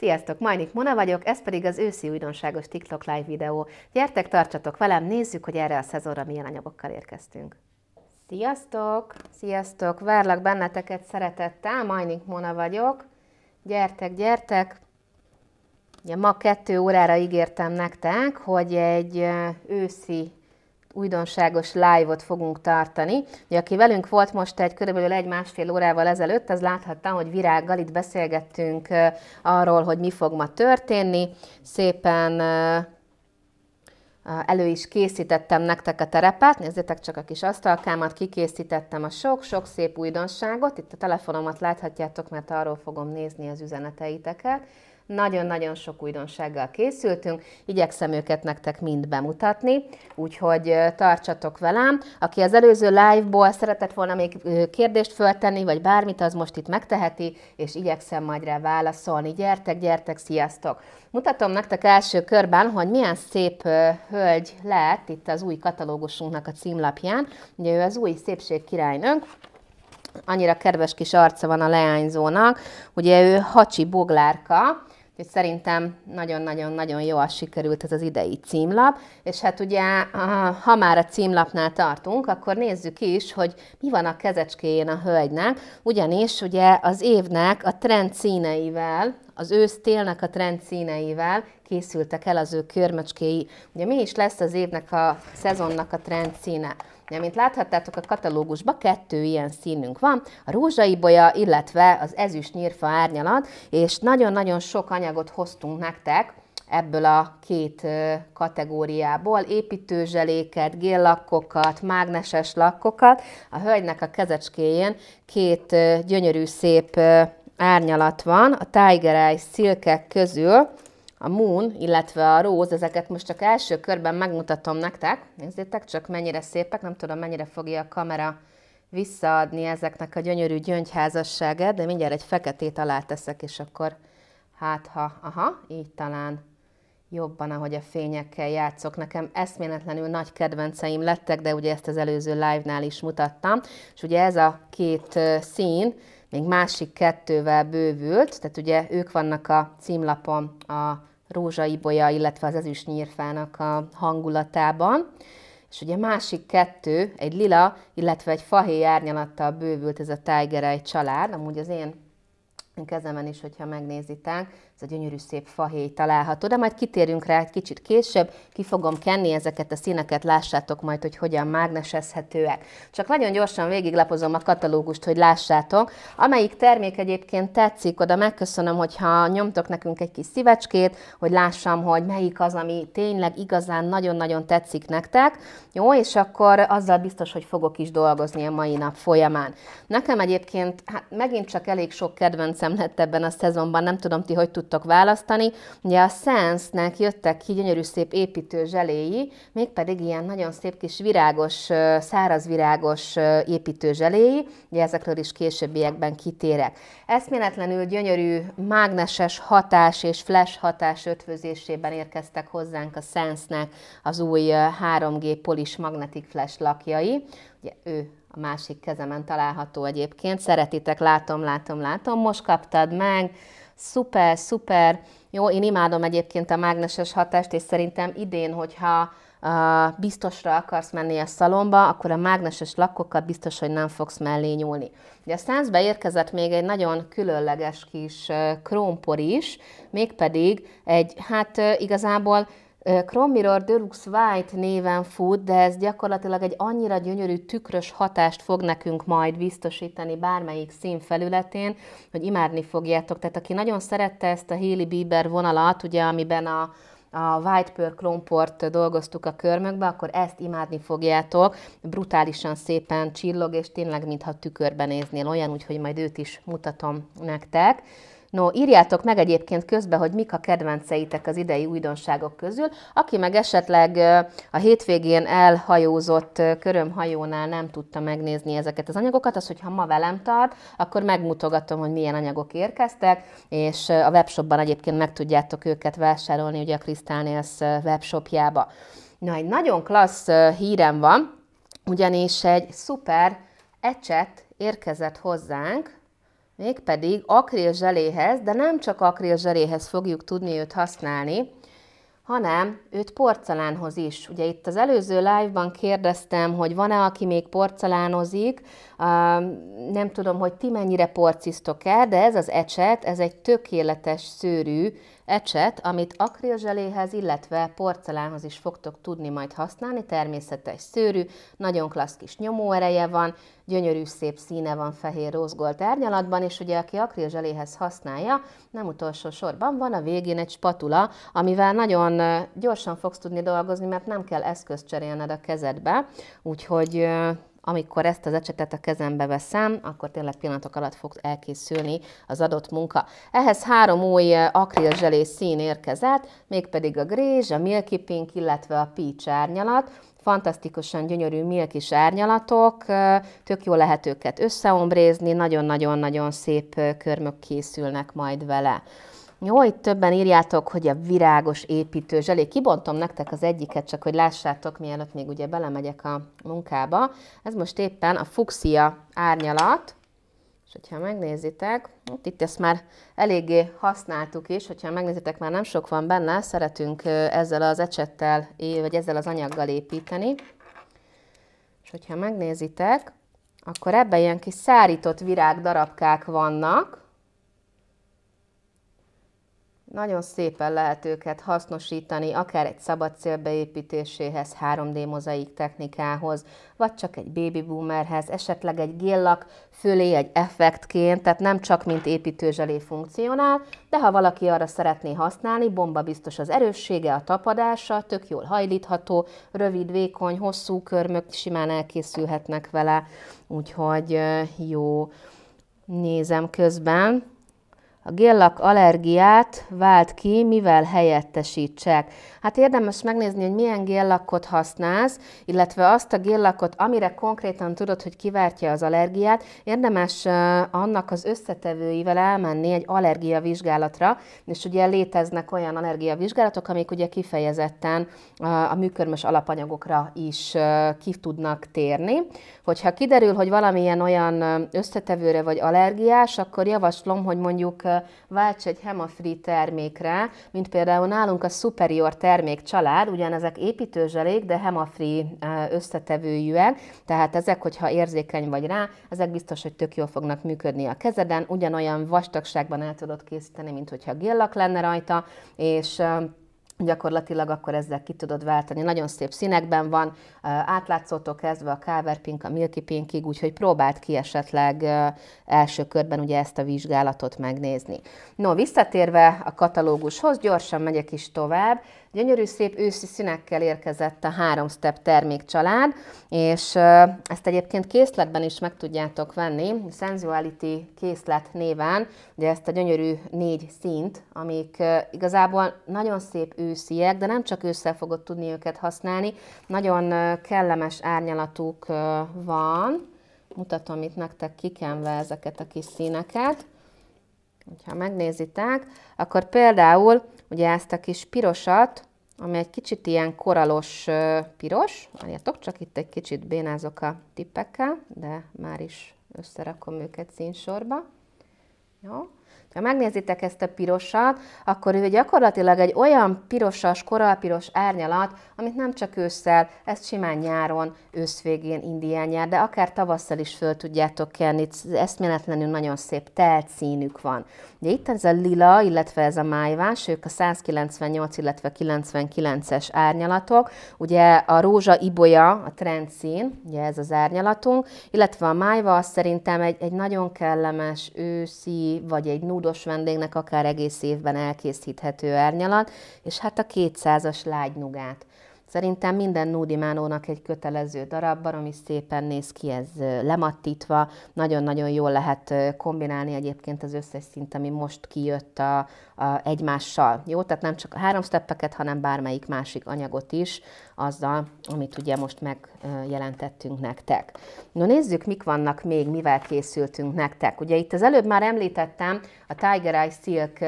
Sziasztok, Majnik Mona vagyok, ez pedig az őszi újdonságos TikTok live videó. Gyertek, tartsatok velem, nézzük, hogy erre a szezonra milyen anyagokkal érkeztünk. Sziasztok! Sziasztok! Várlak benneteket szeretettel, Majnik Mona vagyok. Gyertek, gyertek! Ugye ma kettő órára ígértem nektek, hogy egy őszi újdonságos live-ot fogunk tartani. Ugye, aki velünk volt most egy körülbelül egy-másfél órával ezelőtt, az láthatta, hogy Virággal itt beszélgettünk arról, hogy mi fog ma történni. Szépen elő is készítettem nektek a terepet, nézzétek csak a kis asztalkámat, kikészítettem a sok-sok szép újdonságot, itt a telefonomat láthatjátok, mert arról fogom nézni az üzeneteiteket, nagyon-nagyon sok újdonsággal készültünk, igyekszem őket nektek mind bemutatni, úgyhogy tartsatok velem. Aki az előző live-ból szeretett volna még kérdést föltenni, vagy bármit, az most itt megteheti, és igyekszem majd rá válaszolni. Gyertek, gyertek, sziasztok! Mutatom nektek első körben, hogy milyen szép hölgy lett itt az új katalógusunknak a címlapján. Ugye ő az új szépség királynőnk, annyira kedves kis arca van a leányzónak. Ugye ő Hacsi Boglárka, hogy szerintem nagyon-nagyon-nagyon jól sikerült ez az idei címlap, és hát ugye, ha már a címlapnál tartunk, akkor nézzük is, hogy mi van a kezecskéjén a hölgynek, ugyanis ugye az évnek a trend színeivel, az ősztélnek a trend színeivel készültek el az ő körmöcskéi. Ugye mi is lesz az évnek a szezonnak a trend színe? látni. Amint láthattátok a katalógusban kettő ilyen színünk van, a rózsaibolya, illetve az ezüst nyírfa árnyalat, és nagyon-nagyon sok anyagot hoztunk nektek, ebből a két kategóriából, építőzseléket, géllakkokat, mágneses lakkokat. A hölgynek a kezecskéjén két gyönyörű szép árnyalat van, a Tiger Eye szilkek közül, a Moon, illetve a Rose, ezeket most csak első körben megmutatom nektek. Nézzétek csak mennyire szépek, nem tudom mennyire fogja a kamera visszaadni ezeknek a gyönyörű gyöngyházasságát, de mindjárt egy feketét alá teszek, és akkor hát ha, aha, így talán jobban, ahogy a fényekkel játszok. Nekem eszméletlenül nagy kedvenceim lettek, de ugye ezt az előző live-nál is mutattam. És ugye ez a két szín, még másik kettővel bővült, tehát ugye ők vannak a címlapon a rózsaibolya, illetve az ezüst nyírfának a hangulatában. És ugye másik kettő, egy lila, illetve egy fahéj árnyalattal bővült ez a Tiger Eye család, amúgy az én kezemen is, hogyha megnézitek, ez a gyönyörű szép fahéj található, de majd kitérünk rá egy kicsit később, ki fogom kenni ezeket a színeket, lássátok majd, hogy hogyan mágnesezhetőek. Csak nagyon gyorsan végiglapozom a katalógust, hogy lássátok. Amelyik termék egyébként tetszik, oda megköszönöm, hogyha nyomtok nekünk egy kis szívecskét, hogy lássam, hogy melyik az, ami tényleg igazán nagyon-nagyon tetszik nektek. Jó, és akkor azzal biztos, hogy fogok is dolgozni a mai nap folyamán. Nekem egyébként hát megint csak elég sok kedvencem lett ebben a szezonban, nem tudom ti, hogy tudtok tudtok választani. Ugye a Sense-nek jöttek ki gyönyörű szép építő zseléi, mégpedig ilyen nagyon szép kis virágos, szárazvirágos építő zseléi, ugye ezekről is későbbiekben kitérek. Eszméletlenül gyönyörű mágneses hatás és flash hatás ötvözésében érkeztek hozzánk a Sense-nek az új 3G polis magnetic flash lakjai. Ugye ő a másik kezemen található egyébként. Szeretitek, látom, látom, látom, most kaptad meg, szuper, szuper, jó, én imádom egyébként a mágneses hatást, és szerintem idén, hogyha uh, biztosra akarsz menni a szalomba, akkor a mágneses lakokkal biztos, hogy nem fogsz mellé nyúlni. Ugye a Szánszbe érkezett még egy nagyon különleges kis uh, krómpor is, mégpedig egy, hát uh, igazából Mirror Deluxe White néven fut, de ez gyakorlatilag egy annyira gyönyörű tükrös hatást fog nekünk majd biztosítani bármelyik szín felületén, hogy imádni fogjátok. Tehát aki nagyon szerette ezt a Hailey Bieber vonalat, ugye, amiben a a White Pearl Klomport dolgoztuk a körmökbe, akkor ezt imádni fogjátok. Brutálisan szépen csillog, és tényleg, mintha tükörben néznél olyan, úgyhogy majd őt is mutatom nektek. No, írjátok meg egyébként közbe, hogy mik a kedvenceitek az idei újdonságok közül. Aki meg esetleg a hétvégén elhajózott körömhajónál nem tudta megnézni ezeket az anyagokat, az, hogyha ma velem tart, akkor megmutogatom, hogy milyen anyagok érkeztek, és a webshopban egyébként meg tudjátok őket vásárolni, ugye a Kristálnész webshopjába. Na, egy nagyon klassz hírem van, ugyanis egy szuper ecset érkezett hozzánk, mégpedig zseléhez, de nem csak zseléhez fogjuk tudni őt használni, hanem őt porcelánhoz is. Ugye itt az előző live-ban kérdeztem, hogy van-e, aki még porcelánozik, nem tudom, hogy ti mennyire porcisztok el, de ez az ecset, ez egy tökéletes szőrű ecset, amit akrilzseléhez, illetve porcelánhoz is fogtok tudni majd használni, természetes szőrű, nagyon klassz kis nyomóereje van, gyönyörű szép színe van fehér rózgolt árnyalatban, és ugye aki akrilzseléhez használja, nem utolsó sorban van a végén egy spatula, amivel nagyon gyorsan fogsz tudni dolgozni, mert nem kell eszközt cserélned a kezedbe, úgyhogy amikor ezt az ecsetet a kezembe veszem, akkor tényleg pillanatok alatt fog elkészülni az adott munka. Ehhez három új akrilzselé szín érkezett, mégpedig a grézs, a milky pink, illetve a peach árnyalat fantasztikusan gyönyörű milkis árnyalatok, tök jó lehet őket összeombrézni, nagyon-nagyon-nagyon szép körmök készülnek majd vele. Jó, itt többen írjátok, hogy a virágos építő zselé. Kibontom nektek az egyiket, csak hogy lássátok, mielőtt még ugye belemegyek a munkába. Ez most éppen a fuxia árnyalat, és hogyha megnézitek, itt ezt már eléggé használtuk is, hogyha megnézitek, már nem sok van benne, szeretünk ezzel az ecsettel, vagy ezzel az anyaggal építeni. És hogyha megnézitek, akkor ebben ilyen kis szárított virág darabkák vannak, nagyon szépen lehet őket hasznosítani, akár egy szabad célbeépítéséhez, 3D mozaik technikához, vagy csak egy baby boomerhez, esetleg egy géllak fölé egy effektként, tehát nem csak mint építőzselé funkcionál, de ha valaki arra szeretné használni, bomba biztos az erőssége, a tapadása, tök jól hajlítható, rövid, vékony, hosszú körmök simán elkészülhetnek vele, úgyhogy jó, nézem közben. A géllak allergiát vált ki, mivel helyettesítsek. Hát érdemes megnézni, hogy milyen géllakot használsz, illetve azt a géllakot, amire konkrétan tudod, hogy kiváltja az allergiát, érdemes annak az összetevőivel elmenni egy allergiavizsgálatra, és ugye léteznek olyan allergiavizsgálatok, amik ugye kifejezetten a műkörmös alapanyagokra is ki tudnak térni. Hogyha kiderül, hogy valamilyen olyan összetevőre vagy allergiás, akkor javaslom, hogy mondjuk válts egy hemafri termékre, mint például nálunk a Superior termék család, ugyanezek építőzselék, de hemafri összetevőjűek, tehát ezek, hogyha érzékeny vagy rá, ezek biztos, hogy tök jól fognak működni a kezeden, ugyanolyan vastagságban el tudod készíteni, mint hogyha gillak lenne rajta, és gyakorlatilag akkor ezzel ki tudod váltani. Nagyon szép színekben van, átlátszótól kezdve a Calver Pink, a Milky Pinkig, úgyhogy próbált ki esetleg első körben ugye ezt a vizsgálatot megnézni. No, visszatérve a katalógushoz, gyorsan megyek is tovább. Gyönyörű szép őszi színekkel érkezett a három step termékcsalád, és ezt egyébként készletben is meg tudjátok venni, Sensuality készlet néven, ugye ezt a gyönyörű négy színt, amik igazából nagyon szép ősziek, de nem csak ősszel fogod tudni őket használni, nagyon kellemes árnyalatuk van, mutatom itt nektek kikenve ezeket a kis színeket, ha megnézitek, akkor például ugye ezt a kis pirosat, ami egy kicsit ilyen koralos piros, várjátok, csak itt egy kicsit bénázok a tippekkel, de már is összerakom őket színsorba. Jó, ha megnézitek ezt a pirosat, akkor ő gyakorlatilag egy olyan pirosas, koralpiros árnyalat, amit nem csak ősszel, ezt simán nyáron, őszvégén, indián nyár, de akár tavasszal is föl tudjátok kelni, eszméletlenül nagyon szép telt színük van. Ugye itt ez a lila, illetve ez a májvás, ők a 198, illetve 99-es árnyalatok, ugye a rózsa ibolya, a trendszín, ugye ez az árnyalatunk, illetve a májva az szerintem egy, egy nagyon kellemes őszi, vagy egy nulla údos vendégnek akár egész évben elkészíthető árnyalat, és hát a 200-as lágy nugát. Szerintem minden núdimánónak egy kötelező darab, ami szépen néz ki, ez lemattítva, nagyon-nagyon jól lehet kombinálni egyébként az összes szint, ami most kijött a, egymással. Jó, tehát nem csak a három steppeket, hanem bármelyik másik anyagot is azzal, amit ugye most megjelentettünk nektek. No nézzük, mik vannak még, mivel készültünk nektek. Ugye itt az előbb már említettem a Tiger Eye Silk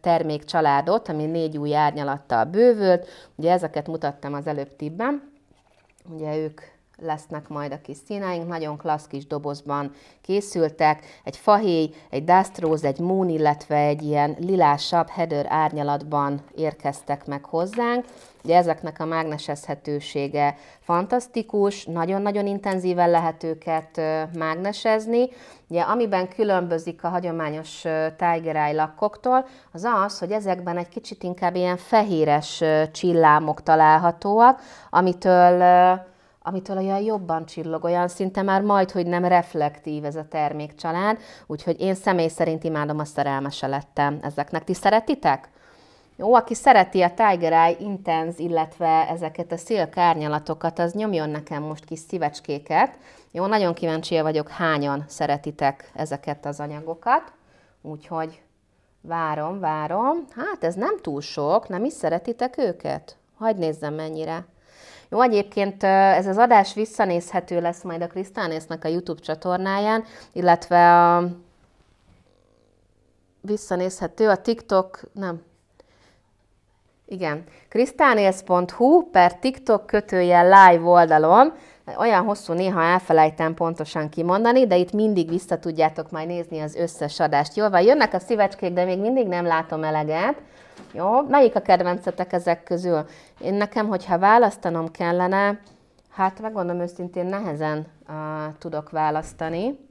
termékcsaládot, ami négy új árnyalattal bővült. Ugye ezeket mutattam az előbb tibben. Ugye ők lesznek majd a kis színáink, nagyon klassz kis dobozban készültek, egy fahéj, egy dásztróz, egy mún, illetve egy ilyen lilásabb hedőr árnyalatban érkeztek meg hozzánk. Ugye ezeknek a mágnesezhetősége fantasztikus, nagyon-nagyon intenzíven lehet őket mágnesezni. Ugye, amiben különbözik a hagyományos Tiger Eye lakkoktól, az az, hogy ezekben egy kicsit inkább ilyen fehéres csillámok találhatóak, amitől amitől olyan jobban csillog, olyan szinte már majd, hogy nem reflektív ez a termékcsalád, úgyhogy én személy szerint imádom a szerelmese lettem ezeknek. Ti szeretitek? Jó, aki szereti a Tiger Eye Intense, illetve ezeket a szilk árnyalatokat, az nyomjon nekem most kis szívecskéket. Jó, nagyon kíváncsi vagyok, hányan szeretitek ezeket az anyagokat, úgyhogy várom, várom. Hát ez nem túl sok, nem is szeretitek őket? Hagy nézzem mennyire. Jó, egyébként ez az adás visszanézhető lesz majd a Krisztánésznek a YouTube csatornáján, illetve a visszanézhető a TikTok, nem, igen, krisztánélsz.hu per TikTok kötője live oldalon, olyan hosszú néha elfelejtem pontosan kimondani, de itt mindig vissza tudjátok majd nézni az összes adást. Jól van, jönnek a szívecskék, de még mindig nem látom eleget. Jó? Melyik a kedvencetek ezek közül? Én nekem, hogyha választanom kellene, hát megmondom őszintén, nehezen uh, tudok választani,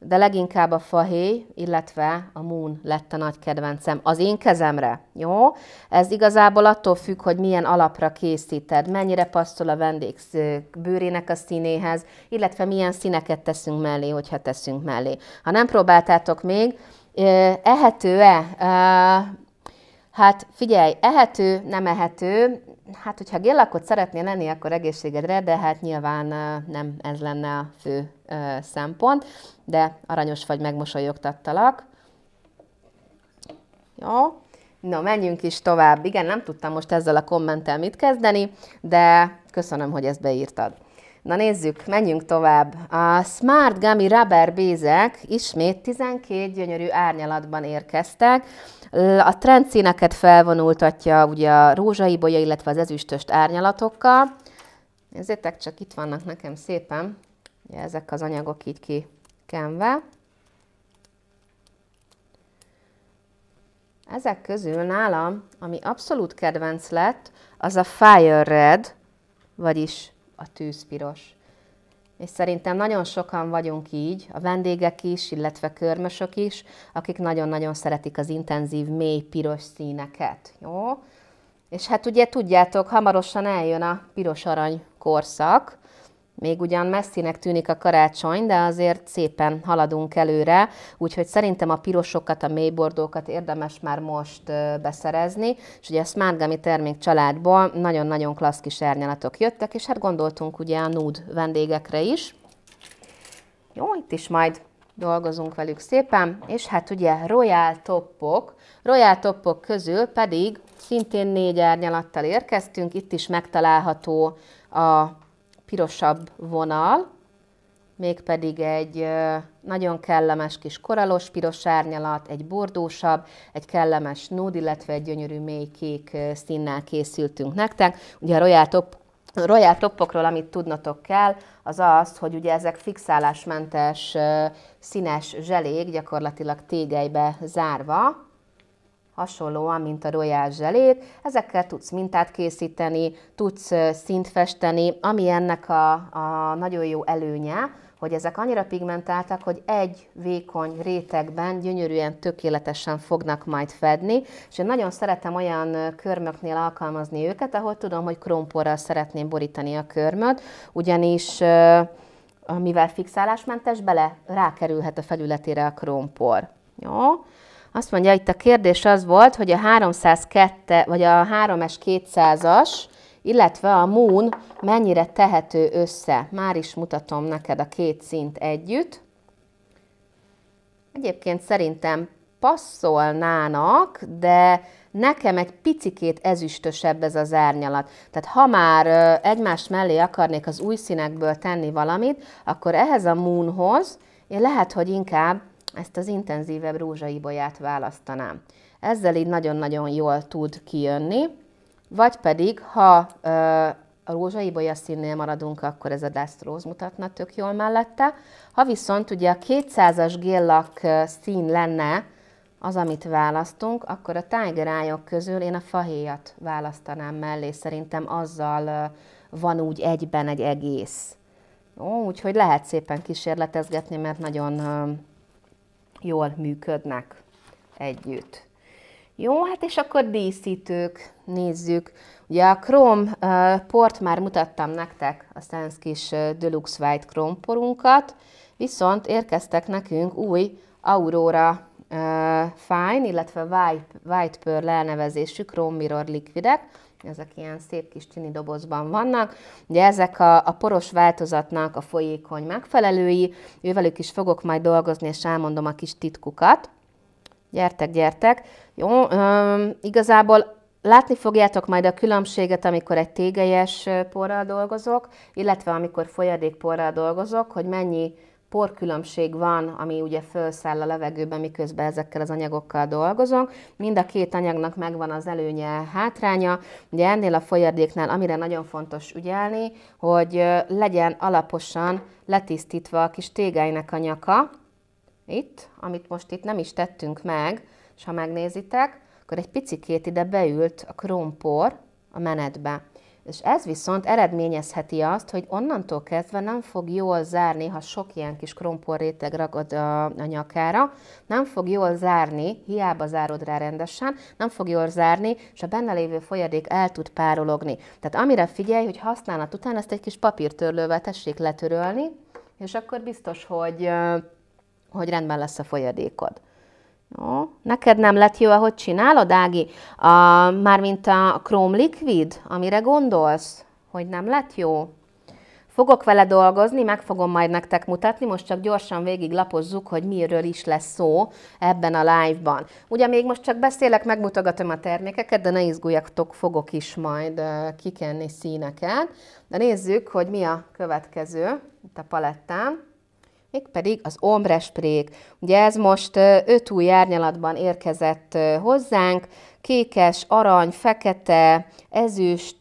de leginkább a fahéj, illetve a mún lett a nagy kedvencem az én kezemre, jó? Ez igazából attól függ, hogy milyen alapra készíted, mennyire passzol a vendég bőrének a színéhez, illetve milyen színeket teszünk mellé, hogyha teszünk mellé. Ha nem próbáltátok még, ehető-e? Hát figyelj, ehető, nem ehető. Hát, hogyha géllakot szeretnél lenni, akkor egészségedre, de hát nyilván nem ez lenne a fő szempont. De aranyos vagy, megmosolyogtattalak. Jó. Na menjünk is tovább. Igen, nem tudtam most ezzel a kommentel mit kezdeni, de köszönöm, hogy ezt beírtad. Na nézzük, menjünk tovább. A Smart Gummy Rubber Bézek ismét 12 gyönyörű árnyalatban érkeztek. A trendszíneket felvonultatja ugye a rózsai bolya, illetve az ezüstöst árnyalatokkal. Nézzétek csak, itt vannak nekem szépen ugye ezek az anyagok így kikenve. Ezek közül nálam, ami abszolút kedvenc lett, az a Fire Red, vagyis a tűzpiros. És szerintem nagyon sokan vagyunk így, a vendégek is, illetve körmösök is, akik nagyon-nagyon szeretik az intenzív, mély piros színeket. Jó? És hát ugye tudjátok, hamarosan eljön a piros arany korszak, még ugyan messzinek tűnik a karácsony, de azért szépen haladunk előre, úgyhogy szerintem a pirosokat, a mélybordókat érdemes már most beszerezni, és ugye a Smartgami termék családból nagyon-nagyon klassz kis árnyalatok jöttek, és hát gondoltunk ugye a nud vendégekre is. Jó, itt is majd dolgozunk velük szépen, és hát ugye Royal Toppok, Royal Toppok közül pedig szintén négy árnyalattal érkeztünk, itt is megtalálható a pirosabb vonal, mégpedig egy nagyon kellemes kis koralos piros árnyalat, egy bordósabb, egy kellemes nude, illetve egy gyönyörű mély kék színnel készültünk nektek. Ugye a Royal Top a Royal toppokról, amit tudnotok kell, az az, hogy ugye ezek fixálásmentes színes zselék, gyakorlatilag tégelybe zárva, hasonlóan, mint a royal zselék. Ezekkel tudsz mintát készíteni, tudsz szint festeni, ami ennek a, a nagyon jó előnye, hogy ezek annyira pigmentáltak, hogy egy vékony rétegben gyönyörűen, tökéletesen fognak majd fedni, és én nagyon szeretem olyan körmöknél alkalmazni őket, ahol tudom, hogy krómporral szeretném borítani a körmöt, ugyanis mivel fixálásmentes, bele rákerülhet a felületére a krómpor. Jó? Azt mondja, itt a kérdés az volt, hogy a 302 vagy a 3S 200-as, illetve a Moon mennyire tehető össze. Már is mutatom neked a két szint együtt. Egyébként szerintem passzolnának, de nekem egy picikét ezüstösebb ez az árnyalat. Tehát ha már egymás mellé akarnék az új színekből tenni valamit, akkor ehhez a moonhoz én lehet, hogy inkább ezt az intenzívebb rózsaibolyát választanám. Ezzel így nagyon-nagyon jól tud kijönni, vagy pedig, ha ö, a rózsaibolya színnél maradunk, akkor ez a Dust Rose mutatna tök jól mellette. Ha viszont ugye a 200-as géllak szín lenne az, amit választunk, akkor a Tiger közül én a fahéjat választanám mellé, szerintem azzal van úgy egyben egy egész. Ó, úgyhogy lehet szépen kísérletezgetni, mert nagyon jól működnek együtt. Jó, hát és akkor díszítők, nézzük. Ugye a Chrome port már mutattam nektek, a kis Deluxe White Chrome porunkat, viszont érkeztek nekünk új Aurora Fine, illetve White, White Pearl elnevezésű Chrome Mirror Liquidek ezek ilyen szép kis tini dobozban vannak. Ugye ezek a, a poros változatnak a folyékony megfelelői, ővelük is fogok majd dolgozni, és elmondom a kis titkukat. Gyertek, gyertek! Jó, üm, igazából Látni fogjátok majd a különbséget, amikor egy tégelyes porral dolgozok, illetve amikor folyadékporral dolgozok, hogy mennyi porkülönbség van, ami ugye felszáll a levegőben, miközben ezekkel az anyagokkal dolgozunk. Mind a két anyagnak megvan az előnye, hátránya. Ugye ennél a folyadéknál, amire nagyon fontos ügyelni, hogy legyen alaposan letisztítva a kis tégelynek a nyaka, itt, amit most itt nem is tettünk meg, és ha megnézitek, akkor egy picikét ide beült a krómpor a menetbe. És ez viszont eredményezheti azt, hogy onnantól kezdve nem fog jól zárni, ha sok ilyen kis krompor réteg ragad a, a nyakára, nem fog jól zárni, hiába zárod rá rendesen, nem fog jól zárni, és a benne lévő folyadék el tud párologni. Tehát amire figyelj, hogy használat után ezt egy kis papírtörlővel tessék letörölni, és akkor biztos, hogy, hogy rendben lesz a folyadékod. Jó. Neked nem lett jó, ahogy csinálod, Ági? A, mármint a Chrome Liquid, amire gondolsz, hogy nem lett jó? Fogok vele dolgozni, meg fogom majd nektek mutatni, most csak gyorsan végig lapozzuk, hogy miről is lesz szó ebben a live-ban. Ugye még most csak beszélek, megmutogatom a termékeket, de ne izguljatok, fogok is majd kikenni színeket. De nézzük, hogy mi a következő itt a palettán mégpedig az ombresprék. Ugye ez most öt új árnyalatban érkezett hozzánk, kékes, arany, fekete, ezüst,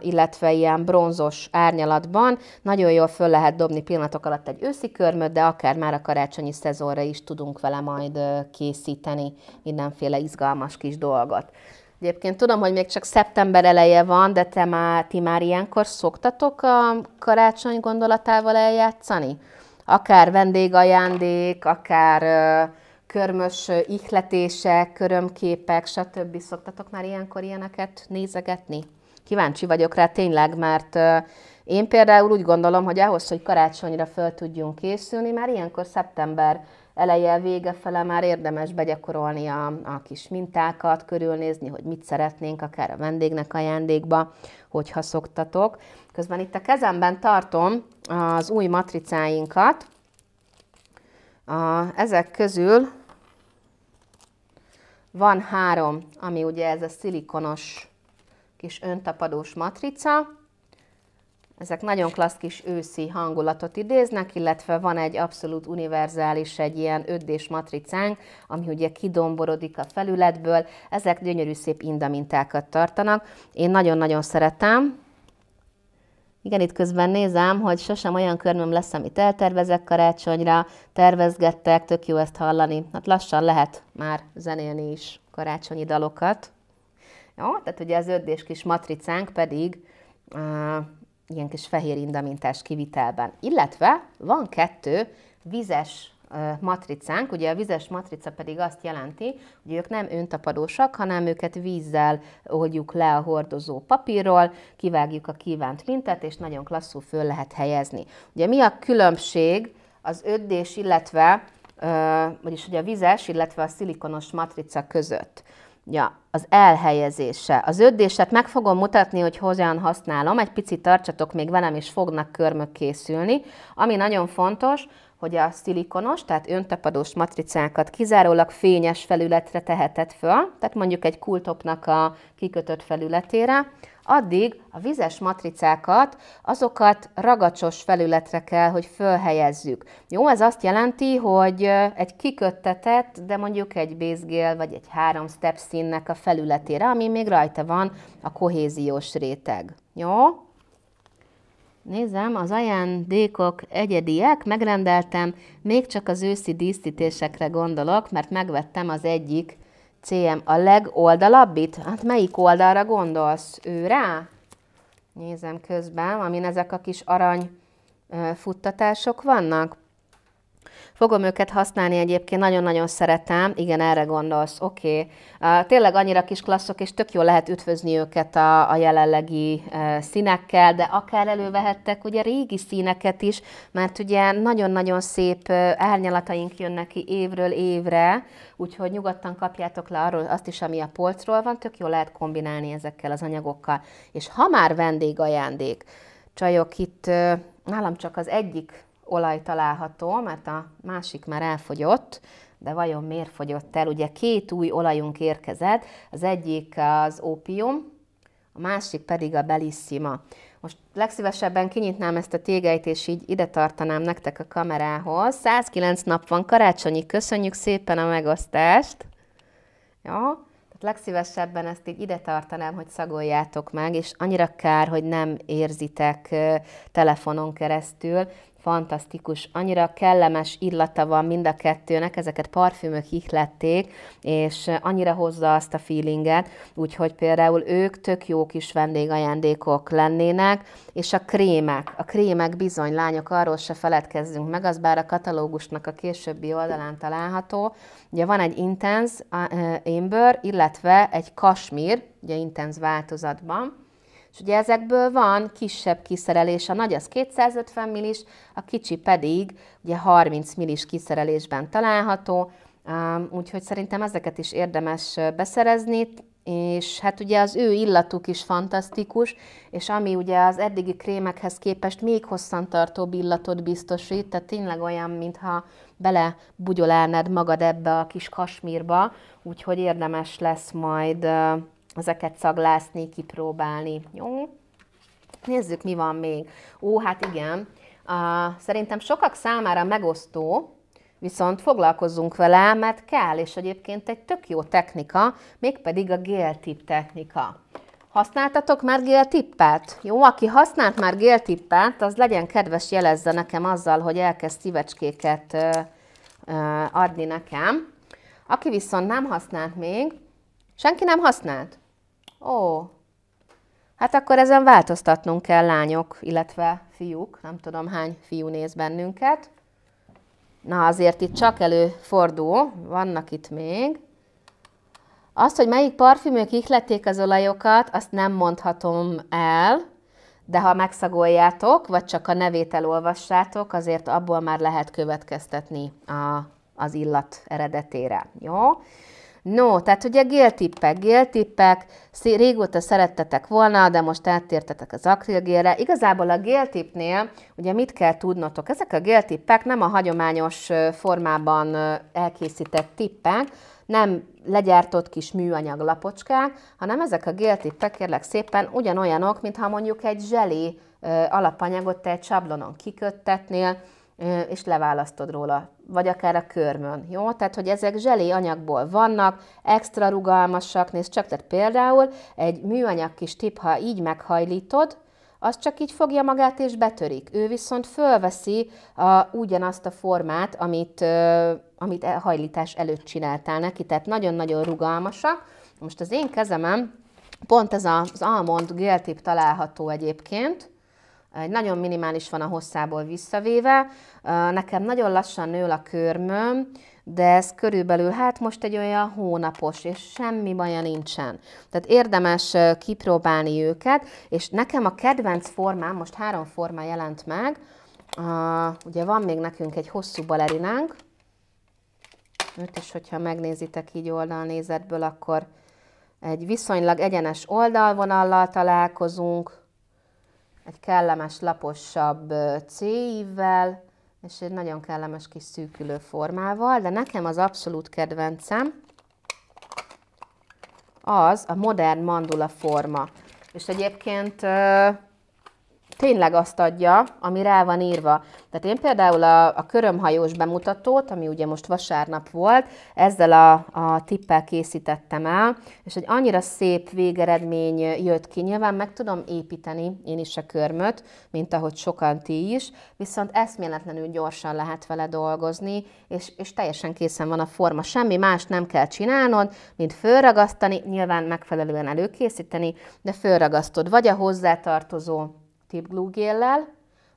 illetve ilyen bronzos árnyalatban. Nagyon jól föl lehet dobni pillanatok alatt egy őszi körmöt, de akár már a karácsonyi szezonra is tudunk vele majd készíteni mindenféle izgalmas kis dolgot. Egyébként tudom, hogy még csak szeptember eleje van, de te már, ti már ilyenkor szoktatok a karácsony gondolatával eljátszani? akár vendégajándék, akár körmös ihletések, körömképek, stb. Szoktatok már ilyenkor ilyeneket nézegetni? Kíváncsi vagyok rá tényleg, mert én például úgy gondolom, hogy ahhoz, hogy karácsonyra föl tudjunk készülni, már ilyenkor szeptember eleje, vége fele már érdemes begyakorolni a, a kis mintákat, körülnézni, hogy mit szeretnénk, akár a vendégnek ajándékba, hogyha szoktatok. Közben itt a kezemben tartom az új matricáinkat. A, ezek közül van három, ami ugye ez a szilikonos kis öntapadós matrica. Ezek nagyon klassz kis őszi hangulatot idéznek, illetve van egy abszolút univerzális, egy ilyen 5 matricánk, ami ugye kidomborodik a felületből. Ezek gyönyörű szép indamintákat tartanak. Én nagyon-nagyon szeretem, igen, itt közben nézem, hogy sosem olyan körmöm lesz, amit eltervezek karácsonyra, tervezgettek, tök jó ezt hallani. Hát lassan lehet már zenélni is karácsonyi dalokat. Jó, tehát ugye az ödés kis matricánk pedig uh, ilyen kis fehér indamintás kivitelben. Illetve van kettő vizes matricánk, ugye a vizes matrica pedig azt jelenti, hogy ők nem öntapadósak, hanem őket vízzel oldjuk le a hordozó papírról, kivágjuk a kívánt mintát, és nagyon klasszul föl lehet helyezni. Ugye mi a különbség az öddés, illetve vagyis ugye a vizes, illetve a szilikonos matrica között. Ja, az elhelyezése. Az ödéset meg fogom mutatni, hogy hogyan használom. Egy picit tartsatok még velem, és fognak körmök készülni. Ami nagyon fontos, hogy a szilikonos, tehát öntapadós matricákat kizárólag fényes felületre tehetett föl, tehát mondjuk egy kultopnak a kikötött felületére, addig a vizes matricákat, azokat ragacsos felületre kell, hogy fölhelyezzük. Jó, ez azt jelenti, hogy egy kiköttetett, de mondjuk egy bézgél vagy egy három step színnek a felületére, ami még rajta van a kohéziós réteg. Jó? Nézem, az ajándékok egyediek, megrendeltem, még csak az őszi díszítésekre gondolok, mert megvettem az egyik CM, a legoldalabbit? Hát melyik oldalra gondolsz? Ő rá? Nézem közben, amin ezek a kis arany futtatások vannak. Fogom őket használni egyébként, nagyon-nagyon szeretem, igen, erre gondolsz, oké. Okay. Tényleg annyira kis klasszok, és tök jól lehet ütvözni őket a, a jelenlegi színekkel, de akár elővehettek ugye régi színeket is, mert ugye nagyon-nagyon szép árnyalataink jönnek ki évről évre, úgyhogy nyugodtan kapjátok le arról azt is, ami a polcról van, tök jól lehet kombinálni ezekkel az anyagokkal. És ha már vendégajándék, csajok, itt nálam csak az egyik olaj található, mert a másik már elfogyott, de vajon miért fogyott el? Ugye két új olajunk érkezett, az egyik az ópium, a másik pedig a belissima. Most legszívesebben kinyitnám ezt a tégeit, és így ide tartanám nektek a kamerához. 109 nap van karácsonyi, köszönjük szépen a megosztást! Jó? Ja, tehát legszívesebben ezt így ide tartanám, hogy szagoljátok meg, és annyira kár, hogy nem érzitek telefonon keresztül, fantasztikus, annyira kellemes illata van mind a kettőnek, ezeket parfümök ihlették, és annyira hozza azt a feelinget, úgyhogy például ők tök jó kis vendégajándékok lennének, és a krémek, a krémek bizony, lányok, arról se feledkezzünk meg, az bár a katalógusnak a későbbi oldalán található. Ugye van egy intenz ember illetve egy kasmír, ugye intenz változatban, és ugye ezekből van kisebb kiszerelés, a nagy az 250 millis, a kicsi pedig ugye 30 millis kiszerelésben található, úgyhogy szerintem ezeket is érdemes beszerezni, és hát ugye az ő illatuk is fantasztikus, és ami ugye az eddigi krémekhez képest még hosszantartóbb illatot biztosít, tehát tényleg olyan, mintha bele bugyolálnád magad ebbe a kis kasmírba, úgyhogy érdemes lesz majd ezeket szaglászni, kipróbálni. Jó? Nézzük, mi van még. Ó, hát igen, A szerintem sokak számára megosztó, viszont foglalkozzunk vele, mert kell, és egyébként egy tök jó technika, mégpedig a géltip technika. Használtatok már géltippet? Jó, aki használt már géltippet, az legyen kedves jelezze nekem azzal, hogy elkezd szívecskéket ö, ö, adni nekem. Aki viszont nem használt még, senki nem használt? Ó, hát akkor ezen változtatnunk kell lányok, illetve fiúk, nem tudom hány fiú néz bennünket. Na azért itt csak előfordul, vannak itt még. Azt, hogy melyik parfümök ihlették az olajokat, azt nem mondhatom el, de ha megszagoljátok, vagy csak a nevét elolvassátok, azért abból már lehet következtetni a, az illat eredetére. Jó? No, tehát ugye géltippek, géltippek, régóta szerettetek volna, de most áttértetek az akrilgélre. Igazából a géltipnél ugye mit kell tudnotok? Ezek a géltippek nem a hagyományos formában elkészített tippek, nem legyártott kis műanyag lapocskák, hanem ezek a géltippek kérlek szépen ugyanolyanok, mintha mondjuk egy zselé alapanyagot te egy sablonon kiköttetnél, és leválasztod róla, vagy akár a körmön, jó? Tehát, hogy ezek zselé anyagból vannak, extra rugalmasak, nézd csak, tehát például egy műanyag kis tip, ha így meghajlítod, az csak így fogja magát és betörik. Ő viszont fölveszi a, ugyanazt a formát, amit, ö, amit e, hajlítás előtt csináltál neki, tehát nagyon-nagyon rugalmasak. Most az én kezemem, pont ez az almond géltip található egyébként, nagyon minimális van a hosszából visszavéve. Nekem nagyon lassan nő a körmöm, de ez körülbelül, hát most egy olyan hónapos, és semmi baja nincsen. Tehát érdemes kipróbálni őket, és nekem a kedvenc formám, most három forma jelent meg, ugye van még nekünk egy hosszú balerinánk, őt is, hogyha megnézitek így oldalnézetből, akkor egy viszonylag egyenes oldalvonallal találkozunk, egy kellemes, laposabb céivel, és egy nagyon kellemes kis szűkülő formával, de nekem az abszolút kedvencem az a modern mandula forma. És egyébként tényleg azt adja, ami rá van írva. Tehát én például a, a körömhajós bemutatót, ami ugye most vasárnap volt, ezzel a, a tippel készítettem el, és egy annyira szép végeredmény jött ki. Nyilván meg tudom építeni én is a körmöt, mint ahogy sokan ti is, viszont eszméletlenül gyorsan lehet vele dolgozni, és, és teljesen készen van a forma. Semmi más nem kell csinálnod, mint fölragasztani, nyilván megfelelően előkészíteni, de fölragasztod, vagy a hozzátartozó tipglúgéllel,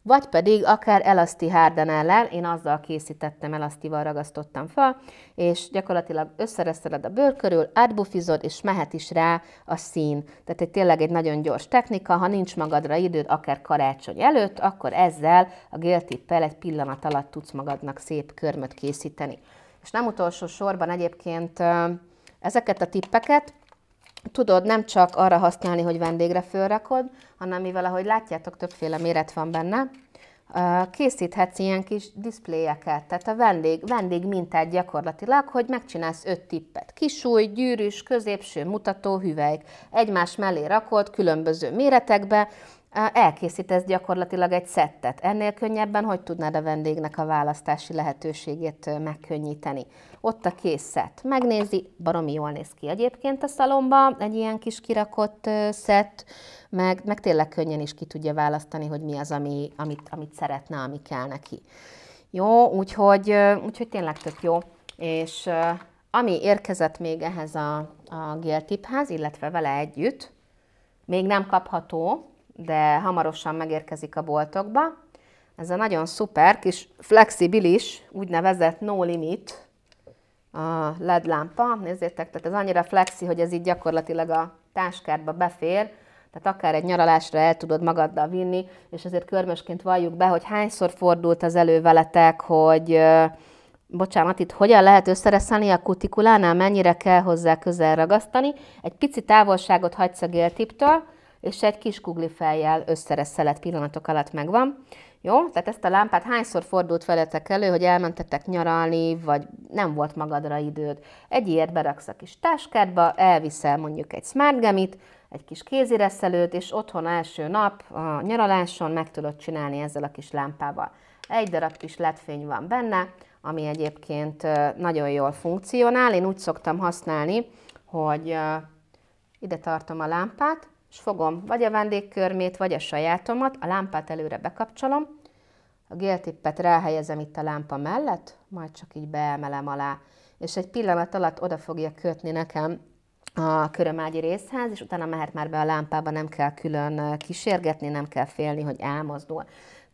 vagy pedig akár elaszti hárdanellel, én azzal készítettem, elasztival ragasztottam fel, és gyakorlatilag összereszeled a bőr körül, átbufizod, és mehet is rá a szín. Tehát egy tényleg egy nagyon gyors technika, ha nincs magadra időd, akár karácsony előtt, akkor ezzel a géltippel egy pillanat alatt tudsz magadnak szép körmöt készíteni. És nem utolsó sorban egyébként ezeket a tippeket tudod nem csak arra használni, hogy vendégre fölrakod, hanem mivel, ahogy látjátok, többféle méret van benne, készíthetsz ilyen kis diszpléjeket, tehát a vendég, vendég mintát gyakorlatilag, hogy megcsinálsz öt tippet. Kisúj, gyűrűs, középső, mutató, hüvelyk. Egymás mellé rakod, különböző méretekbe, elkészítesz gyakorlatilag egy szettet. Ennél könnyebben hogy tudnád a vendégnek a választási lehetőségét megkönnyíteni? Ott a kész szett. Megnézi, baromi jól néz ki egyébként a szalomba, egy ilyen kis kirakott szett, meg, meg tényleg könnyen is ki tudja választani, hogy mi az, ami, amit, amit szeretne, ami kell neki. Jó, úgyhogy, úgyhogy tényleg tök jó. És ami érkezett még ehhez a, a Géltipház, illetve vele együtt, még nem kapható, de hamarosan megérkezik a boltokba. Ez a nagyon szuper kis flexibilis, úgynevezett no limit a LED lámpa. Nézzétek, tehát ez annyira flexi, hogy ez így gyakorlatilag a táskádba befér, tehát akár egy nyaralásra el tudod magaddal vinni, és azért körmösként valljuk be, hogy hányszor fordult az elő veletek, hogy bocsánat, itt hogyan lehet összereszelni a kutikulánál, mennyire kell hozzá közel ragasztani. Egy pici távolságot hagysz a géltiptől, és egy kis kugli fejjel összereszelett pillanatok alatt megvan. Jó, tehát ezt a lámpát hányszor fordult veletek elő, hogy elmentetek nyaralni, vagy nem volt magadra időd. Egy ilyet beraksz a kis táskádba, elviszel mondjuk egy smartgamit, egy kis kézireszelőt, és otthon első nap a nyaraláson meg tudod csinálni ezzel a kis lámpával. Egy darab kis ledfény van benne, ami egyébként nagyon jól funkcionál. Én úgy szoktam használni, hogy ide tartom a lámpát, és fogom vagy a vendégkörmét, vagy a sajátomat, a lámpát előre bekapcsolom, a géltippet ráhelyezem itt a lámpa mellett, majd csak így beemelem alá, és egy pillanat alatt oda fogja kötni nekem a körömágyi részhez, és utána mehet már be a lámpába, nem kell külön kísérgetni, nem kell félni, hogy elmozdul.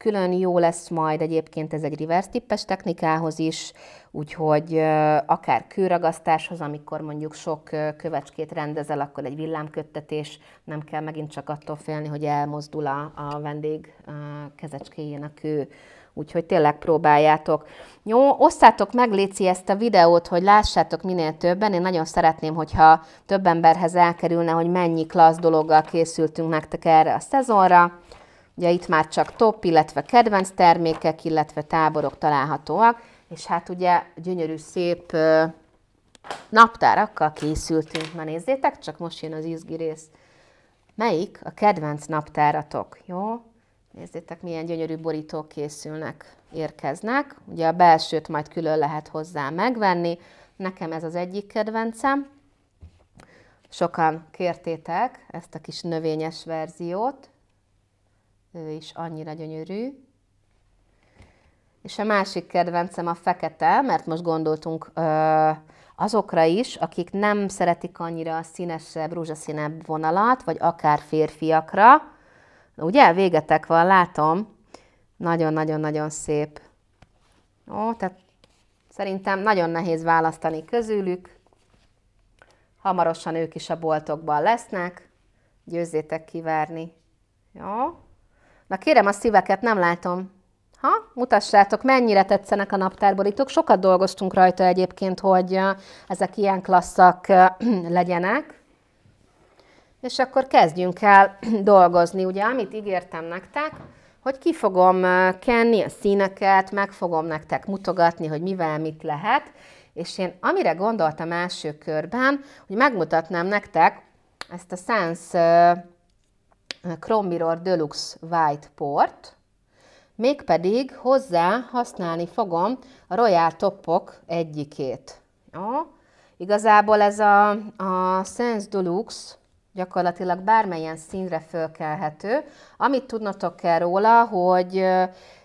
Külön jó lesz majd egyébként ez egy reverse tippes technikához is, úgyhogy akár kőragasztáshoz, amikor mondjuk sok kövecskét rendezel, akkor egy villámköttetés, nem kell megint csak attól félni, hogy elmozdul a, vendég kezecskéjén a kő. Úgyhogy tényleg próbáljátok. Jó, osszátok meg, Léci, ezt a videót, hogy lássátok minél többen. Én nagyon szeretném, hogyha több emberhez elkerülne, hogy mennyi klassz dologgal készültünk nektek erre a szezonra. Ugye itt már csak top, illetve kedvenc termékek, illetve táborok találhatóak, és hát ugye gyönyörű, szép naptárakkal készültünk. Na nézzétek, csak most jön az izgi rész. Melyik a kedvenc naptáratok? Jó? Nézzétek, milyen gyönyörű borítók készülnek, érkeznek. Ugye a belsőt majd külön lehet hozzá megvenni. Nekem ez az egyik kedvencem. Sokan kértétek ezt a kis növényes verziót ő is annyira gyönyörű. És a másik kedvencem a fekete, mert most gondoltunk ö, azokra is, akik nem szeretik annyira a színesebb, rúzsaszínebb vonalat, vagy akár férfiakra. Ugye, végetek van, látom. Nagyon-nagyon-nagyon szép. Ó, tehát szerintem nagyon nehéz választani közülük. Hamarosan ők is a boltokban lesznek. Győzzétek kiverni. Jó? Na kérem a szíveket, nem látom. Ha, mutassátok, mennyire tetszenek a naptárborítók. Sokat dolgoztunk rajta egyébként, hogy ezek ilyen klasszak legyenek. És akkor kezdjünk el dolgozni. Ugye, amit ígértem nektek, hogy ki fogom kenni a színeket, meg fogom nektek mutogatni, hogy mivel mit lehet. És én amire gondoltam első körben, hogy megmutatnám nektek ezt a Sense Crombiror Deluxe White Port, mégpedig hozzá használni fogom a Royal Topok egyikét. Jó? Igazából ez a, a Sense Deluxe gyakorlatilag bármilyen színre fölkelhető. Amit tudnotok kell róla, hogy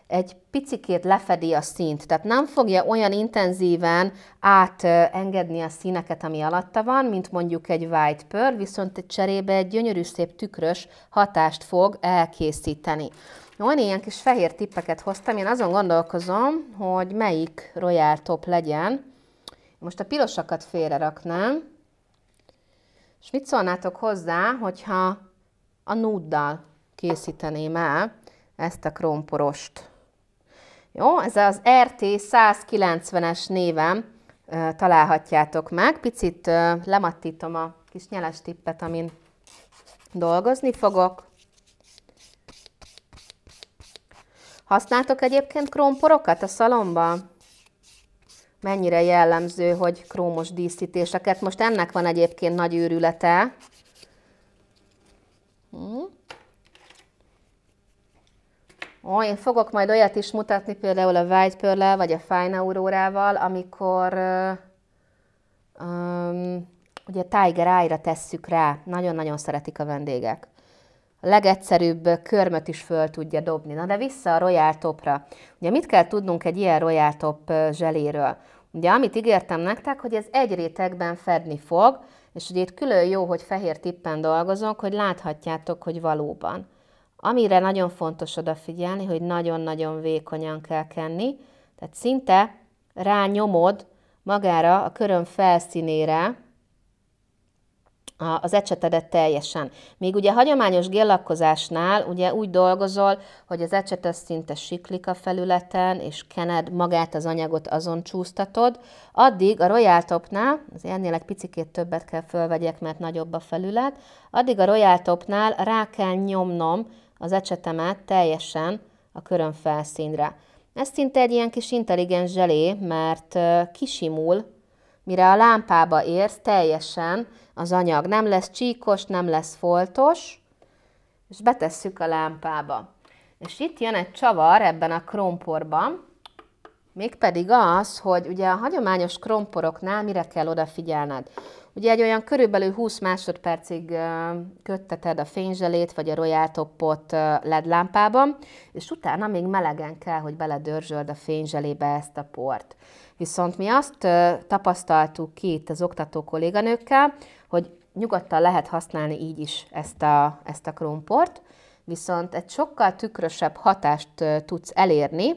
egy picikét lefedi a színt, tehát nem fogja olyan intenzíven átengedni a színeket, ami alatta van, mint mondjuk egy white pearl, viszont egy cserébe egy gyönyörű szép tükrös hatást fog elkészíteni. Van ilyen kis fehér tippeket hoztam, én azon gondolkozom, hogy melyik royal top legyen. Most a pirosakat félre raknám, és mit szólnátok hozzá, hogyha a nuddal készíteném el ezt a krómporost? Jó, ez az RT 190-es névem, találhatjátok meg. Picit lemattítom a kis nyeles tippet, amin dolgozni fogok. Használtok egyébként krómporokat a szalomban? Mennyire jellemző, hogy krómos díszítéseket. Most ennek van egyébként nagy őrülete. Hm? Ó, én fogok majd olyat is mutatni, például a White pearl vagy a Fine Aurora-val, amikor um, ugye Tiger Eye-ra tesszük rá, nagyon-nagyon szeretik a vendégek. A legegyszerűbb körmöt is föl tudja dobni. Na de vissza a Royal Topra. Ugye mit kell tudnunk egy ilyen Royal Top zseléről? Ugye amit ígértem nektek, hogy ez egy rétegben fedni fog, és ugye itt külön jó, hogy fehér tippen dolgozok, hogy láthatjátok, hogy valóban. Amire nagyon fontos odafigyelni, hogy nagyon-nagyon vékonyan kell kenni, tehát szinte rányomod magára a köröm felszínére az ecsetedet teljesen. Még ugye hagyományos géllakkozásnál ugye úgy dolgozol, hogy az ecset az szinte siklik a felületen, és kened magát az anyagot azon csúsztatod, addig a Royal Topnál, azért ennél egy picikét többet kell fölvegyek, mert nagyobb a felület, addig a Royal Topnál rá kell nyomnom az ecsetemet teljesen a köröm felszínre. Ez szinte egy ilyen kis intelligens zselé, mert kisimul, mire a lámpába érsz teljesen az anyag. Nem lesz csíkos, nem lesz foltos, és betesszük a lámpába. És itt jön egy csavar ebben a kromporban, mégpedig az, hogy ugye a hagyományos kromporoknál mire kell odafigyelned? Ugye egy olyan körülbelül 20 másodpercig kötteted a fényzselét vagy a royáltoppot LED lámpában, és utána még melegen kell, hogy beledörzsöld a fényzselébe ezt a port. Viszont mi azt tapasztaltuk ki itt az oktató kolléganőkkel, hogy nyugodtan lehet használni így is ezt a, ezt a krómport, viszont egy sokkal tükrösebb hatást tudsz elérni,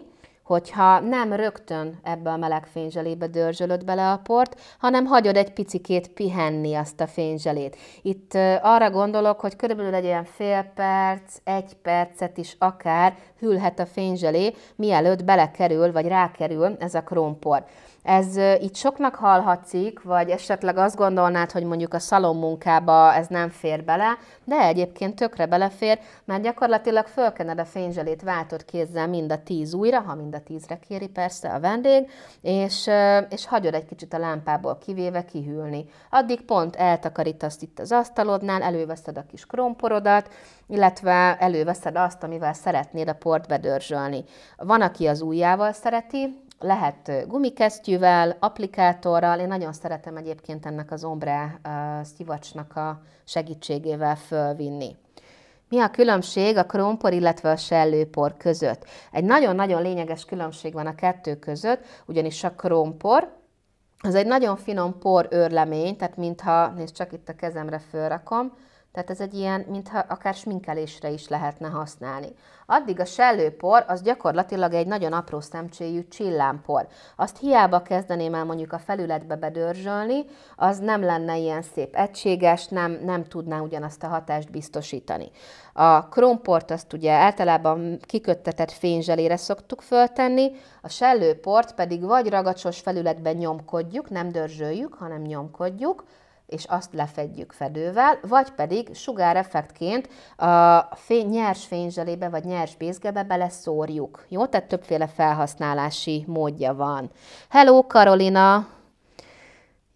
hogyha nem rögtön ebbe a meleg fényzselébe dörzsölöd bele a port, hanem hagyod egy picikét pihenni azt a fényzselét. Itt arra gondolok, hogy körülbelül egy olyan fél perc, egy percet is akár hűlhet a fényzselé, mielőtt belekerül vagy rákerül ez a krómpor. Ez itt soknak hallhatszik, vagy esetleg azt gondolnád, hogy mondjuk a munkába ez nem fér bele, de egyébként tökre belefér, mert gyakorlatilag fölkened a fényzselét váltott kézzel mind a tíz újra, ha mind a tízre kéri persze a vendég, és, és hagyod egy kicsit a lámpából kivéve kihűlni. Addig pont eltakarítasz itt az asztalodnál, előveszed a kis kromporodat, illetve előveszed azt, amivel szeretnéd a port bedörzsölni. Van, aki az ujjával szereti, lehet gumikesztyűvel, applikátorral, én nagyon szeretem egyébként ennek az ombre szivacsnak a segítségével fölvinni. Mi a különbség a krompor, illetve a sellőpor között? Egy nagyon-nagyon lényeges különbség van a kettő között, ugyanis a krompor, az egy nagyon finom por őrlemény, tehát mintha, nézd csak itt a kezemre fölrakom, tehát ez egy ilyen, mintha akár sminkelésre is lehetne használni. Addig a sellőpor az gyakorlatilag egy nagyon apró szemcséjű csillámpor. Azt hiába kezdeném el mondjuk a felületbe bedörzsölni, az nem lenne ilyen szép egységes, nem, nem tudná ugyanazt a hatást biztosítani. A krómport azt ugye általában kiköttetett fényzselére szoktuk föltenni, a sellőport pedig vagy ragacsos felületben nyomkodjuk, nem dörzsöljük, hanem nyomkodjuk, és azt lefedjük fedővel, vagy pedig sugáreffektként a fény, nyers fényzselébe vagy nyers bézgebe beleszórjuk. Jó, tehát többféle felhasználási módja van. Hello, Karolina!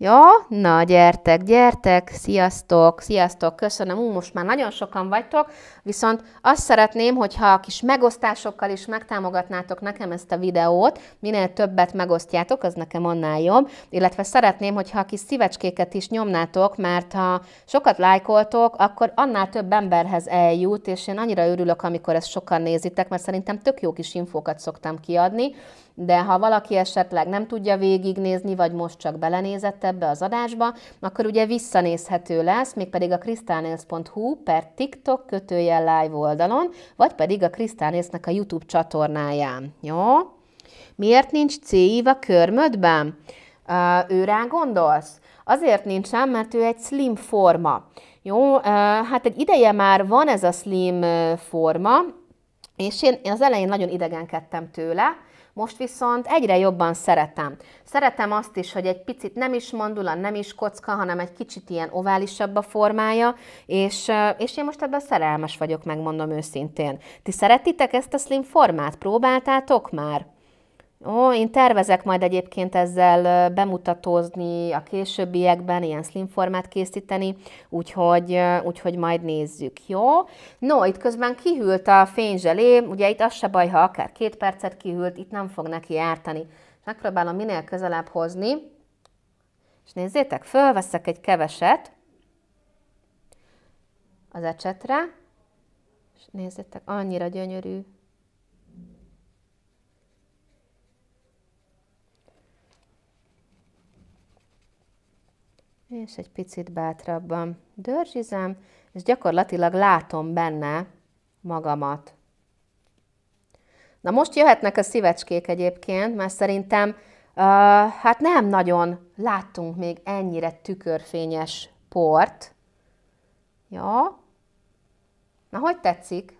Jó? Na, gyertek, gyertek, sziasztok, sziasztok, köszönöm. Ú, most már nagyon sokan vagytok, viszont azt szeretném, hogyha a kis megosztásokkal is megtámogatnátok nekem ezt a videót, minél többet megosztjátok, az nekem annál jobb, illetve szeretném, hogyha a kis szívecskéket is nyomnátok, mert ha sokat lájkoltok, akkor annál több emberhez eljut, és én annyira örülök, amikor ezt sokan nézitek, mert szerintem tök jó kis infókat szoktam kiadni, de ha valaki esetleg nem tudja végignézni, vagy most csak belenézett ebbe az adásba, akkor ugye visszanézhető lesz, mégpedig a krisztálnész.hu per TikTok kötőjel live oldalon, vagy pedig a Krisztálnésznek a YouTube csatornáján. Jó? Miért nincs c a körmödben? Uh, ő rá gondolsz? Azért nincsen, mert ő egy slim forma. Jó, uh, hát egy ideje már van ez a slim forma, és én, én az elején nagyon idegenkedtem tőle, most viszont egyre jobban szeretem. Szeretem azt is, hogy egy picit nem is mandula, nem is kocka, hanem egy kicsit ilyen oválisabb a formája, és, és én most ebben szerelmes vagyok, megmondom őszintén. Ti szeretitek ezt a slim formát? Próbáltátok már? Ó, én tervezek majd egyébként ezzel bemutatózni a későbbiekben, ilyen slim formát készíteni, úgyhogy, úgyhogy majd nézzük, jó? No, itt közben kihűlt a fényzselé, ugye itt az se baj, ha akár két percet kihűlt, itt nem fog neki ártani. Megpróbálom minél közelebb hozni, és nézzétek, fölveszek egy keveset az ecsetre, és nézzétek, annyira gyönyörű, és egy picit bátrabban dörzsizem, és gyakorlatilag látom benne magamat. Na most jöhetnek a szívecskék egyébként, mert szerintem uh, hát nem nagyon láttunk még ennyire tükörfényes port. Ja. Na, hogy tetszik?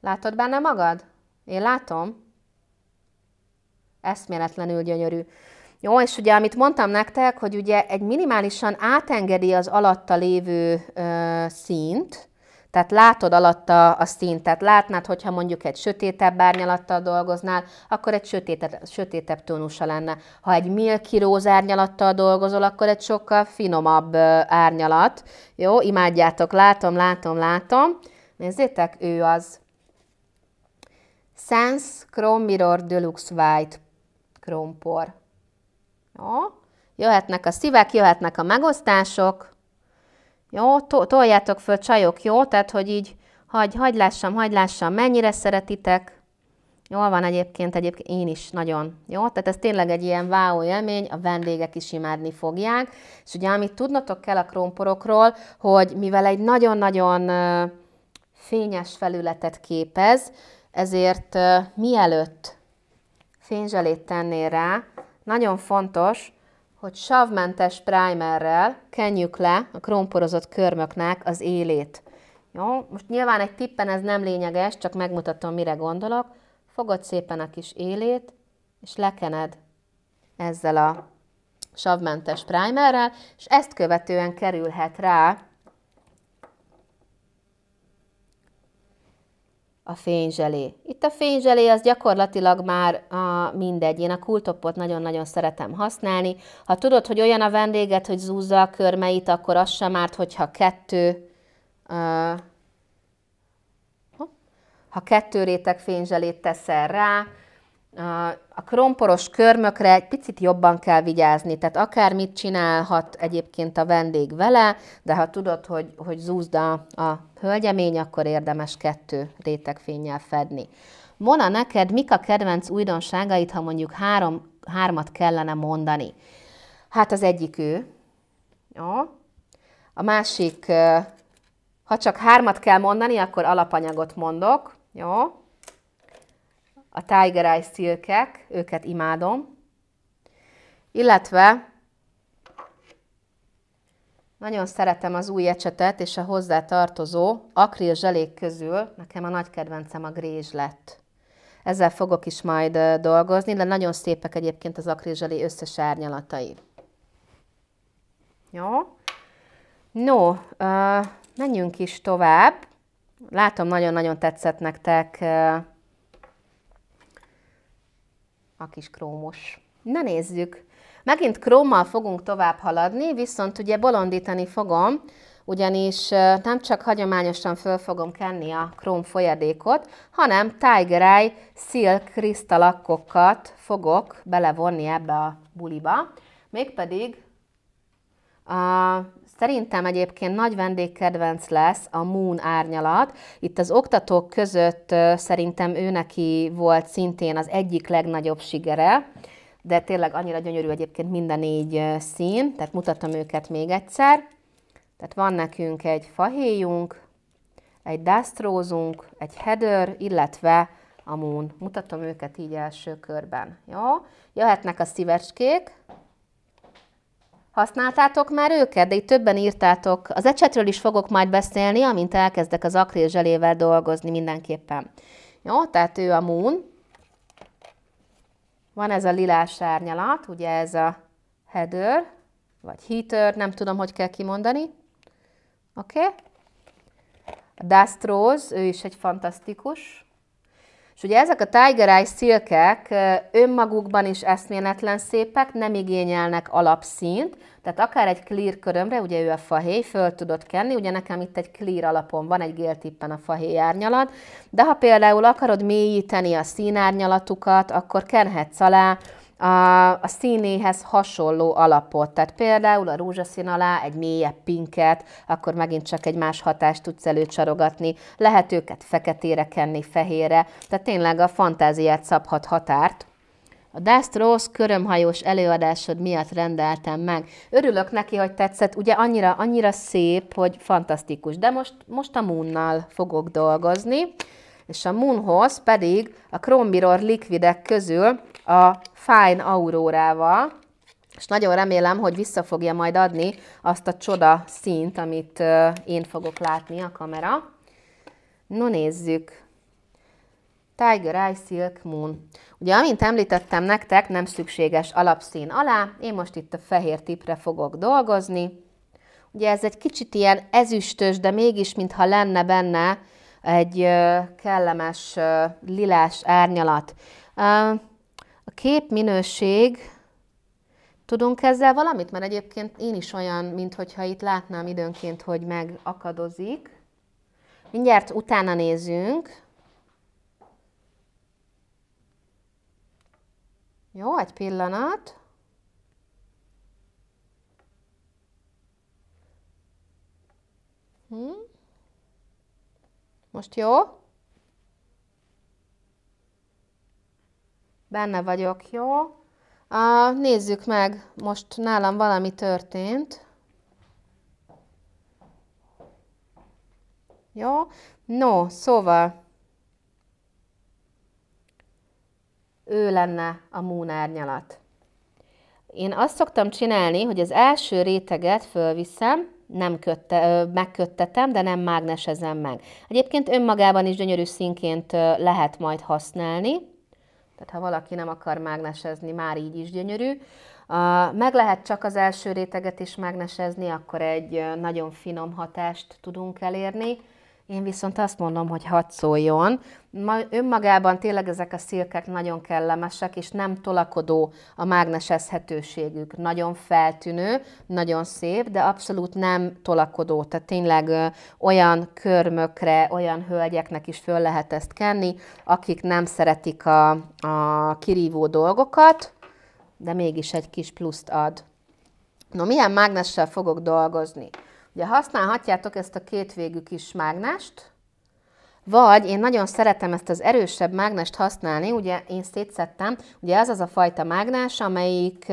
Látod benne magad? Én látom. Eszméletlenül gyönyörű. Jó, és ugye amit mondtam nektek, hogy ugye egy minimálisan átengedi az alatta lévő ö, színt, tehát látod alatta a színt, tehát látnád, hogyha mondjuk egy sötétebb árnyalattal dolgoznál, akkor egy sötétebb, sötétebb tónusa lenne. Ha egy milky rose árnyalattal dolgozol, akkor egy sokkal finomabb árnyalat. Jó, imádjátok, látom, látom, látom. Nézzétek, ő az. Sense Chrome Mirror Deluxe White Chrome krompor. Jó. Jöhetnek a szívek, jöhetnek a megosztások. Jó, to toljátok föl csajok, jó? Tehát, hogy így hagy, hagy lássam, hagy lássam, mennyire szeretitek. Jól van egyébként, egyébként én is nagyon. Jó? Tehát ez tényleg egy ilyen váó élmény, a vendégek is imádni fogják. És ugye, amit tudnotok kell a krómporokról, hogy mivel egy nagyon-nagyon fényes felületet képez, ezért mielőtt fényzselét tennél rá, nagyon fontos, hogy savmentes primerrel kenjük le a krómporozott körmöknek az élét. Jó? Most nyilván egy tippen ez nem lényeges, csak megmutatom, mire gondolok. Fogod szépen a kis élét, és lekened ezzel a savmentes primerrel, és ezt követően kerülhet rá a fényzselé. Itt a fényzselé az gyakorlatilag már a, mindegy. Én a kultopot nagyon-nagyon szeretem használni. Ha tudod, hogy olyan a vendéget, hogy zúzza a körmeit, akkor az sem árt, hogyha kettő, uh, ha kettő réteg fényzselét teszel rá, a kromporos körmökre egy picit jobban kell vigyázni, tehát akár mit csinálhat egyébként a vendég vele, de ha tudod, hogy, hogy zúzda a hölgyemény, akkor érdemes kettő rétegfényjel fedni. Mona, neked mik a kedvenc újdonságait, ha mondjuk három, hármat kellene mondani? Hát az egyik ő. Jó. A másik, ha csak hármat kell mondani, akkor alapanyagot mondok. Jó a Tiger Eye szilkek, őket imádom, illetve nagyon szeretem az új ecsetet és a hozzá tartozó akril zselék közül, nekem a nagy kedvencem a grézs lett. Ezzel fogok is majd dolgozni, de nagyon szépek egyébként az akril zselé összes árnyalatai. Jó? No, menjünk is tovább. Látom, nagyon-nagyon tetszett nektek a kis krómos. Na nézzük! Megint krómmal fogunk tovább haladni, viszont ugye bolondítani fogom, ugyanis nem csak hagyományosan föl fogom kenni a króm folyadékot, hanem Tiger Eye Silk kristalakkokat fogok belevonni ebbe a buliba, mégpedig a Szerintem egyébként nagy vendégkedvenc lesz a Moon árnyalat. Itt az oktatók között szerintem ő neki volt szintén az egyik legnagyobb sigere, de tényleg annyira gyönyörű egyébként mind a négy szín, tehát mutatom őket még egyszer. Tehát van nekünk egy fahéjunk, egy dasztrózunk, egy header, illetve a moon. Mutatom őket így első körben. Jó? Jöhetnek a szívecskék, Használtátok már őket, de itt többen írtátok. Az ecsetről is fogok majd beszélni, amint elkezdek az akril zselével dolgozni mindenképpen. Jó, tehát ő a moon. Van ez a lilás árnyalat, ugye ez a header, vagy heater, nem tudom, hogy kell kimondani. Oké? Okay. A Dust Rose, ő is egy fantasztikus és ugye ezek a Tiger Eye szilkek önmagukban is eszméletlen szépek, nem igényelnek alapszínt, tehát akár egy clear körömre, ugye ő a fahéj, föl tudod kenni, ugye nekem itt egy clear alapon van, egy géltippen a fahéj árnyalat, de ha például akarod mélyíteni a színárnyalatukat, akkor kenhetsz alá a, a színéhez hasonló alapot. Tehát például a rózsaszín alá egy mélyebb pinket, akkor megint csak egy más hatást tudsz előcsarogatni. Lehet őket feketére kenni, fehérre. Tehát tényleg a fantáziát szabhat határt. A Dust Rose körömhajós előadásod miatt rendeltem meg. Örülök neki, hogy tetszett. Ugye annyira, annyira szép, hogy fantasztikus. De most, most a Moonnal fogok dolgozni. És a Moonhoz pedig a Chrome Mirror likvidek közül a Fine Aurórával, és nagyon remélem, hogy vissza fogja majd adni azt a csoda színt, amit én fogok látni a kamera. No nézzük. Tiger Eye Silk Moon. Ugye, amint említettem nektek, nem szükséges alapszín alá, én most itt a fehér tipre fogok dolgozni. Ugye ez egy kicsit ilyen ezüstös, de mégis, mintha lenne benne egy kellemes lilás árnyalat. A képminőség, tudunk ezzel valamit? Mert egyébként én is olyan, mintha itt látnám időnként, hogy megakadozik. Mindjárt utána nézünk. Jó, egy pillanat. Hm? Most jó? Benne vagyok, jó? A, nézzük meg, most nálam valami történt. Jó? No, szóval... Ő lenne a Moon árnyalat. Én azt szoktam csinálni, hogy az első réteget fölviszem, nem kötte, megköttetem, de nem mágnesezem meg. Egyébként önmagában is gyönyörű színként lehet majd használni, tehát ha valaki nem akar mágnesezni, már így is gyönyörű. Meg lehet csak az első réteget is mágnesezni, akkor egy nagyon finom hatást tudunk elérni. Én viszont azt mondom, hogy hadd szóljon. Ma önmagában tényleg ezek a szilkek nagyon kellemesek, és nem tolakodó a mágnesezhetőségük. Nagyon feltűnő, nagyon szép, de abszolút nem tolakodó. Tehát tényleg ö, olyan körmökre, olyan hölgyeknek is föl lehet ezt kenni, akik nem szeretik a, a kirívó dolgokat, de mégis egy kis pluszt ad. No, milyen mágnessel fogok dolgozni? Ugye használhatjátok ezt a két végű kis mágnást, vagy én nagyon szeretem ezt az erősebb mágnest használni, ugye én szétszettem, ugye ez az a fajta mágnás, amelyik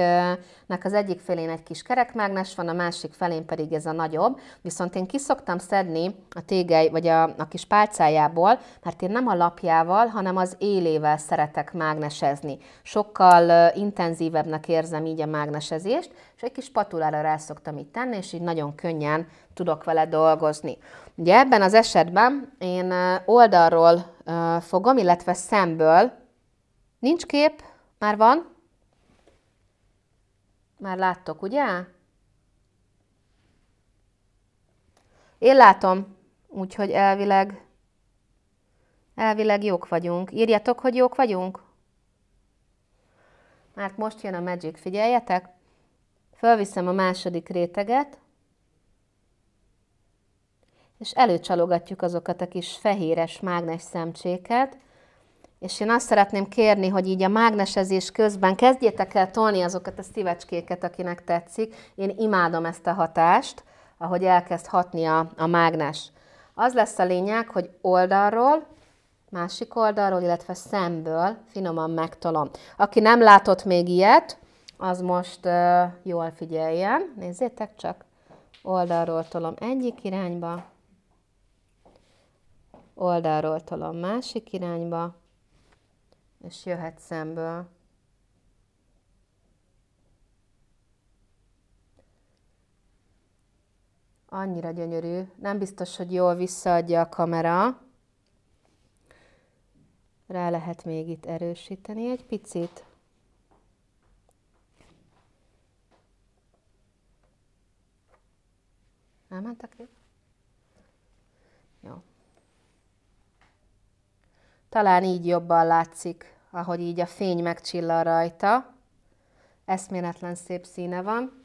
nek az egyik felén egy kis kerekmágnes van, a másik felén pedig ez a nagyobb, viszont én kiszoktam szedni a tégely, vagy a, a kis pálcájából, mert én nem a lapjával, hanem az élével szeretek mágnesezni. Sokkal intenzívebbnek érzem így a mágnesezést, és egy kis patulára rá szoktam így tenni, és így nagyon könnyen tudok vele dolgozni. Ugye ebben az esetben én oldalról fogom, illetve szemből. Nincs kép, már van, már láttok, ugye? Én látom, úgyhogy elvileg, elvileg jók vagyunk. Írjatok, hogy jók vagyunk? Mert most jön a magic, figyeljetek. Fölviszem a második réteget, és előcsalogatjuk azokat a kis fehéres mágnes szemcséket, és én azt szeretném kérni, hogy így a mágnesezés közben kezdjétek el tolni azokat a szívecskéket, akinek tetszik. Én imádom ezt a hatást, ahogy elkezd hatni a, a mágnes. Az lesz a lényeg, hogy oldalról, másik oldalról, illetve szemből finoman megtolom. Aki nem látott még ilyet, az most uh, jól figyeljen. Nézzétek csak, oldalról tolom egyik irányba, oldalról tolom másik irányba, és jöhet szemből. Annyira gyönyörű. Nem biztos, hogy jól visszaadja a kamera. Rá lehet még itt erősíteni egy picit. Elmentek itt? Talán így jobban látszik, ahogy így a fény megcsillan rajta. Eszméletlen szép színe van.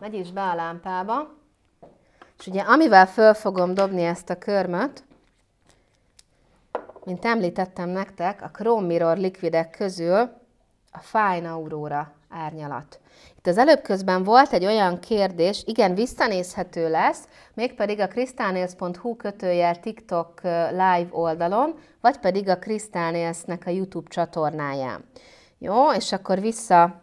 Megy is be a lámpába. És ugye amivel föl fogom dobni ezt a körmöt, mint említettem nektek, a Chrome Mirror likvidek közül a Fine Aurora árnyalat. Itt az előbb közben volt egy olyan kérdés, igen, visszanézhető lesz, mégpedig a kristálnélsz.hu kötőjel TikTok live oldalon, vagy pedig a Kristálnélsznek a YouTube csatornáján. Jó, és akkor vissza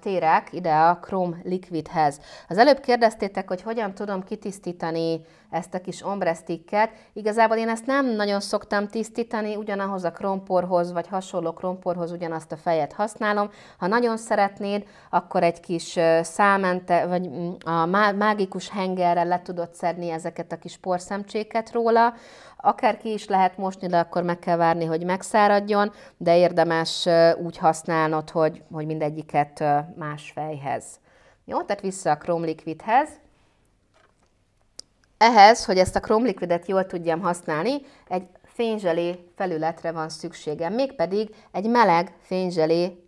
térek ide a Chrome Liquidhez. Az előbb kérdeztétek, hogy hogyan tudom kitisztítani ezt a kis ombresztikket. Igazából én ezt nem nagyon szoktam tisztítani, ugyanahoz a kromporhoz, vagy hasonló kromporhoz ugyanazt a fejet használom. Ha nagyon szeretnéd, akkor egy kis számente, vagy mm, a mágikus hengerrel le tudod szedni ezeket a kis porszemcséket róla. Akár ki is lehet mosni, de akkor meg kell várni, hogy megszáradjon, de érdemes úgy használnod, hogy, hogy mindegyiket más fejhez. Jó, tehát vissza a kromlikvidhez. Ehhez, hogy ezt a kromlikvidet jól tudjam használni, egy fényzselé felületre van szükségem, mégpedig egy meleg fényzselé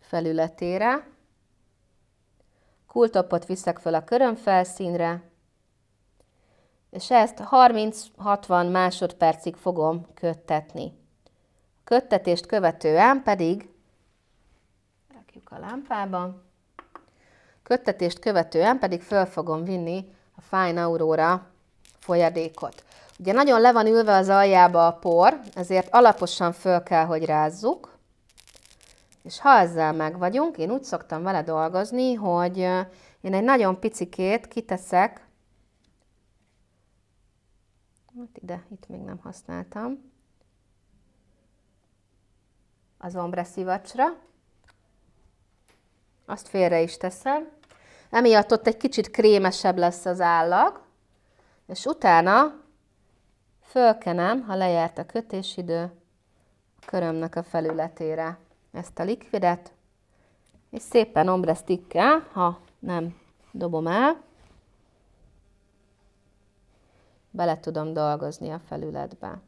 felületére. Kultoppot viszek fel a köröm felszínre, és ezt 30-60 másodpercig fogom köttetni. köttetést követően pedig rakjuk a lámpába, köttetést követően pedig föl fogom vinni a Fine Aurora folyadékot. Ugye nagyon le van ülve az aljába a por, ezért alaposan föl kell, hogy rázzuk, és ha ezzel meg vagyunk, én úgy szoktam vele dolgozni, hogy én egy nagyon picikét kiteszek, hát ide, itt még nem használtam, az ombre szivacsra, azt félre is teszem, Emiatt ott egy kicsit krémesebb lesz az állag, és utána fölkenem, ha lejárt a kötésidő, a körömnek a felületére ezt a likvidet, és szépen ombresztikkel, ha nem dobom el, bele tudom dolgozni a felületbe.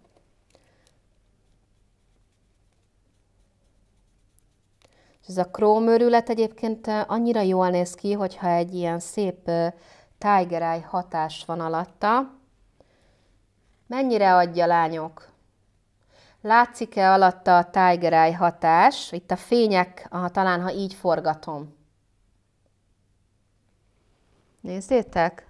ez a Chrome őrület egyébként eh, annyira jól néz ki, hogyha egy ilyen szép eh, Tiger Eye hatás van alatta. Mennyire adja, lányok? Látszik-e alatta a Tiger Eye hatás? Itt a fények, aha, talán ha így forgatom. Nézzétek!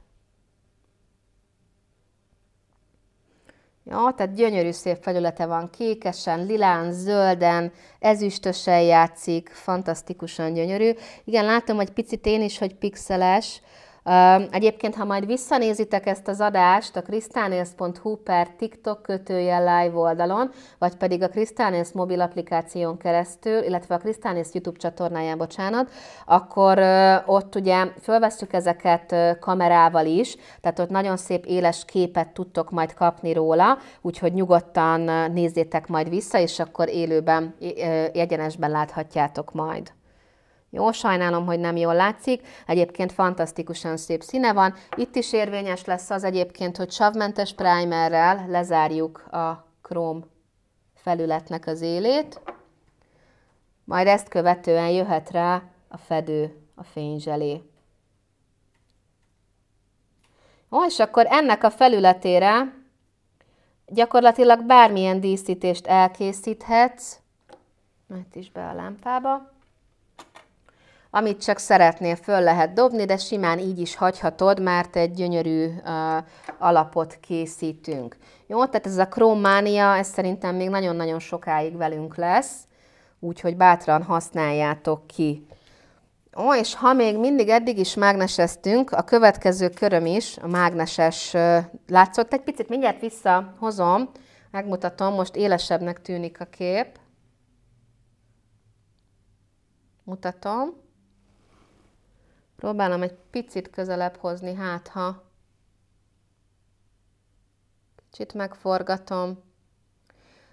Ja, tehát gyönyörű szép felülete van, kékesen, lilán, zölden, ezüstösen játszik, fantasztikusan gyönyörű. Igen, látom, hogy picit én is, hogy pixeles, Egyébként, ha majd visszanézitek ezt az adást a krisztánélsz.hu per TikTok kötőjel live oldalon, vagy pedig a Krisztánélsz mobil applikáción keresztül, illetve a Krisztánélsz YouTube csatornáján, bocsánat, akkor ott ugye fölvesztük ezeket kamerával is, tehát ott nagyon szép éles képet tudtok majd kapni róla, úgyhogy nyugodtan nézzétek majd vissza, és akkor élőben, egyenesben láthatjátok majd. Jó, sajnálom, hogy nem jól látszik, egyébként fantasztikusan szép színe van. Itt is érvényes lesz az egyébként, hogy savmentes primerrel lezárjuk a króm felületnek az élét, majd ezt követően jöhet rá a fedő, a fényzselé. Ó, és akkor ennek a felületére gyakorlatilag bármilyen díszítést elkészíthetsz. Majd is be a lámpába amit csak szeretnél, föl lehet dobni, de simán így is hagyhatod, mert egy gyönyörű uh, alapot készítünk. Jó, tehát ez a krómánia, ez szerintem még nagyon-nagyon sokáig velünk lesz, úgyhogy bátran használjátok ki. Ó, és ha még mindig eddig is mágneseztünk, a következő köröm is a mágneses uh, látszott. Egy picit mindjárt visszahozom, megmutatom, most élesebbnek tűnik a kép. Mutatom. Próbálom egy picit közelebb hozni, hát ha. Kicsit megforgatom.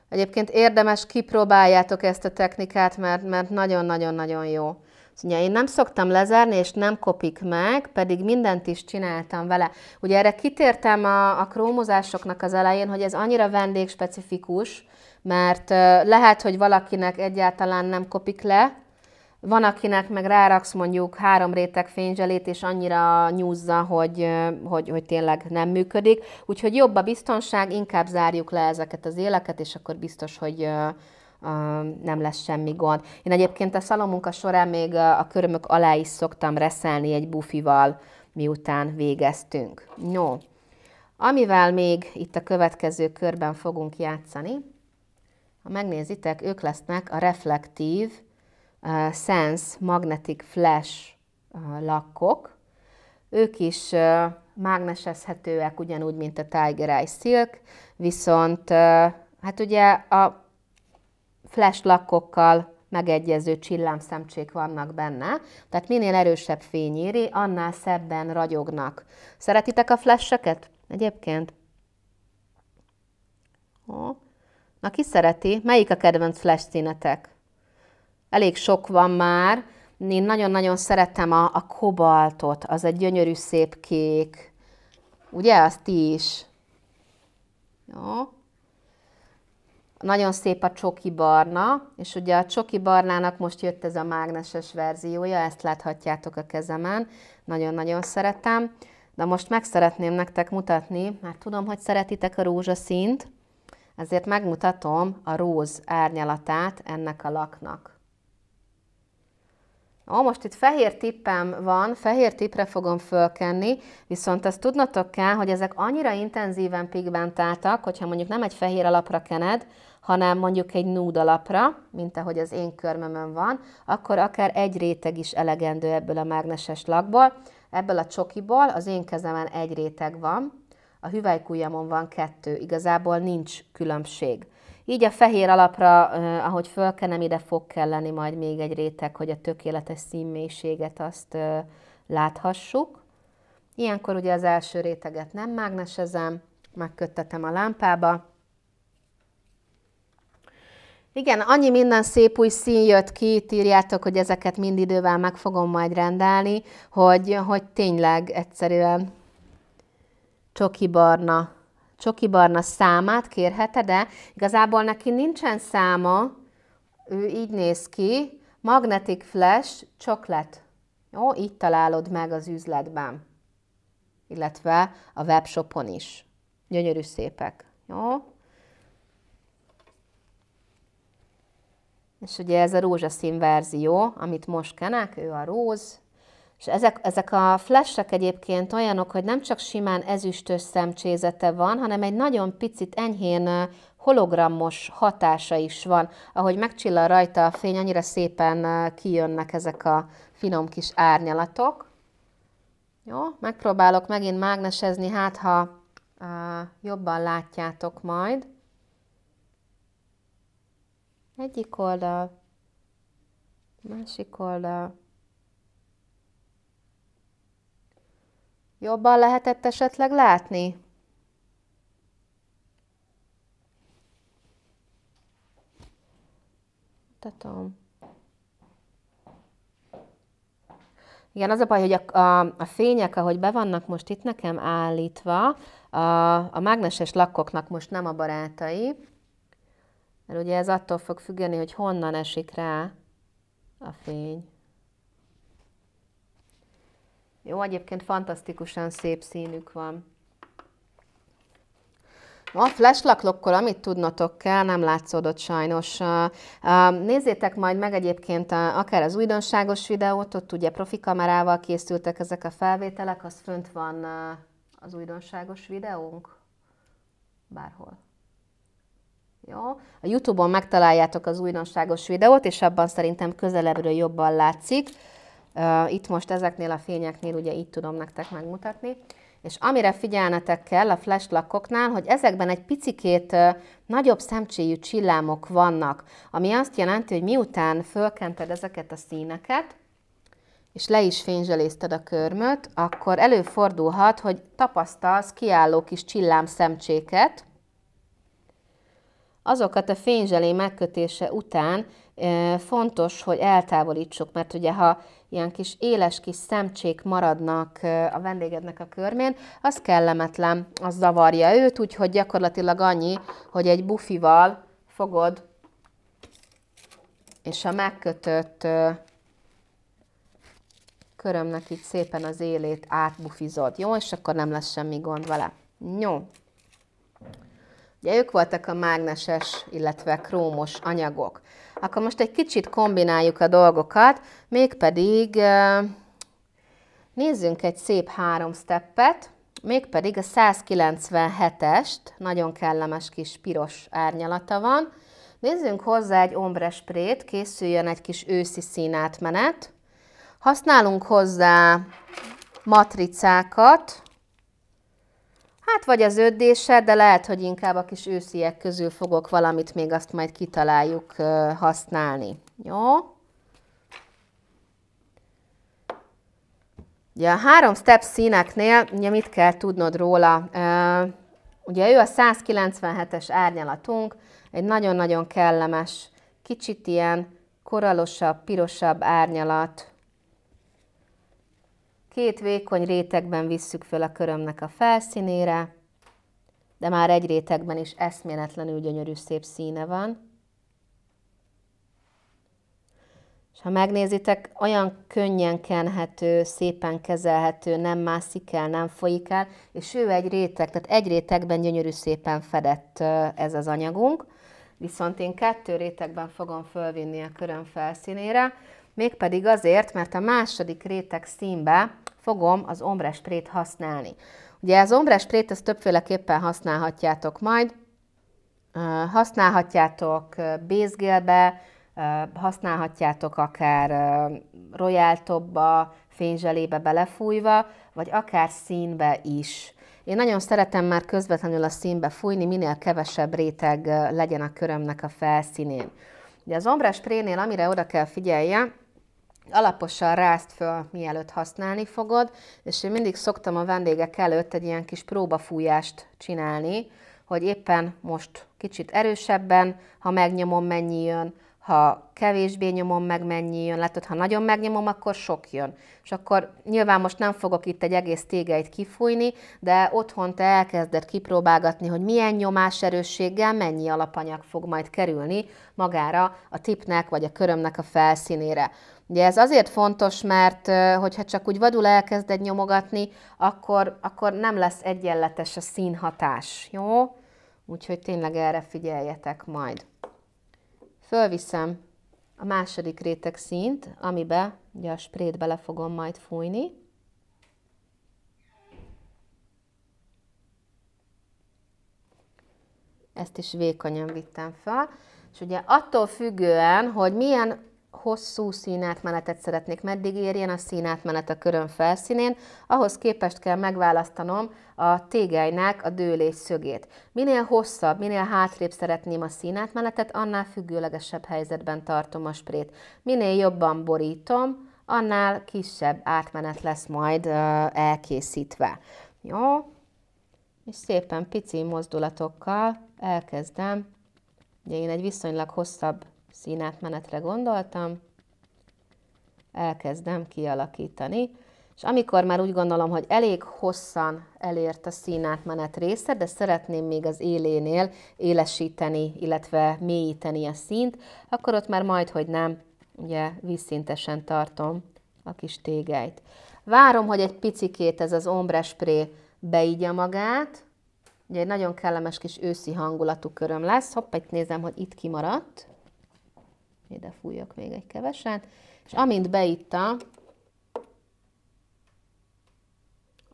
Egyébként érdemes kipróbáljátok ezt a technikát, mert, mert nagyon-nagyon-nagyon jó. Ugye én nem szoktam lezárni, és nem kopik meg, pedig mindent is csináltam vele. Ugye erre kitértem a, a krómozásoknak az elején, hogy ez annyira vendégspecifikus, mert lehet, hogy valakinek egyáltalán nem kopik le, van, akinek meg ráraksz mondjuk három réteg fényzselét, és annyira nyúzza, hogy, hogy, hogy tényleg nem működik. Úgyhogy jobb a biztonság, inkább zárjuk le ezeket az éleket, és akkor biztos, hogy, nem lesz semmi gond. Én egyébként a szalomunka során még a körömök alá is szoktam reszelni egy bufival, miután végeztünk. No, amivel még itt a következő körben fogunk játszani, ha megnézitek, ők lesznek a reflektív uh, Sense Magnetic Flash uh, lakkok. Ők is uh, mágnesezhetőek, ugyanúgy, mint a Tiger Eye Silk, viszont hát ugye a flash lakkokkal megegyező csillámszemcsék vannak benne, tehát minél erősebb fény éri, annál szebben ragyognak. Szeretitek a flasheket? Egyébként? Ó. Na, ki szereti? Melyik a kedvenc flash színetek? Elég sok van már. Én nagyon-nagyon szeretem a, a kobaltot, az egy gyönyörű szép kék. Ugye, azt ti is. Jó. Nagyon szép a csoki barna, és ugye a csoki barnának most jött ez a mágneses verziója, ezt láthatjátok a kezemen, nagyon-nagyon szeretem. De most meg szeretném nektek mutatni, mert hát tudom, hogy szeretitek a rózsaszínt, ezért megmutatom a róz árnyalatát ennek a laknak. Ó, most itt fehér tippem van, fehér tipre fogom fölkenni, viszont ezt tudnotok kell, hogy ezek annyira intenzíven pigmentáltak, hogyha mondjuk nem egy fehér alapra kened, hanem mondjuk egy nude alapra, mint ahogy az én körmömön van, akkor akár egy réteg is elegendő ebből a mágneses lakból. Ebből a csokiból az én kezemen egy réteg van, a hüvelykujjamon van kettő, igazából nincs különbség. Így a fehér alapra, ahogy fölkenem, ide fog kelleni majd még egy réteg, hogy a tökéletes színmélységet azt láthassuk. Ilyenkor ugye az első réteget nem mágnesezem, megköttetem a lámpába. Igen, annyi minden szép új szín jött ki, itt írjátok, hogy ezeket mind idővel meg fogom majd rendelni, hogy, hogy tényleg egyszerűen csoki barna Csoki Barna számát kérheted de Igazából neki nincsen száma, ő így néz ki, Magnetic Flash csoklet. Jó, így találod meg az üzletben, illetve a webshopon is. Gyönyörű szépek. Jó? És ugye ez a rózsaszín verzió, amit most kenek, ő a róz, és ezek, ezek a flashek egyébként olyanok, hogy nem csak simán ezüstös szemcsézete van, hanem egy nagyon picit enyhén hologramos hatása is van. Ahogy megcsillan rajta a fény, annyira szépen kijönnek ezek a finom kis árnyalatok. Jó, megpróbálok megint mágnesezni, hát ha a, jobban látjátok majd. Egyik oldal, másik oldal. Jobban lehetett esetleg látni? Tudom. Igen, az a baj, hogy a, a, a fények, ahogy be vannak most itt nekem állítva, a, a mágneses lakkoknak most nem a barátai, mert ugye ez attól fog függeni, hogy honnan esik rá a fény. Jó, egyébként fantasztikusan szép színük van. A flashlaklokkal, amit tudnotok kell, nem látszódott sajnos. Nézzétek majd meg egyébként akár az újdonságos videót, ott ugye profi kamerával készültek ezek a felvételek, az fönt van az újdonságos videónk? Bárhol. Jó? A Youtube-on megtaláljátok az újdonságos videót, és abban szerintem közelebbről jobban látszik. Itt most ezeknél a fényeknél ugye így tudom nektek megmutatni. És amire figyelnetek kell a lakoknál, hogy ezekben egy picikét nagyobb szemcséjű csillámok vannak, ami azt jelenti, hogy miután fölkented ezeket a színeket, és le is fényzselészted a körmöt, akkor előfordulhat, hogy tapasztalsz kiálló kis csillám szemcséket. Azokat a fényzselé megkötése után fontos, hogy eltávolítsuk, mert ugye ha ilyen kis éles kis szemcsék maradnak a vendégednek a körmén, az kellemetlen, az zavarja őt, úgyhogy gyakorlatilag annyi, hogy egy bufival fogod, és a megkötött körömnek így szépen az élét átbufizod, jó? És akkor nem lesz semmi gond vele. Jó. Ugye ők voltak a mágneses, illetve krómos anyagok. Akkor most egy kicsit kombináljuk a dolgokat, mégpedig nézzünk egy szép három steppet, mégpedig a 197-est, nagyon kellemes kis piros árnyalata van. Nézzünk hozzá egy sprét, készüljön egy kis őszi színátmenet. Használunk hozzá matricákat, Hát vagy az öddéssel, de lehet, hogy inkább a kis ősziek közül fogok valamit, még azt majd kitaláljuk használni. Jó? Ugye a három step színeknél, ugye mit kell tudnod róla? Ugye ő a 197-es árnyalatunk, egy nagyon-nagyon kellemes, kicsit ilyen koralosabb, pirosabb árnyalat, Két vékony rétegben visszük föl a körömnek a felszínére, de már egy rétegben is eszméletlenül gyönyörű szép színe van. És ha megnézitek, olyan könnyen kenhető, szépen kezelhető, nem mászik el, nem folyik el, és ő egy réteg, tehát egy rétegben gyönyörű szépen fedett ez az anyagunk, viszont én kettő rétegben fogom fölvinni a köröm felszínére, mégpedig azért, mert a második réteg színbe fogom az ombresprét használni. Ugye az ombresprét ezt többféleképpen használhatjátok majd, használhatjátok bézgélbe, használhatjátok akár royáltobba, fényzselébe belefújva, vagy akár színbe is. Én nagyon szeretem már közvetlenül a színbe fújni, minél kevesebb réteg legyen a körömnek a felszínén. Ugye az ombrás prénél, amire oda kell figyelje, alaposan rázt föl, mielőtt használni fogod, és én mindig szoktam a vendégek előtt egy ilyen kis próbafújást csinálni, hogy éppen most kicsit erősebben, ha megnyomom, mennyi jön, ha kevésbé nyomom meg, mennyi jön, látod, ha nagyon megnyomom, akkor sok jön. És akkor nyilván most nem fogok itt egy egész tégeit kifújni, de otthon te elkezded kipróbálgatni, hogy milyen nyomás erősséggel mennyi alapanyag fog majd kerülni magára a tipnek vagy a körömnek a felszínére. Ugye ez azért fontos, mert hogyha csak úgy vadul elkezded nyomogatni, akkor, akkor nem lesz egyenletes a színhatás, jó? Úgyhogy tényleg erre figyeljetek majd. Fölviszem a második réteg színt, amibe ugye a sprét bele fogom majd fújni. Ezt is vékonyan vittem fel. És ugye attól függően, hogy milyen hosszú színátmenetet szeretnék, meddig érjen a színátmenet a köröm felszínén, ahhoz képest kell megválasztanom a tégelynek a dőlés szögét. Minél hosszabb, minél hátrébb szeretném a színátmenetet, annál függőlegesebb helyzetben tartom a sprét. Minél jobban borítom, annál kisebb átmenet lesz majd elkészítve. Jó, és szépen pici mozdulatokkal elkezdem. Ugye én egy viszonylag hosszabb színátmenetre gondoltam, elkezdem kialakítani, és amikor már úgy gondolom, hogy elég hosszan elért a színátmenet része, de szeretném még az élénél élesíteni, illetve mélyíteni a színt, akkor ott már majd, hogy nem, ugye vízszintesen tartom a kis tégelyt. Várom, hogy egy picikét ez az ombráspré beígya magát, ugye egy nagyon kellemes kis őszi hangulatú köröm lesz. Hopp, egy nézem, hogy itt kimaradt. Ide fújok még egy keveset. És amint beitta,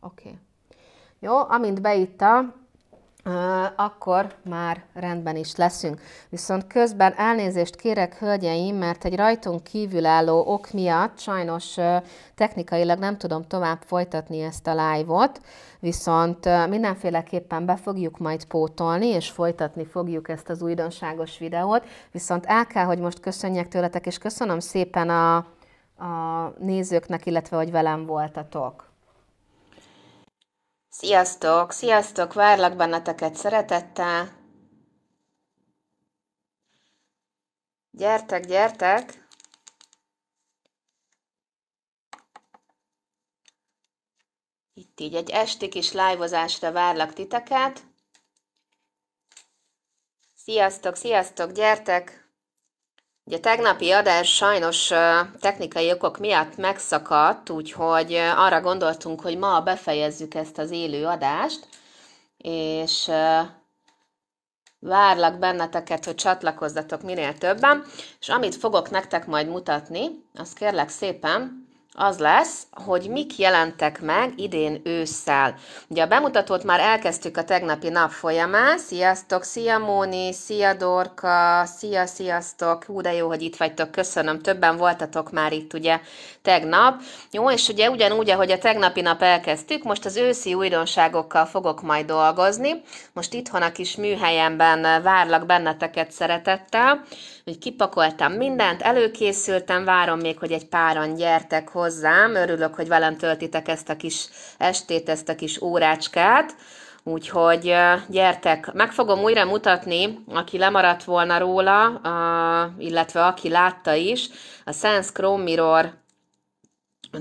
oké, okay. jó, amint beitta, akkor már rendben is leszünk. Viszont közben elnézést kérek, hölgyeim, mert egy rajtunk kívülálló ok miatt sajnos technikailag nem tudom tovább folytatni ezt a live-ot, viszont mindenféleképpen be fogjuk majd pótolni, és folytatni fogjuk ezt az újdonságos videót. Viszont el kell, hogy most köszönjek tőletek, és köszönöm szépen a, a nézőknek, illetve hogy velem voltatok. Sziasztok, sziasztok, várlak benneteket szeretettel. Gyertek, gyertek. Itt így egy esti kis live várlak titeket. Sziasztok, sziasztok, gyertek! Ugye tegnapi adás sajnos technikai okok miatt megszakadt, úgyhogy arra gondoltunk, hogy ma befejezzük ezt az élő adást, és várlak benneteket, hogy csatlakozzatok minél többen, és amit fogok nektek majd mutatni, azt kérlek szépen, az lesz, hogy mik jelentek meg idén ősszel. Ugye a bemutatót már elkezdtük a tegnapi nap folyamán. Sziasztok, szia Móni, szia Dorka, szia, sziasztok. Hú, de jó, hogy itt vagytok, köszönöm. Többen voltatok már itt ugye tegnap. Jó, és ugye ugyanúgy, ahogy a tegnapi nap elkezdtük, most az őszi újdonságokkal fogok majd dolgozni. Most itthon a kis műhelyemben várlak benneteket szeretettel hogy kipakoltam mindent, előkészültem, várom még, hogy egy páran gyertek hozzám, örülök, hogy velem töltitek ezt a kis estét, ezt a kis órácskát, Úgyhogy gyertek, meg fogom újra mutatni, aki lemaradt volna róla, illetve aki látta is, a Sense Chrome Mirror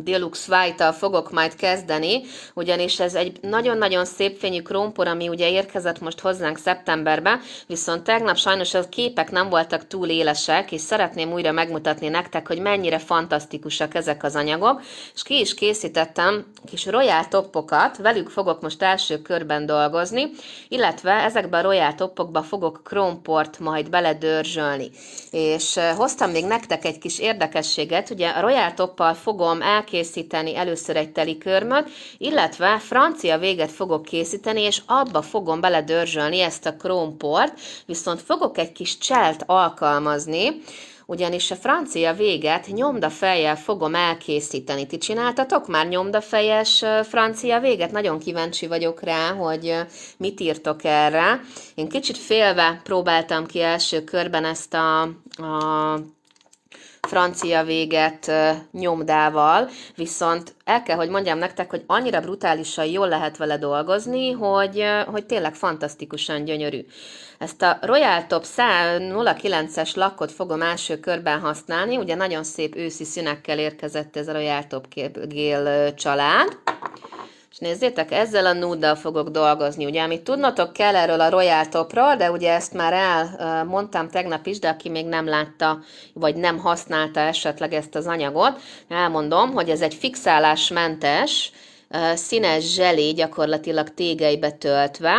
Deluxe white fogok majd kezdeni, ugyanis ez egy nagyon-nagyon szép fényű krómpor, ami ugye érkezett most hozzánk szeptemberbe, viszont tegnap sajnos a képek nem voltak túl élesek, és szeretném újra megmutatni nektek, hogy mennyire fantasztikusak ezek az anyagok, és ki is készítettem kis royal toppokat, velük fogok most első körben dolgozni, illetve ezekben a royal toppokba fogok kromport majd beledörzsölni. És eh, hoztam még nektek egy kis érdekességet, ugye a royal toppal fogom el elkészíteni először egy teli körmöt, illetve francia véget fogok készíteni, és abba fogom beledörzsölni ezt a krómport, viszont fogok egy kis cselt alkalmazni, ugyanis a francia véget fejjel fogom elkészíteni. Ti csináltatok már nyomdafejes francia véget? Nagyon kíváncsi vagyok rá, hogy mit írtok erre. Én kicsit félve próbáltam ki első körben ezt a, a francia véget nyomdával, viszont el kell, hogy mondjam nektek, hogy annyira brutálisan jól lehet vele dolgozni, hogy, hogy tényleg fantasztikusan gyönyörű. Ezt a Royal Top 09-es lakkot fogom első körben használni, ugye nagyon szép őszi színekkel érkezett ez a Royal Top Gél család nézzétek, ezzel a nuddal fogok dolgozni. Ugye, amit tudnotok kell erről a Royal Topról, de ugye ezt már elmondtam tegnap is, de aki még nem látta, vagy nem használta esetleg ezt az anyagot, elmondom, hogy ez egy fixálásmentes, színes zselé gyakorlatilag tégeibe töltve,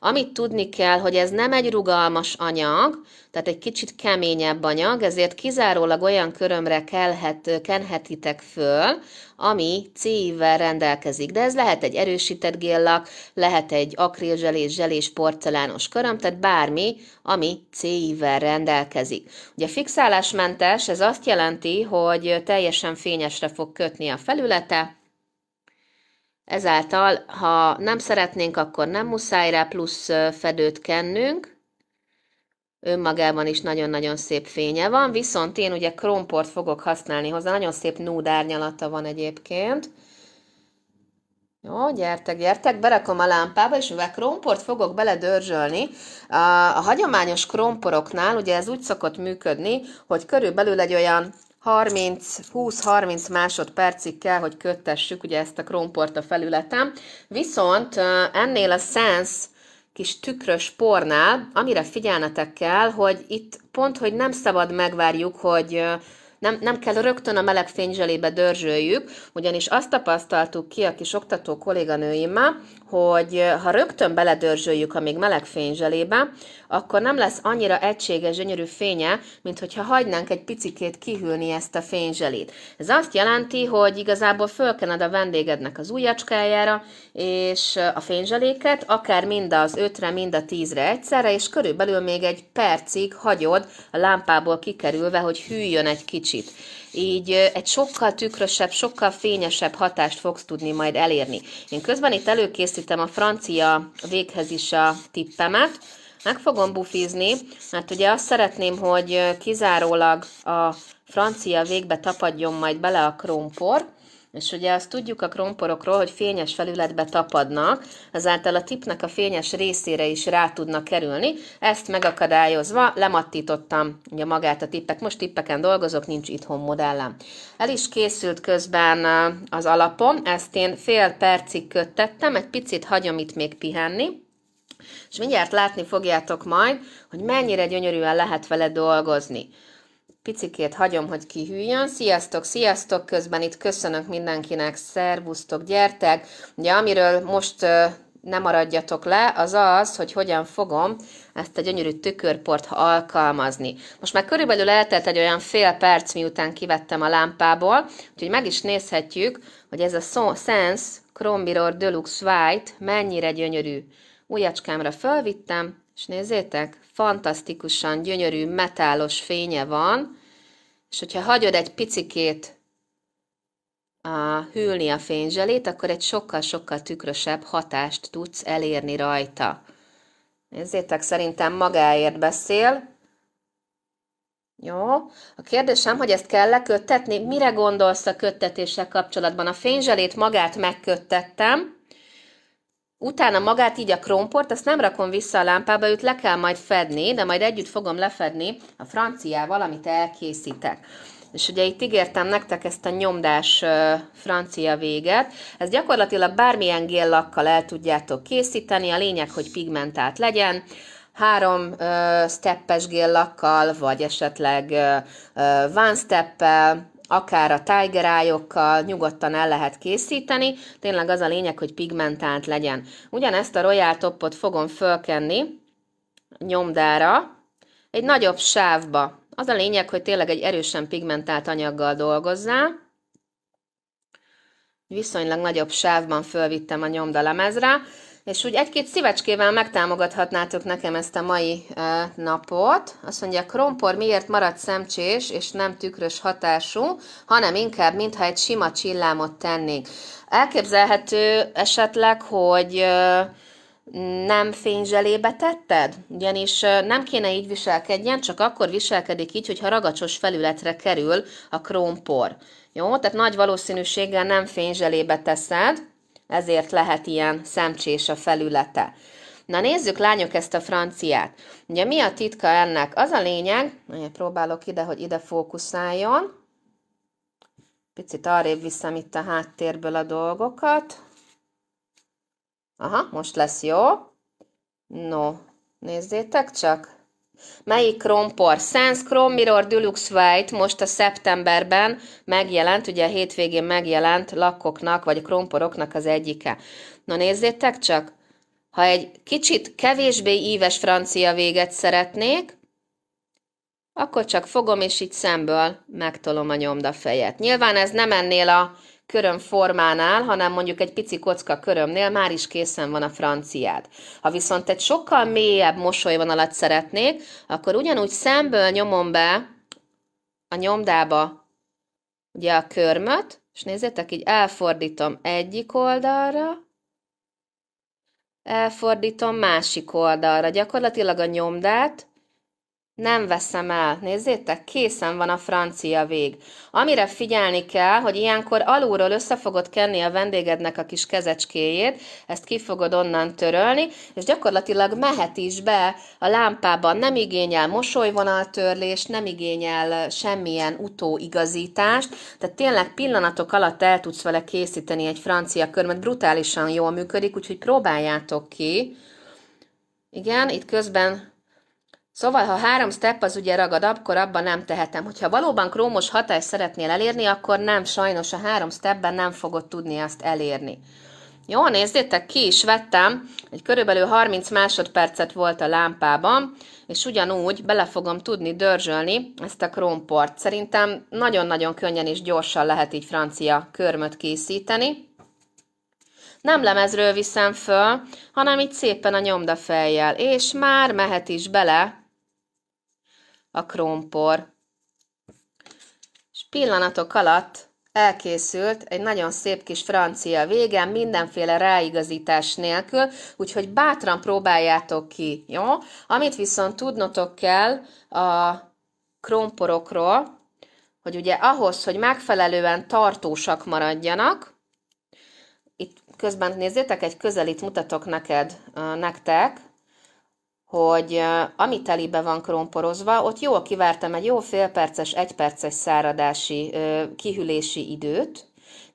amit tudni kell, hogy ez nem egy rugalmas anyag, tehát egy kicsit keményebb anyag, ezért kizárólag olyan körömre kelhet, kenhetitek föl, ami CI-vel rendelkezik. De ez lehet egy erősített géllak, lehet egy akrilzselés, zselés, porcelános köröm, tehát bármi, ami CI-vel rendelkezik. Ugye fixálásmentes, ez azt jelenti, hogy teljesen fényesre fog kötni a felülete, Ezáltal, ha nem szeretnénk, akkor nem muszáj rá plusz fedőt kennünk, önmagában is nagyon-nagyon szép fénye van, viszont én ugye kromport fogok használni hozzá, nagyon szép nude árnyalata van egyébként. Jó, gyertek, gyertek, berakom a lámpába, és mivel kromport fogok beledörzsölni, a, a hagyományos kromporoknál ugye ez úgy szokott működni, hogy körülbelül egy olyan 20-30 másodpercig kell, hogy köttessük ugye ezt a krómport a felületem. Viszont ennél a Sense kis tükrös pornál, amire figyelnetek kell, hogy itt pont, hogy nem szabad megvárjuk, hogy nem, nem kell rögtön a meleg fényzselébe dörzsöljük, ugyanis azt tapasztaltuk ki a kis oktató kolléganőimmel, hogy ha rögtön beledörzsöljük a még meleg fényzselébe, akkor nem lesz annyira egységes, gyönyörű fénye, mint hogyha hagynánk egy picikét kihűlni ezt a fényzselét. Ez azt jelenti, hogy igazából fölkened a vendégednek az ujjacskájára, és a fényzseléket, akár mind az ötre, mind a tízre, egyszerre, és körülbelül még egy percig hagyod a lámpából kikerülve, hogy hűljön egy kicsit így egy sokkal tükrösebb, sokkal fényesebb hatást fogsz tudni majd elérni. Én közben itt előkészítem a francia véghez is a tippemet, meg fogom bufizni, mert ugye azt szeretném, hogy kizárólag a francia végbe tapadjon majd bele a krómpor, és ugye azt tudjuk a kromporokról, hogy fényes felületbe tapadnak, ezáltal a tipnek a fényes részére is rá tudnak kerülni, ezt megakadályozva lemattítottam ugye magát a tippek. Most tippeken dolgozok, nincs itthon modellem. El is készült közben az alapom, ezt én fél percig köttettem, egy picit hagyom itt még pihenni, és mindjárt látni fogjátok majd, hogy mennyire gyönyörűen lehet vele dolgozni. Picikét hagyom, hogy kihűljön. Sziasztok, sziasztok! Közben itt köszönök mindenkinek, szervusztok, gyertek! Ugye, amiről most nem maradjatok le, az az, hogy hogyan fogom ezt a gyönyörű tükörport alkalmazni. Most már körülbelül eltelt egy olyan fél perc, miután kivettem a lámpából, úgyhogy meg is nézhetjük, hogy ez a Sense Chrome Mirror Deluxe White mennyire gyönyörű. Újacskámra fölvittem, és nézzétek, fantasztikusan gyönyörű metálos fénye van, és hogyha hagyod egy picikét a, hűlni a fényzselét, akkor egy sokkal-sokkal tükrösebb hatást tudsz elérni rajta. Nézzétek, szerintem magáért beszél. Jó. A kérdésem, hogy ezt kell leköttetni. Mire gondolsz a köttetéssel kapcsolatban? A fényzselét magát megköttettem, Utána magát így a krómport, azt nem rakom vissza a lámpába, őt le kell majd fedni, de majd együtt fogom lefedni a franciával, amit elkészítek. És ugye itt ígértem nektek ezt a nyomdás francia véget. Ez gyakorlatilag bármilyen géllakkal el tudjátok készíteni, a lényeg, hogy pigmentált legyen három ö, steppes géllakkal, vagy esetleg ö, ö, one steppel, akár a Tiger nyugodtan el lehet készíteni, tényleg az a lényeg, hogy pigmentált legyen. Ugyanezt a Royal Topot fogom fölkenni nyomdára, egy nagyobb sávba. Az a lényeg, hogy tényleg egy erősen pigmentált anyaggal dolgozzál. Viszonylag nagyobb sávban fölvittem a nyomdalemezre. És úgy egy-két szívecskével megtámogathatnátok nekem ezt a mai napot. Azt mondja, krompor miért marad szemcsés és nem tükrös hatású, hanem inkább, mintha egy sima csillámot tennék. Elképzelhető esetleg, hogy nem fényzselébe tetted? Ugyanis nem kéne így viselkedjen, csak akkor viselkedik így, hogyha ragacsos felületre kerül a krómpor. Jó, tehát nagy valószínűséggel nem fényzselébe teszed, ezért lehet ilyen szemcsés a felülete. Na nézzük, lányok, ezt a franciát. Ugye mi a titka ennek? Az a lényeg, ugye próbálok ide, hogy ide fókuszáljon. Picit arrébb viszem itt a háttérből a dolgokat. Aha, most lesz jó. No, nézzétek csak. Melyik krompor? Sans Chrome Mirror Deluxe White most a szeptemberben megjelent, ugye a hétvégén megjelent lakoknak vagy kromporoknak az egyike. Na nézzétek csak, ha egy kicsit kevésbé íves francia véget szeretnék, akkor csak fogom, és így szemből megtolom a nyomda fejet. Nyilván ez nem ennél a köröm formánál, hanem mondjuk egy pici kocka körömnél már is készen van a franciád. Ha viszont egy sokkal mélyebb mosolyvonalat szeretnék, akkor ugyanúgy szemből nyomom be a nyomdába ugye a körmöt, és nézzétek, így elfordítom egyik oldalra, elfordítom másik oldalra. Gyakorlatilag a nyomdát nem veszem el. Nézzétek, készen van a francia vég. Amire figyelni kell, hogy ilyenkor alulról össze fogod kenni a vendégednek a kis kezecskéjét, ezt ki fogod onnan törölni, és gyakorlatilag mehet is be a lámpában. Nem igényel mosolyvonaltörlést, nem igényel semmilyen utóigazítást, tehát tényleg pillanatok alatt el tudsz vele készíteni egy francia körmet. Brutálisan jól működik, úgyhogy próbáljátok ki. Igen, itt közben Szóval, ha három step az ugye ragad, akkor abban nem tehetem. Hogyha valóban krómos hatást szeretnél elérni, akkor nem, sajnos a három stepben nem fogod tudni azt elérni. Jó, nézzétek, ki is vettem, egy körülbelül 30 másodpercet volt a lámpában, és ugyanúgy bele fogom tudni dörzsölni ezt a krómport. Szerintem nagyon-nagyon könnyen és gyorsan lehet így francia körmöt készíteni. Nem lemezről viszem föl, hanem így szépen a nyomda fejjel, és már mehet is bele a krómpor. És pillanatok alatt elkészült egy nagyon szép kis francia vége, mindenféle ráigazítás nélkül, úgyhogy bátran próbáljátok ki, jó? Amit viszont tudnotok kell a krómporokról, hogy ugye ahhoz, hogy megfelelően tartósak maradjanak, itt közben nézzétek, egy közelít mutatok neked, nektek, hogy ami telibe van krómporozva, ott jól kivártam egy jó félperces, egyperces száradási, kihűlési időt,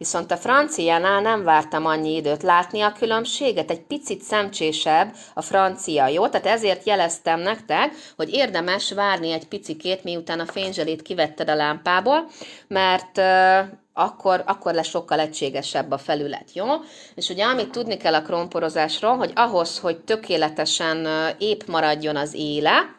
viszont a franciánál nem vártam annyi időt látni a különbséget, egy picit szemcsésebb a francia, jó? Tehát ezért jeleztem nektek, hogy érdemes várni egy picikét, miután a fényzselét kivetted a lámpából, mert akkor, akkor lesz sokkal egységesebb a felület, jó? És ugye amit tudni kell a kromporozásról, hogy ahhoz, hogy tökéletesen épp maradjon az éle,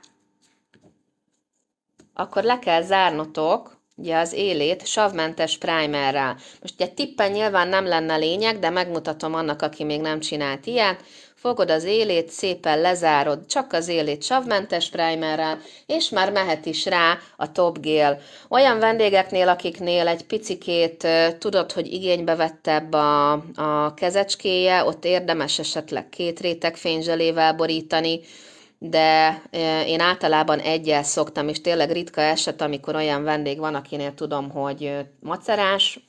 akkor le kell zárnotok ugye az élét savmentes primerrel. Most ugye tippen nyilván nem lenne lényeg, de megmutatom annak, aki még nem csinált ilyet. Fogod az élét, szépen lezárod, csak az élét savmentes primerrel, és már mehet is rá a Top Gel. Olyan vendégeknél, akiknél egy picikét tudod, hogy igénybe vettebb a, a kezecskéje, ott érdemes esetleg két réteg fényzselével borítani, de e, én általában egyel szoktam, és tényleg ritka eset, amikor olyan vendég van, akinél tudom, hogy macerás,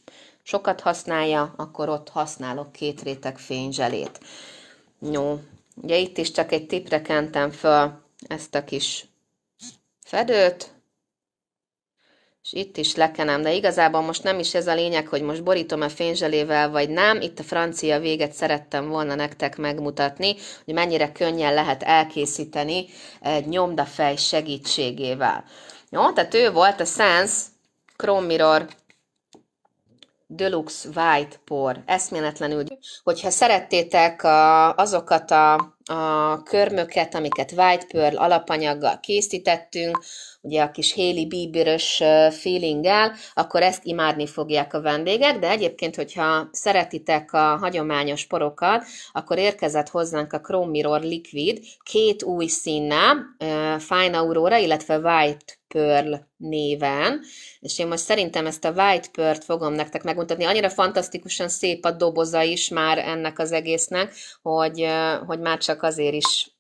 sokat használja, akkor ott használok két réteg fényzselét. No, ugye itt is csak egy tipre kentem föl ezt a kis fedőt, és itt is lekenem, de igazából most nem is ez a lényeg, hogy most borítom-e fényzselével, vagy nem. Itt a francia véget szerettem volna nektek megmutatni, hogy mennyire könnyen lehet elkészíteni egy nyomdafej segítségével. Jó, tehát ő volt a Sense Chrome Mirror Deluxe White por. Eszméletlenül, hogyha szerettétek azokat a a körmöket, amiket White Pearl alapanyaggal készítettünk, ugye a kis Haley Bieberös feelinggel, akkor ezt imádni fogják a vendégek, de egyébként, hogyha szeretitek a hagyományos porokat, akkor érkezett hozzánk a Chrome Mirror Liquid két új színnel, Fine Aurora, illetve White Pearl néven, és én most szerintem ezt a White Pearl-t fogom nektek megmutatni. Annyira fantasztikusan szép a doboza is már ennek az egésznek, hogy, hogy már csak azért is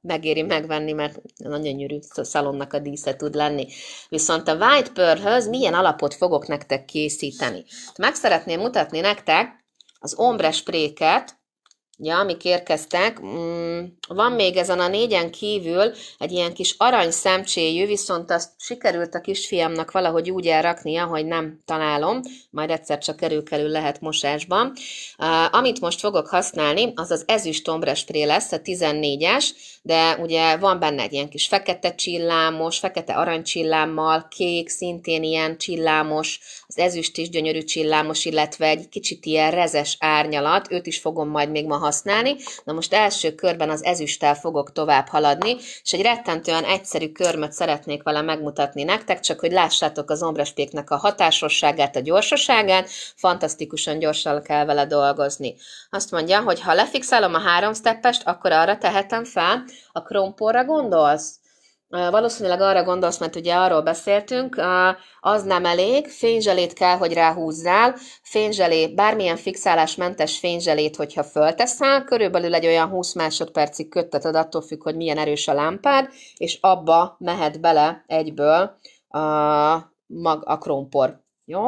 megéri megvenni, mert nagyon gyönyörű szalonnak a dísze tud lenni. Viszont a White pearl milyen alapot fogok nektek készíteni? Meg szeretném mutatni nektek az ombre spréket, ja, amik érkeztek. Mm, van még ezen a négyen kívül egy ilyen kis arany szemcséjű, viszont azt sikerült a kisfiamnak valahogy úgy elraknia, hogy nem találom, majd egyszer csak erőkelül lehet mosásban. Uh, amit most fogok használni, az az ezüst ombrespré lesz, a 14-es, de ugye van benne egy ilyen kis fekete csillámos, fekete aranycsillámmal, kék, szintén ilyen csillámos, az ezüst is gyönyörű csillámos, illetve egy kicsit ilyen rezes árnyalat, őt is fogom majd még ma használni. Na most első körben az ezüsttel fogok tovább haladni, és egy rettentően egyszerű körmöt szeretnék vele megmutatni nektek, csak hogy lássátok az ombraspéknek a hatásosságát, a gyorsaságát, fantasztikusan gyorsan kell vele dolgozni. Azt mondja, hogy ha lefixálom a három steppest, akkor arra tehetem fel, a krompóra gondolsz? Valószínűleg arra gondolsz, mert ugye arról beszéltünk, az nem elég, fényzselét kell, hogy ráhúzzál, fényzselé, bármilyen fixálásmentes fényzselét, hogyha fölteszel, körülbelül egy olyan 20 másodpercig kötteted, attól függ, hogy milyen erős a lámpád, és abba mehet bele egyből a, mag, a krompor. Jó?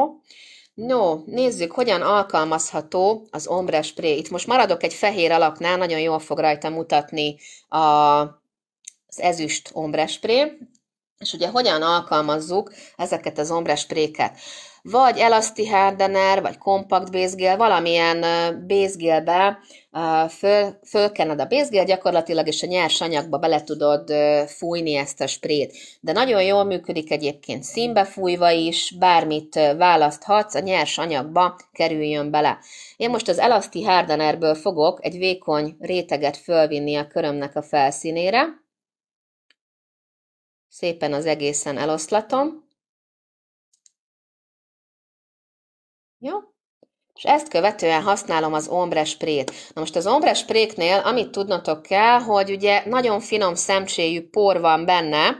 No, nézzük, hogyan alkalmazható az ombre spray. Itt most maradok egy fehér alaknál, nagyon jól fog rajta mutatni a az ezüst ombrespré, és ugye hogyan alkalmazzuk ezeket az ombrespréket? Vagy elaszti hardener, vagy kompakt bézgél, valamilyen bézgélbe föl, fölkened a bézgél gyakorlatilag, és a nyers anyagba bele tudod fújni ezt a sprét. De nagyon jól működik egyébként színbe fújva is, bármit választhatsz, a nyers anyagba kerüljön bele. Én most az elaszti hardenerből fogok egy vékony réteget fölvinni a körömnek a felszínére, Szépen az egészen eloszlatom. Jó, és ezt követően használom az ombre sprét. Na most az ombre spréknél, amit tudnotok kell, hogy ugye nagyon finom szemcséjű por van benne,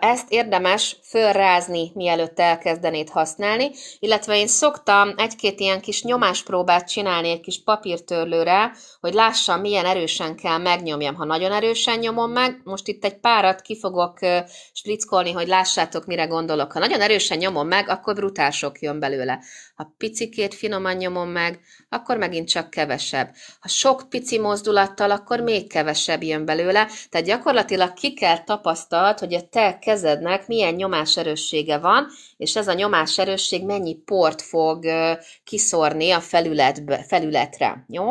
ezt érdemes fölrázni, mielőtt elkezdenéd használni, illetve én szoktam egy-két ilyen kis nyomáspróbát csinálni egy kis papírtörlőre, hogy lássam, milyen erősen kell megnyomjam. Ha nagyon erősen nyomom meg, most itt egy párat kifogok fogok sprickolni, hogy lássátok, mire gondolok. Ha nagyon erősen nyomom meg, akkor brutál sok jön belőle. Ha picikét finom finoman nyomom meg, akkor megint csak kevesebb. Ha sok pici mozdulattal, akkor még kevesebb jön belőle, tehát gyakorlatilag ki kell tapasztalt, hogy a te kezednek milyen nyomáserőssége van, és ez a nyomáserősség mennyi port fog kiszorni a felületbe, felületre. Jó?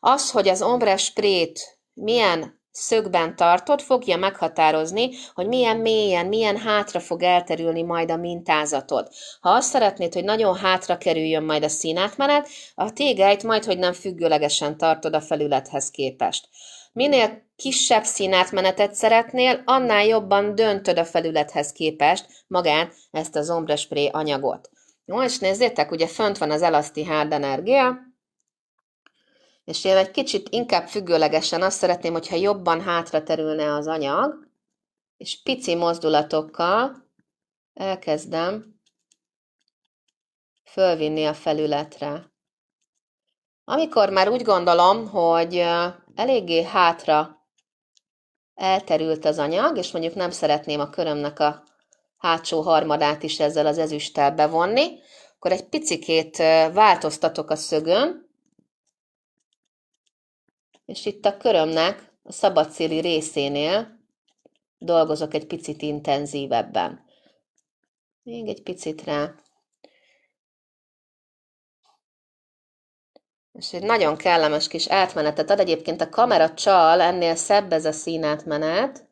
Az, hogy az ombre sprét milyen szögben tartott, fogja meghatározni, hogy milyen mélyen, milyen hátra fog elterülni majd a mintázatod. Ha azt szeretnéd, hogy nagyon hátra kerüljön majd a színátmenet, a tégelyt majd, hogy nem függőlegesen tartod a felülethez képest. Minél kisebb színátmenetet szeretnél, annál jobban döntöd a felülethez képest magán ezt az ombrespray anyagot. Jó, és nézzétek, ugye fönt van az elaszti hárd energia, és én egy kicsit inkább függőlegesen azt szeretném, hogyha jobban hátra terülne az anyag, és pici mozdulatokkal elkezdem fölvinni a felületre. Amikor már úgy gondolom, hogy eléggé hátra elterült az anyag, és mondjuk nem szeretném a körömnek a hátsó harmadát is ezzel az ezüsttel bevonni, akkor egy picikét változtatok a szögön, és itt a körömnek a szabadszéli részénél dolgozok egy picit intenzívebben. Még egy picit rá. És egy nagyon kellemes kis átmenetet ad. Egyébként a kamera csal, ennél szebb ez a színátmenet.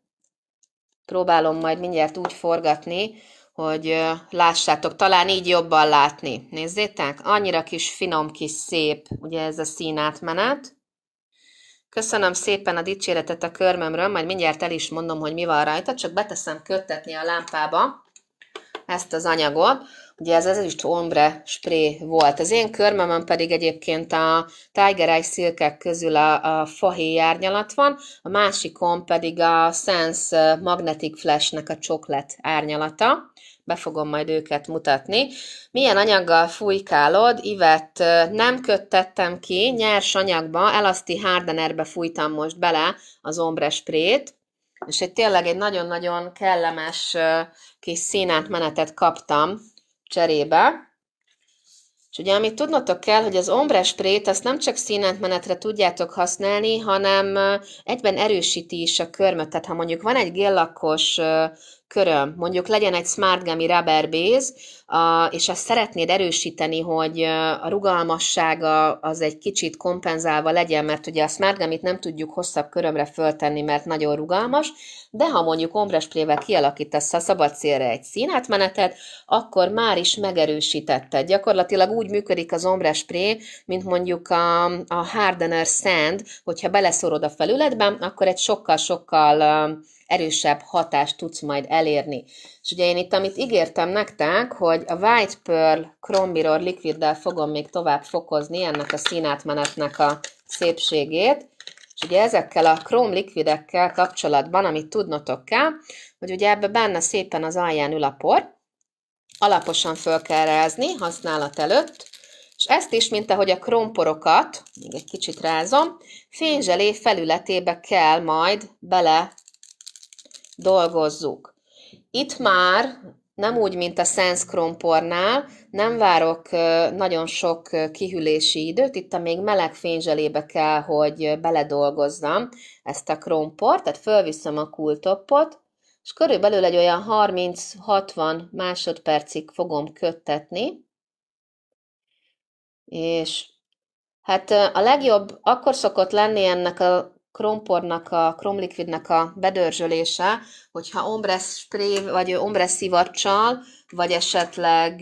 Próbálom majd mindjárt úgy forgatni, hogy lássátok, talán így jobban látni. Nézzétek, annyira kis finom, kis szép, ugye ez a színátmenet. Köszönöm szépen a dicséretet a körmömről, majd mindjárt el is mondom, hogy mi van rajta, csak beteszem köttetni a lámpába ezt az anyagot. Ugye ez az is ombre spré volt. Az én körmemen pedig egyébként a Tiger Eye szilkek közül a, a fahéj árnyalat van, a másikon pedig a Sense Magnetic Flashnek a csoklet árnyalata be fogom majd őket mutatni. Milyen anyaggal fújkálod? Ivet nem köttettem ki, nyers anyagba, elaszti hardenerbe fújtam most bele az ombre sprét, és egy tényleg egy nagyon-nagyon kellemes kis színátmenetet kaptam, cserébe. És ugye, amit tudnotok kell, hogy az ombre sprét, azt nem csak színentmenetre tudjátok használni, hanem egyben erősíti is a körmöt. Tehát ha mondjuk van egy géllakos köröm, mondjuk legyen egy Smart Gummy Rubber Base, a, és azt szeretnéd erősíteni, hogy a rugalmassága az egy kicsit kompenzálva legyen, mert ugye a Smart Gummy-t nem tudjuk hosszabb körömre föltenni, mert nagyon rugalmas, de ha mondjuk ombresprével kialakítasz a szabad célra egy színátmenetet, akkor már is megerősítette. Gyakorlatilag úgy működik az ombrespré, mint mondjuk a, a hardener sand, hogyha beleszorod a felületben, akkor egy sokkal-sokkal erősebb hatást tudsz majd elérni. És ugye én itt, amit ígértem nektek, hogy a White Pearl Chrome Mirror Liquiddel fogom még tovább fokozni ennek a színátmenetnek a szépségét, és ugye ezekkel a Chrome likvidekkel kapcsolatban, amit tudnotok kell, hogy ugye ebbe benne szépen az alján ül a por, alaposan föl kell rázni használat előtt, és ezt is, mint ahogy a kromporokat, még egy kicsit rázom, fényzselé felületébe kell majd bele dolgozzuk. Itt már nem úgy, mint a szenszkrompornál, nem várok nagyon sok kihűlési időt, itt a még meleg fényzselébe kell, hogy beledolgozzam ezt a kromport, tehát fölviszem a kultoppot, és körülbelül egy olyan 30-60 másodpercig fogom köttetni, és hát a legjobb akkor szokott lenni ennek a krompornak, a kromlikvidnek a bedörzsölése, hogyha ombre spray, vagy ombre szivacsal, vagy esetleg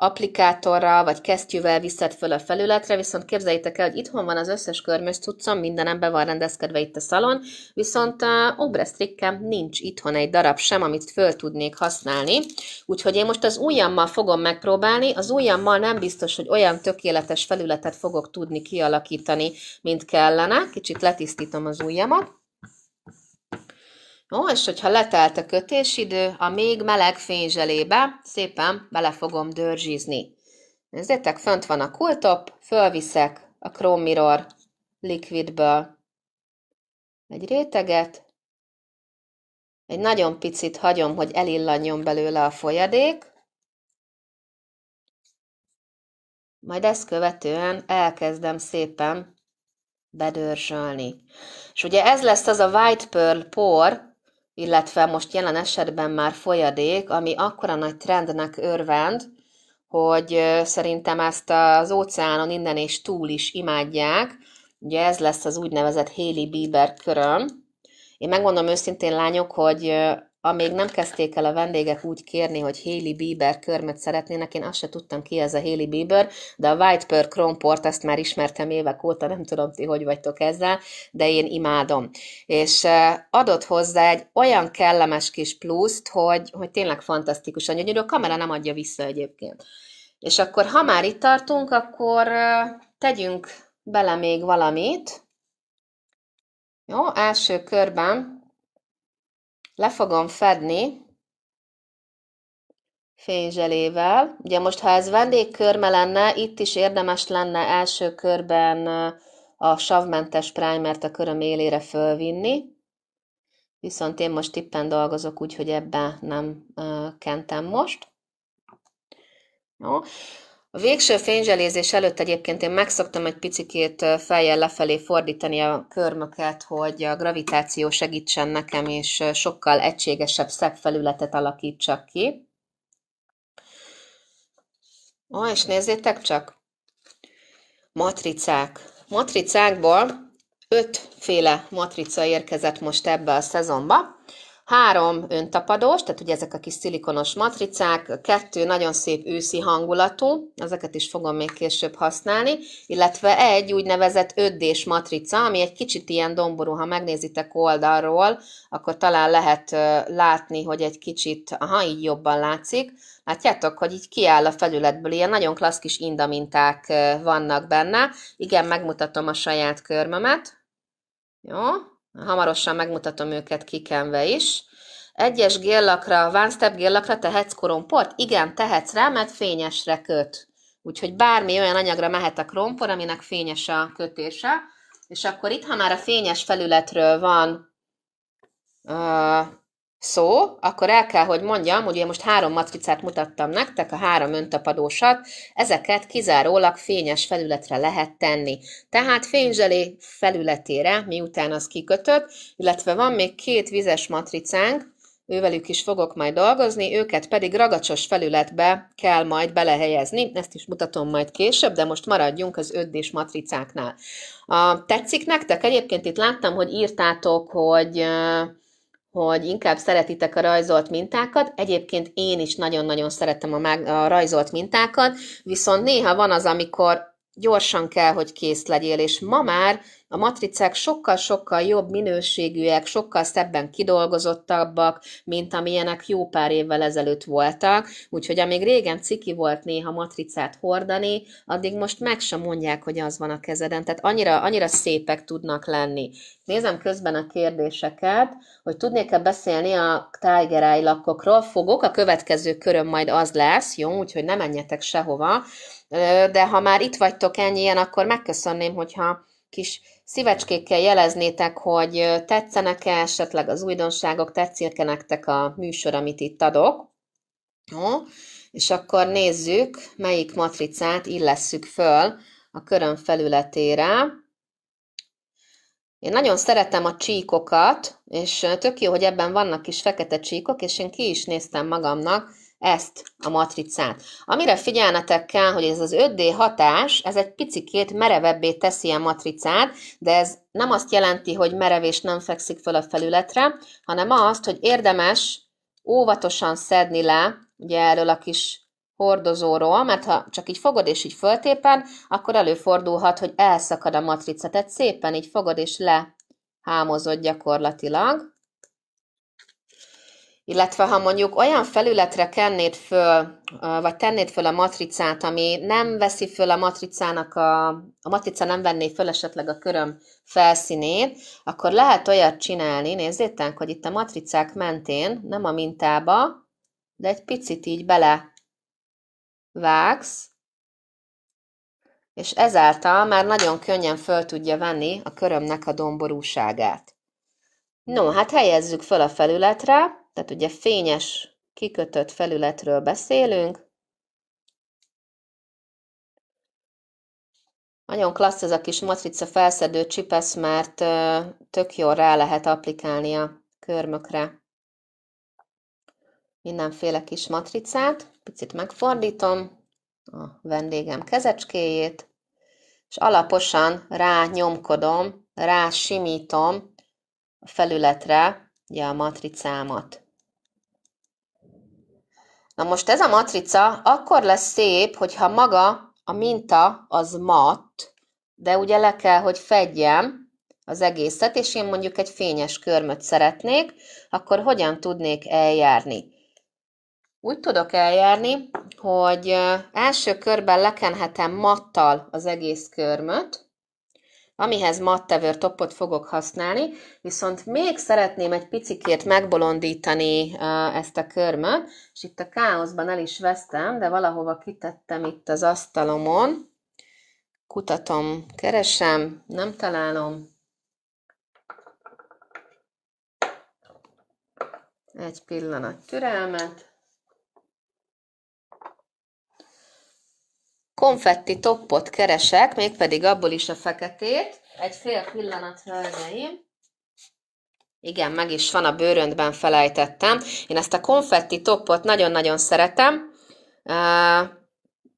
applikátorral vagy kesztyűvel viszed föl a felületre, viszont képzeljétek el, hogy itthon van az összes körmös cuccom, mindenem be van rendezkedve itt a szalon, viszont a obresztrikkem nincs itthon egy darab sem, amit föl tudnék használni, úgyhogy én most az ujjammal fogom megpróbálni, az ujjammal nem biztos, hogy olyan tökéletes felületet fogok tudni kialakítani, mint kellene, kicsit letisztítom az ujjamat, jó, és hogyha letelt a kötésidő, a még meleg fényzselébe szépen bele fogom dörzsizni. Nézzétek, fönt van a kultop, fölviszek a Chrome Mirror liquidből egy réteget, egy nagyon picit hagyom, hogy elillanjon belőle a folyadék, majd ezt követően elkezdem szépen bedörzsölni. És ugye ez lesz az a White Pearl por, illetve most jelen esetben már folyadék, ami akkora nagy trendnek örvend, hogy szerintem ezt az óceánon innen és túl is imádják. Ugye ez lesz az úgynevezett Haley Bieber köröm. Én megmondom őszintén, lányok, hogy amíg nem kezdték el a vendégek úgy kérni, hogy Haley Bieber körmet szeretnének, én azt se tudtam ki ez a Haley Bieber, de a White Pearl Cromport ezt már ismertem évek óta, nem tudom ti, hogy vagytok ezzel, de én imádom. És adott hozzá egy olyan kellemes kis pluszt, hogy, hogy tényleg fantasztikusan gyönyörű, a kamera nem adja vissza egyébként. És akkor, ha már itt tartunk, akkor tegyünk bele még valamit. Jó, első körben le fogom fedni fényzselével. Ugye most, ha ez vendégkörme lenne, itt is érdemes lenne első körben a savmentes primert a köröm élére fölvinni, viszont én most tippen dolgozok úgy, hogy ebben nem kentem most. Jó. A végső fényzselézés előtt egyébként én megszoktam egy picikét fejjel lefelé fordítani a körmöket, hogy a gravitáció segítsen nekem, és sokkal egységesebb szegfelületet alakítsak ki. Ó, és nézzétek csak! Matricák. Matricákból ötféle matrica érkezett most ebbe a szezonba. Három öntapadós, tehát ugye ezek a kis szilikonos matricák, kettő nagyon szép őszi hangulatú, ezeket is fogom még később használni, illetve egy úgynevezett 5 matrica, ami egy kicsit ilyen domború, ha megnézitek oldalról, akkor talán lehet látni, hogy egy kicsit, aha, így jobban látszik, Látjátok, hogy így kiáll a felületből, ilyen nagyon klassz kis indaminták vannak benne. Igen, megmutatom a saját körmömet. Jó, Hamarosan megmutatom őket kikenve is. Egyes géllakra, one step géllakra tehetsz koromport? Igen, tehetsz rá, mert fényesre köt. Úgyhogy bármi olyan anyagra mehet a krompor, aminek fényes a kötése. És akkor itt, ha már a fényes felületről van uh, szó, akkor el kell, hogy mondjam, hogy ugye most három matricát mutattam nektek, a három öntapadósat, ezeket kizárólag fényes felületre lehet tenni. Tehát fényzselé felületére, miután az kikötött, illetve van még két vizes matricánk, ővelük is fogok majd dolgozni, őket pedig ragacsos felületbe kell majd belehelyezni, ezt is mutatom majd később, de most maradjunk az 5 matricáknál. A, tetszik nektek? Egyébként itt láttam, hogy írtátok, hogy hogy inkább szeretitek a rajzolt mintákat. Egyébként én is nagyon-nagyon szeretem a, mág- a rajzolt mintákat, viszont néha van az, amikor gyorsan kell, hogy kész legyél, és ma már a matricák sokkal-sokkal jobb minőségűek, sokkal szebben kidolgozottabbak, mint amilyenek jó pár évvel ezelőtt voltak, úgyhogy amíg régen ciki volt néha matricát hordani, addig most meg sem mondják, hogy az van a kezeden. Tehát annyira, annyira szépek tudnak lenni. Nézem közben a kérdéseket, hogy tudnék-e beszélni a Tiger Eye lakkokról. Fogok, a következő köröm majd az lesz, jó, úgyhogy nem menjetek sehova. De ha már itt vagytok ennyien, akkor megköszönném, hogyha kis Szívecskékkel jeleznétek, hogy tetszenek-e esetleg az újdonságok, tetszik-e nektek a műsor, amit itt adok. Jó? És akkor nézzük, melyik matricát illesszük föl a köröm felületére. Én nagyon szeretem a csíkokat, és tök jó, hogy ebben vannak is fekete csíkok, és én ki is néztem magamnak ezt, a matricát. Amire figyelnetek kell, hogy ez az 5D hatás, ez egy picikét merevebbé teszi a matricát, de ez nem azt jelenti, hogy merev és nem fekszik föl a felületre, hanem azt, hogy érdemes óvatosan szedni le, ugye erről a kis hordozóról, mert ha csak így fogod és így föltépen, akkor előfordulhat, hogy elszakad a matrica. Tehát szépen így fogod és lehámozod gyakorlatilag. Illetve ha mondjuk olyan felületre kennéd föl, vagy tennéd föl a matricát, ami nem veszi föl a matricának a, a matrica nem venné föl esetleg a köröm felszínét, akkor lehet olyat csinálni, nézzétek, hogy itt a matricák mentén, nem a mintába, de egy picit így bele vágsz, és ezáltal már nagyon könnyen föl tudja venni a körömnek a domborúságát. No, hát helyezzük föl a felületre, tehát ugye fényes, kikötött felületről beszélünk. Nagyon klassz ez a kis matrica felszedő csipesz, mert tök jól rá lehet applikálni a körmökre mindenféle kis matricát. Picit megfordítom a vendégem kezecskéjét, és alaposan rányomkodom, rásimítom a felületre ugye a matricámat. Na most ez a matrica akkor lesz szép, hogyha maga a minta az mat, de ugye le kell, hogy fedjem az egészet, és én mondjuk egy fényes körmöt szeretnék, akkor hogyan tudnék eljárni? Úgy tudok eljárni, hogy első körben lekenhetem mattal az egész körmöt, amihez mattevőr toppot fogok használni, viszont még szeretném egy picikét megbolondítani ezt a körmöt, és itt a káoszban el is vesztem, de valahova kitettem itt az asztalomon. Kutatom, keresem, nem találom. Egy pillanat türelmet. konfetti toppot keresek, mégpedig abból is a feketét. Egy fél pillanat, hölgyeim. Igen, meg is van a bőröntben, felejtettem. Én ezt a konfetti toppot nagyon-nagyon szeretem,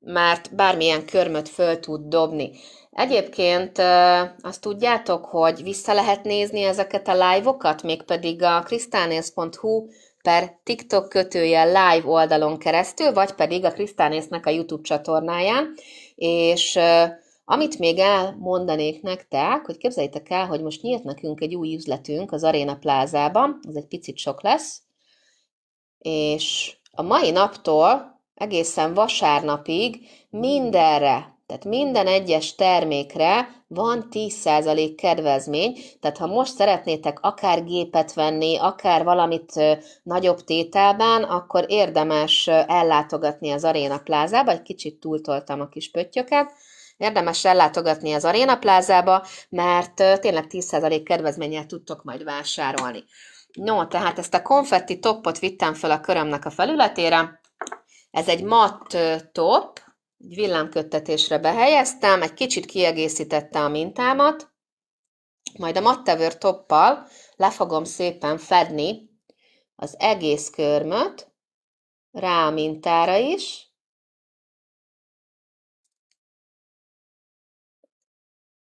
mert bármilyen körmöt föl tud dobni. Egyébként azt tudjátok, hogy vissza lehet nézni ezeket a live-okat, mégpedig a kristánész.hu per TikTok kötője live oldalon keresztül, vagy pedig a Krisztánésznek a YouTube csatornáján, és amit még elmondanék nektek, hogy képzeljétek el, hogy most nyílt nekünk egy új üzletünk az Arena plázában, ez egy picit sok lesz, és a mai naptól egészen vasárnapig mindenre, tehát minden egyes termékre van 10% kedvezmény, tehát ha most szeretnétek akár gépet venni, akár valamit nagyobb tételben, akkor érdemes ellátogatni az Aréna plázába, egy kicsit túltoltam a kis pöttyöket, érdemes ellátogatni az Arena plázába, mert tényleg 10% kedvezménnyel tudtok majd vásárolni. No, tehát ezt a konfetti toppot vittem fel a körömnek a felületére. Ez egy matt top, egy villámköttetésre behelyeztem, egy kicsit kiegészítette a mintámat, majd a mattevőr toppal le fogom szépen fedni az egész körmöt, rá a mintára is,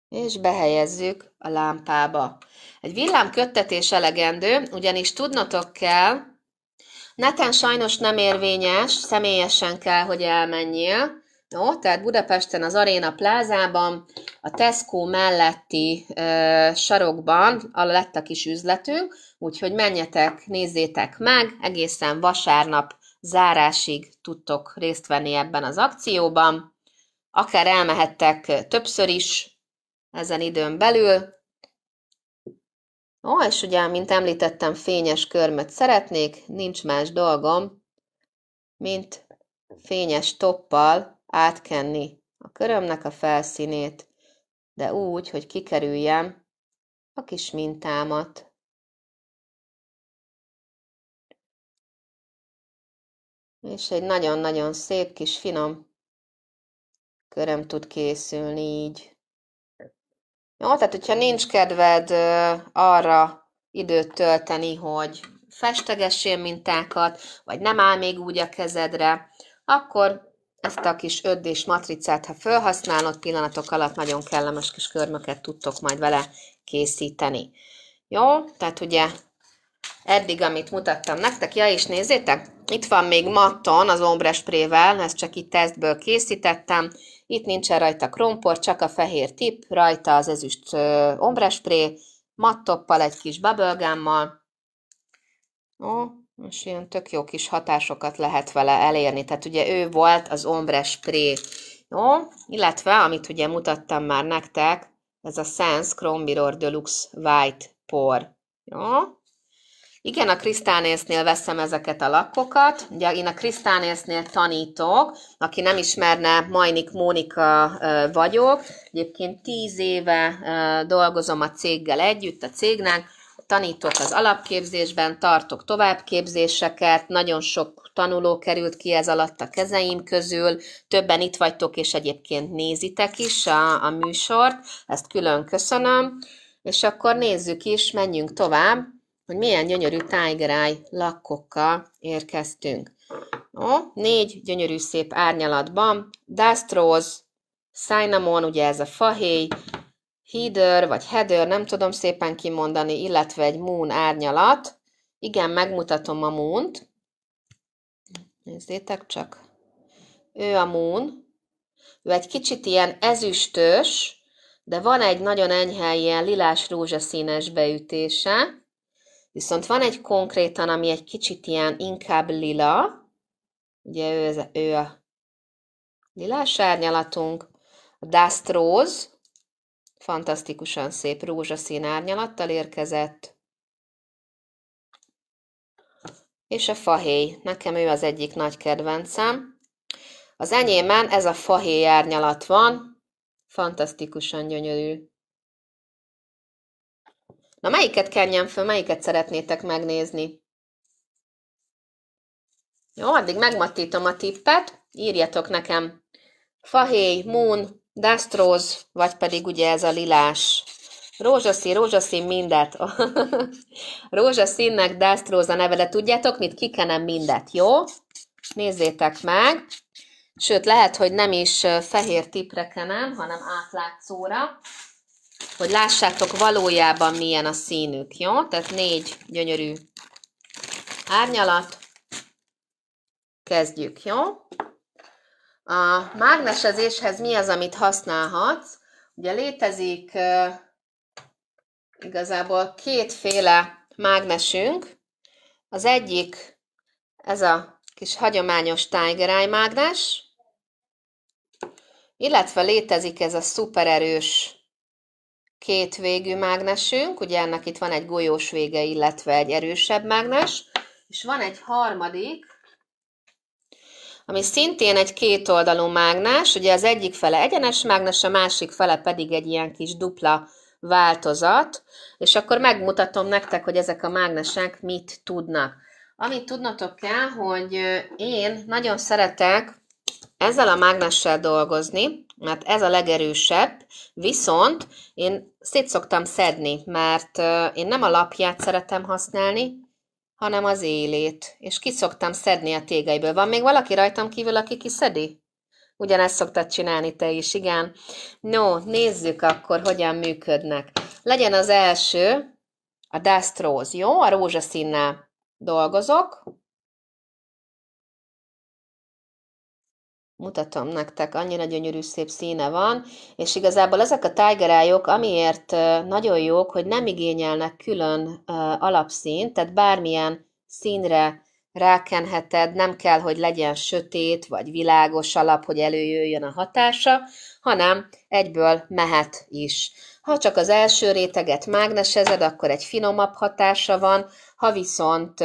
és behelyezzük a lámpába. Egy villámköttetés elegendő, ugyanis tudnotok kell, neten sajnos nem érvényes, személyesen kell, hogy elmenjél, No, tehát Budapesten az Aréna plázában, a Tesco melletti ö, sarokban a lett a kis üzletünk, úgyhogy menjetek, nézzétek meg, egészen vasárnap zárásig tudtok részt venni ebben az akcióban. Akár elmehettek többször is ezen időn belül. Ó, és ugye, mint említettem, fényes körmet szeretnék, nincs más dolgom, mint fényes toppal átkenni a körömnek a felszínét, de úgy, hogy kikerüljem a kis mintámat. És egy nagyon-nagyon szép kis finom köröm tud készülni így. Jó, tehát hogyha nincs kedved arra időt tölteni, hogy festegessél mintákat, vagy nem áll még úgy a kezedre, akkor ezt a kis 5 matricát, ha felhasználod, pillanatok alatt nagyon kellemes kis körmöket tudtok majd vele készíteni. Jó, tehát ugye eddig, amit mutattam nektek, ja és nézzétek, itt van még matton az ombresprével, ezt csak itt tesztből készítettem, itt nincsen rajta krompor, csak a fehér tip, rajta az ezüst ombrespré mattoppal, egy kis bubblegummal, Ó, és ilyen tök jó kis hatásokat lehet vele elérni. Tehát ugye ő volt az ombre spray. Jó? Illetve, amit ugye mutattam már nektek, ez a Sense Chrome Mirror Deluxe White por. Jó? Igen, a Krisztánésznél veszem ezeket a lakokat. Ugye én a Krisztánésznél tanítok, aki nem ismerne, Majnik Mónika vagyok. Egyébként tíz éve dolgozom a céggel együtt, a cégnek, tanítok az alapképzésben, tartok továbbképzéseket, nagyon sok tanuló került ki ez alatt a kezeim közül, többen itt vagytok, és egyébként nézitek is a, a műsort, ezt külön köszönöm, és akkor nézzük is, menjünk tovább, hogy milyen gyönyörű Tiger Eye lakkokkal érkeztünk. Ó, négy gyönyörű szép árnyalatban, Dust Rose, Cinnamon, ugye ez a fahéj, Heather vagy Heather, nem tudom szépen kimondani, illetve egy Moon árnyalat. Igen, megmutatom a Moon-t. Nézzétek csak. Ő a Moon. Ő egy kicsit ilyen ezüstös, de van egy nagyon enyhe ilyen lilás rózsaszínes beütése. Viszont van egy konkrétan, ami egy kicsit ilyen inkább lila. Ugye ő, ő a lilás árnyalatunk. A Dust Rose, Fantasztikusan szép rózsaszín árnyalattal érkezett. És a fahéj. Nekem ő az egyik nagy kedvencem. Az enyémen ez a fahéj árnyalat van. Fantasztikusan gyönyörű. Na, melyiket kenjem föl, melyiket szeretnétek megnézni? Jó, addig megmattítom a tippet, írjatok nekem. Fahéj, Moon, Dust Rose, vagy pedig ugye ez a lilás. Rózsaszín, rózsaszín mindet. Rózsaszínnek Dust Rose a neve, de tudjátok mit? Kikenem mindet, jó? Nézzétek meg. Sőt, lehet, hogy nem is fehér tipre kenem, hanem átlátszóra, hogy lássátok valójában milyen a színük, jó? Tehát négy gyönyörű árnyalat. Kezdjük, jó? A mágnesezéshez mi az, amit használhatsz? Ugye létezik igazából kétféle mágnesünk. Az egyik, ez a kis hagyományos Tiger Eye mágnes, illetve létezik ez a szupererős kétvégű mágnesünk, ugye ennek itt van egy golyós vége, illetve egy erősebb mágnes, és van egy harmadik, ami szintén egy kétoldalú mágnás, ugye az egyik fele egyenes mágnás, a másik fele pedig egy ilyen kis dupla változat, és akkor megmutatom nektek, hogy ezek a mágnesek mit tudnak. Amit tudnotok kell, hogy én nagyon szeretek ezzel a mágnessel dolgozni, mert ez a legerősebb, viszont én szét szoktam szedni, mert én nem a lapját szeretem használni, hanem az élét, és ki szoktam szedni a tégeiből. Van még valaki rajtam kívül, aki kiszedi? Ugyanezt szoktad csinálni te is, igen. No, nézzük akkor, hogyan működnek. Legyen az első, a dust rose, jó? A rózsaszínnel dolgozok. Mutatom nektek, annyira gyönyörű szép színe van, és igazából ezek a Tiger amiért nagyon jók, hogy nem igényelnek külön alapszínt, tehát bármilyen színre rákenheted, nem kell, hogy legyen sötét vagy világos alap, hogy előjöjjön a hatása, hanem egyből mehet is. Ha csak az első réteget mágnesezed, akkor egy finomabb hatása van, ha viszont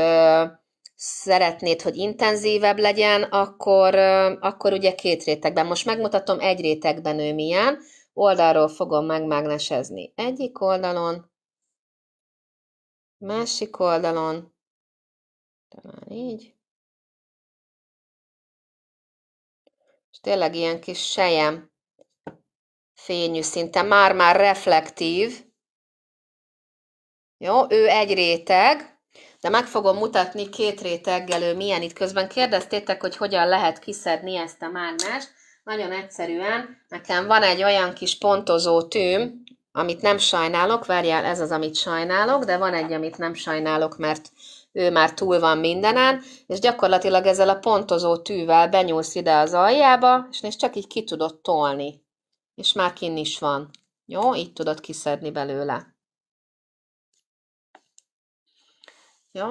szeretnéd, hogy intenzívebb legyen, akkor, akkor ugye két rétegben. Most megmutatom egy rétegben ő milyen, oldalról fogom megmágnesezni. Egyik oldalon, másik oldalon, talán így. És tényleg ilyen kis sejem fényű, szinte már-már reflektív. Jó, ő egy réteg, de meg fogom mutatni két réteggelő milyen itt közben. Kérdeztétek, hogy hogyan lehet kiszedni ezt a mágnest. Nagyon egyszerűen, nekem van egy olyan kis pontozó tűm, amit nem sajnálok, várjál, ez az, amit sajnálok, de van egy, amit nem sajnálok, mert ő már túl van mindenen, és gyakorlatilag ezzel a pontozó tűvel benyúlsz ide az aljába, és nézd, csak így ki tudod tolni. És már kinn is van. Jó, így tudod kiszedni belőle. Jó.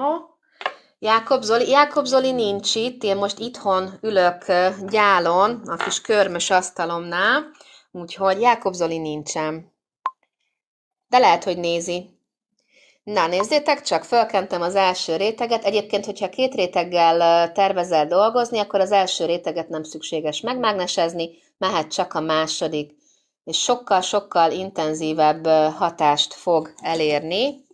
Jákob Zoli, Jákob Zoli nincs itt, én most itthon ülök gyálon, a kis körmös asztalomnál, úgyhogy Jákob Zoli nincsen. De lehet, hogy nézi. Na, nézzétek csak, fölkentem az első réteget. Egyébként, hogyha két réteggel tervezel dolgozni, akkor az első réteget nem szükséges megmágnesezni, mehet csak a második. És sokkal-sokkal intenzívebb hatást fog elérni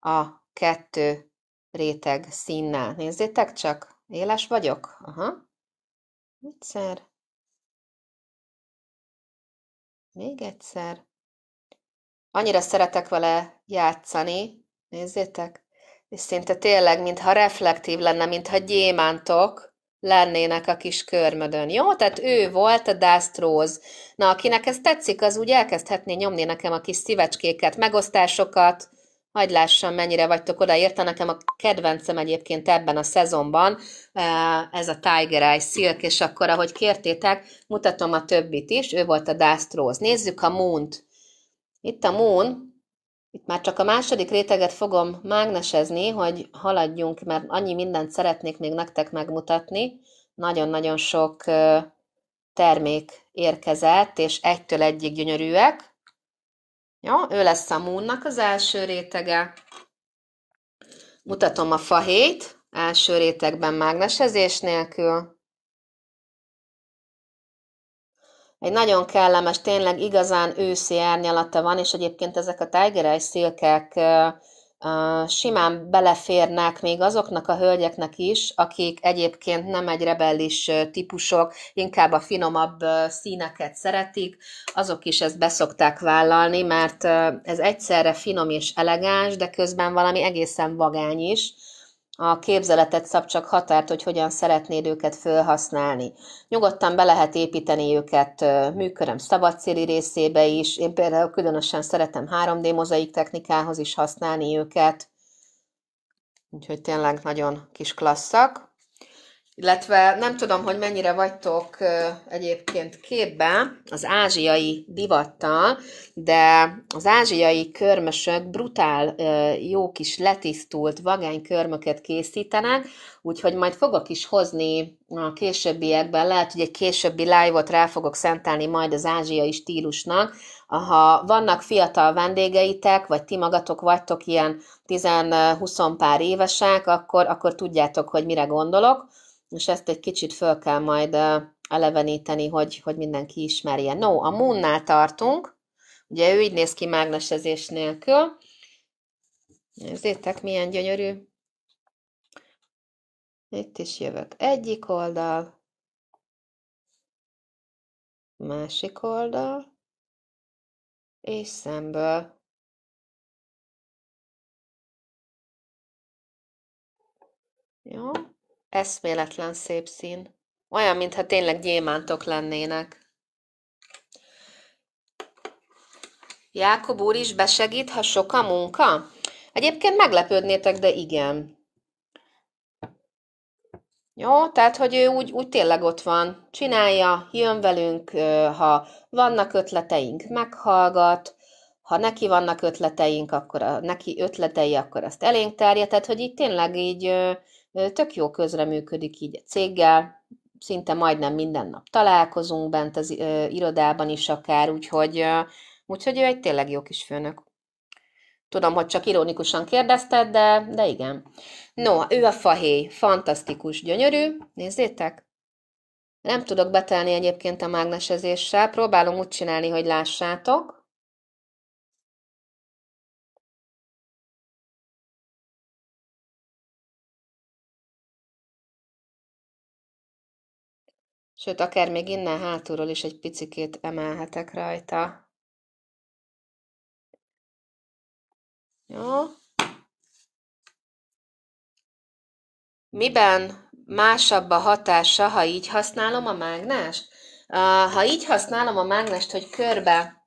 a kettő réteg színnel. Nézzétek csak, éles vagyok. Aha. Egyszer. Még egyszer. Annyira szeretek vele játszani. Nézzétek. És szinte tényleg, mintha reflektív lenne, mintha gyémántok lennének a kis körmödön. Jó, tehát ő volt a Rose. Na, akinek ez tetszik, az úgy elkezdhetné nyomni nekem a kis szívecskéket, megosztásokat, Hagy lássam, mennyire vagytok odaírta. Nekem a kedvencem egyébként ebben a szezonban eh, ez a Tiger Eye Silk, és akkor, ahogy kértétek, mutatom a többit is. Ő volt a Dust Rose. Nézzük a Moon-t. Itt a Moon, itt már csak a második réteget fogom mágnesezni, hogy haladjunk, mert annyi mindent szeretnék még nektek megmutatni. Nagyon-nagyon sok eh, termék érkezett, és egytől egyig gyönyörűek. Jó? Ő lesz a múnnak az első rétege. Mutatom a fahét, első rétegben mágnesezés nélkül. Egy nagyon kellemes, tényleg igazán őszi árnyalata van, és egyébként ezek a Tiger Eye szilkek simán beleférnek még azoknak a hölgyeknek is, akik egyébként nem egy rebellis típusok, inkább a finomabb színeket szeretik, azok is ezt beszokták vállalni, mert ez egyszerre finom és elegáns, de közben valami egészen vagány is, a képzeletet szab csak határt, hogy hogyan szeretnéd őket felhasználni. Nyugodtan be lehet építeni őket műköröm szabadszéli részébe is. Én például különösen szeretem 3D mozaik technikához is használni őket. Úgyhogy tényleg nagyon kis klasszak illetve nem tudom, hogy mennyire vagytok egyébként képbe az ázsiai divattal, de az ázsiai körmösök brutál jó kis letisztult vagány körmöket készítenek, úgyhogy majd fogok is hozni a későbbiekben, lehet, hogy egy későbbi live-ot rá fogok szentelni majd az ázsiai stílusnak, ha vannak fiatal vendégeitek, vagy ti magatok vagytok ilyen 10-20 pár évesek, akkor, akkor tudjátok, hogy mire gondolok, és ezt egy kicsit föl kell majd eleveníteni, hogy, hogy mindenki ismerje. No, a Moon-nál tartunk, ugye ő így néz ki mágnesezés nélkül. Nézzétek, milyen gyönyörű. Itt is jövök egyik oldal, másik oldal, és szemből. Jó. Eszméletlen szép szín. Olyan, mintha tényleg gyémántok lennének. Jákob úr is besegít, ha sok a munka? Egyébként meglepődnétek, de igen. Jó, tehát, hogy ő úgy, úgy tényleg ott van, csinálja, jön velünk, ha vannak ötleteink, meghallgat, ha neki vannak ötleteink, akkor a, neki ötletei, akkor azt elénk terje, tehát, hogy így tényleg így tök jó közreműködik így a céggel, szinte majdnem minden nap találkozunk bent az irodában is akár, úgyhogy, úgyhogy ő egy tényleg jó kis főnök. Tudom, hogy csak ironikusan kérdezted, de, de igen. No, ő a fahéj, fantasztikus, gyönyörű, nézzétek! Nem tudok betelni egyébként a mágnesezéssel, próbálom úgy csinálni, hogy lássátok. sőt, akár még innen hátulról is egy picikét emelhetek rajta. Jó. Miben másabb a hatása, ha így használom a mágnest? Ha így használom a mágnest, hogy körbe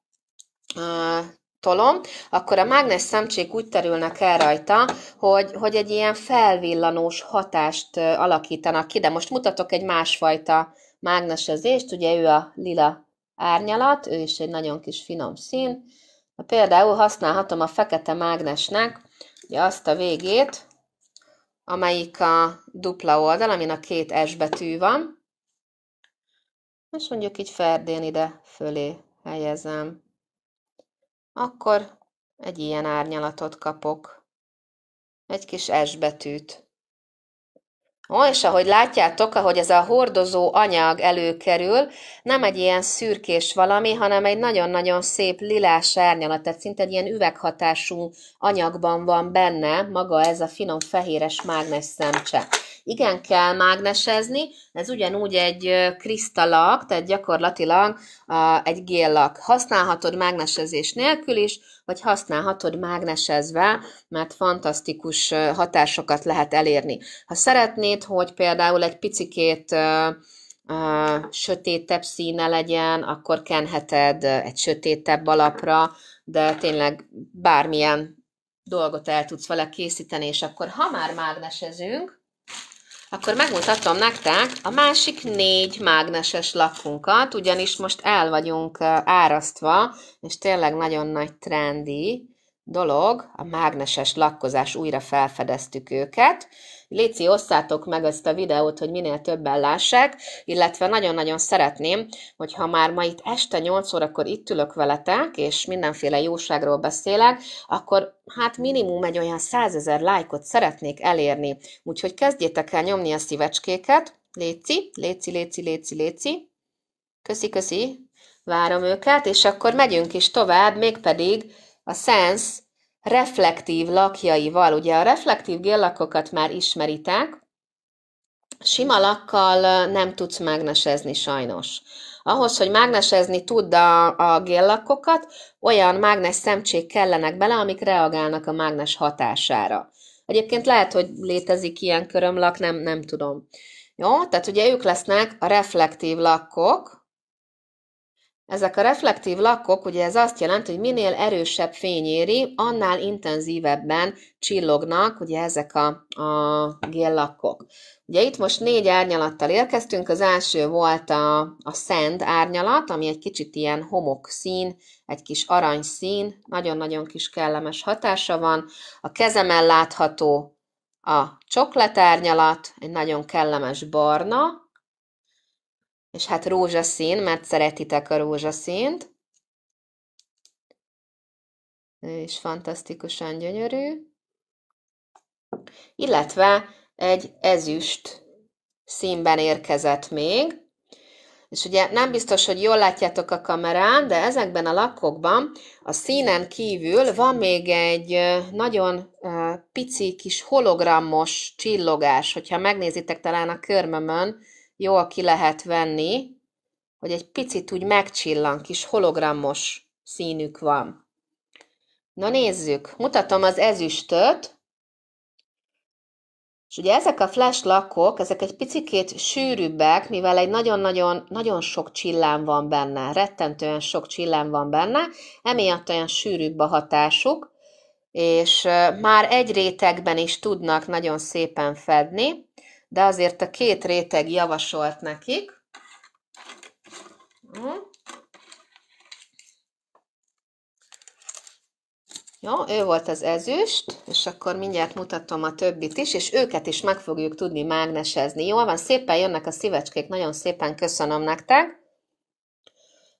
tolom, akkor a mágnes szemcsék úgy terülnek el rajta, hogy, hogy egy ilyen felvillanós hatást alakítanak ki, de most mutatok egy másfajta mágnesezést, ugye ő a lila árnyalat, ő is egy nagyon kis finom szín. Na, például használhatom a fekete mágnesnek ugye azt a végét, amelyik a dupla oldal, amin a két S betű van, és mondjuk így ferdén ide fölé helyezem. Akkor egy ilyen árnyalatot kapok. Egy kis S betűt. Ó, és ahogy látjátok, ahogy ez a hordozó anyag előkerül, nem egy ilyen szürkés valami, hanem egy nagyon-nagyon szép lilás árnyalat, tehát szinte egy ilyen üveghatású anyagban van benne maga ez a finom fehéres mágnes szemcse. Igen, kell mágnesezni, ez ugyanúgy egy krisztalak, tehát gyakorlatilag egy géllak. Használhatod mágnesezés nélkül is, vagy használhatod mágnesezve, mert fantasztikus hatásokat lehet elérni. Ha szeretnéd, hogy például egy picikét sötétebb színe legyen, akkor kenheted egy sötétebb alapra, de tényleg bármilyen dolgot el tudsz vele készíteni, és akkor ha már mágnesezünk, akkor megmutatom nektek a másik négy mágneses lakunkat, ugyanis most el vagyunk árasztva, és tényleg nagyon nagy trendi dolog, a mágneses lakkozás, újra felfedeztük őket, Léci, osszátok meg ezt a videót, hogy minél többen lássák, illetve nagyon-nagyon szeretném, hogyha már ma itt este 8 órakor itt ülök veletek, és mindenféle jóságról beszélek, akkor hát minimum egy olyan 100 ezer lájkot szeretnék elérni. Úgyhogy kezdjétek el nyomni a szívecskéket, Léci, Léci, Léci, Léci, Léci. Köszi, köszi. Várom őket, és akkor megyünk is tovább, mégpedig a Sense reflektív lakjaival. Ugye a reflektív géllakokat már ismeritek, sima lakkal nem tudsz mágnesezni sajnos. Ahhoz, hogy mágnesezni tudd a, a géllakokat, olyan mágnes szemcsék kellenek bele, amik reagálnak a mágnes hatására. Egyébként lehet, hogy létezik ilyen körömlak, nem, nem tudom. Jó, tehát ugye ők lesznek a reflektív lakkok, ezek a reflektív lakkok, ugye ez azt jelenti, hogy minél erősebb fény éri, annál intenzívebben csillognak ugye ezek a, a géllakkok. Ugye itt most négy árnyalattal érkeztünk, az első volt a, a szend árnyalat, ami egy kicsit ilyen homok szín, egy kis arany szín, nagyon-nagyon kis kellemes hatása van. A kezemen látható a csokletárnyalat, egy nagyon kellemes barna, és hát rózsaszín, mert szeretitek a rózsaszínt. Ő is fantasztikusan gyönyörű. Illetve egy ezüst színben érkezett még. És ugye nem biztos, hogy jól látjátok a kamerán, de ezekben a lakokban a színen kívül van még egy nagyon pici kis hologramos csillogás, hogyha megnézitek talán a körmömön, jól ki lehet venni, hogy egy picit úgy megcsillan, kis hologramos színük van. Na nézzük, mutatom az ezüstöt, és ugye ezek a flash lakok, ezek egy picikét sűrűbbek, mivel egy nagyon-nagyon nagyon sok csillám van benne, rettentően sok csillám van benne, emiatt olyan sűrűbb a hatásuk, és már egy rétegben is tudnak nagyon szépen fedni de azért a két réteg javasolt nekik. Hm. Jó, ő volt az ezüst, és akkor mindjárt mutatom a többit is, és őket is meg fogjuk tudni mágnesezni. Jól van, szépen jönnek a szívecskék, nagyon szépen köszönöm nektek.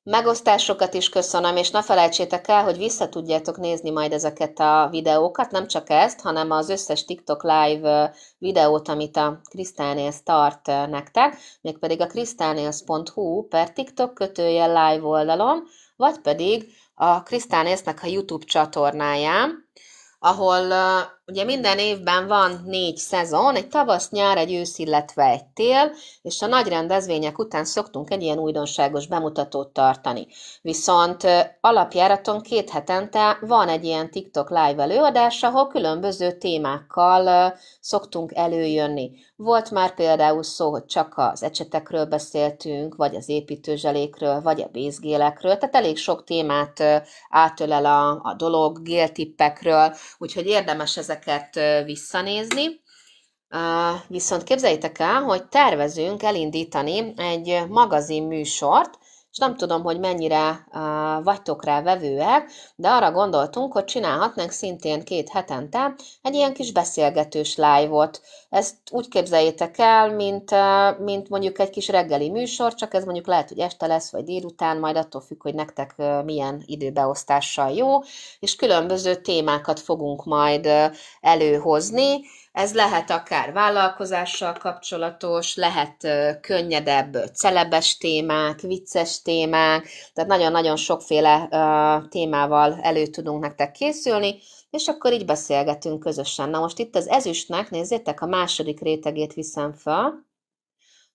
Megosztásokat is köszönöm, és ne felejtsétek el, hogy vissza tudjátok nézni majd ezeket a videókat, nem csak ezt, hanem az összes TikTok live videót, amit a Krisztánélsz tart nektek, mégpedig a krisztánélsz.hu per TikTok kötője live oldalon, vagy pedig a Krisztánélsznek a YouTube csatornáján, ahol Ugye minden évben van négy szezon, egy tavasz, nyár, egy ősz, illetve egy tél, és a nagy rendezvények után szoktunk egy ilyen újdonságos bemutatót tartani. Viszont alapjáraton két hetente van egy ilyen TikTok live előadás, ahol különböző témákkal szoktunk előjönni. Volt már például szó, hogy csak az ecsetekről beszéltünk, vagy az építőzselékről, vagy a bézgélekről, tehát elég sok témát átölel a, a dolog, géltippekről, úgyhogy érdemes ezek ezeket visszanézni. Viszont képzeljétek el, hogy tervezünk elindítani egy magazin műsort, és nem tudom, hogy mennyire uh, vagytok rá vevőek, de arra gondoltunk, hogy csinálhatnánk szintén két hetente egy ilyen kis beszélgetős live-ot. Ezt úgy képzeljétek el, mint, uh, mint mondjuk egy kis reggeli műsor, csak ez mondjuk lehet, hogy este lesz, vagy délután, majd attól függ, hogy nektek uh, milyen időbeosztással jó, és különböző témákat fogunk majd uh, előhozni, ez lehet akár vállalkozással kapcsolatos, lehet könnyedebb, celebes témák, vicces témák, tehát nagyon-nagyon sokféle témával elő tudunk nektek készülni, és akkor így beszélgetünk közösen. Na most itt az ezüstnek, nézzétek, a második rétegét viszem fel.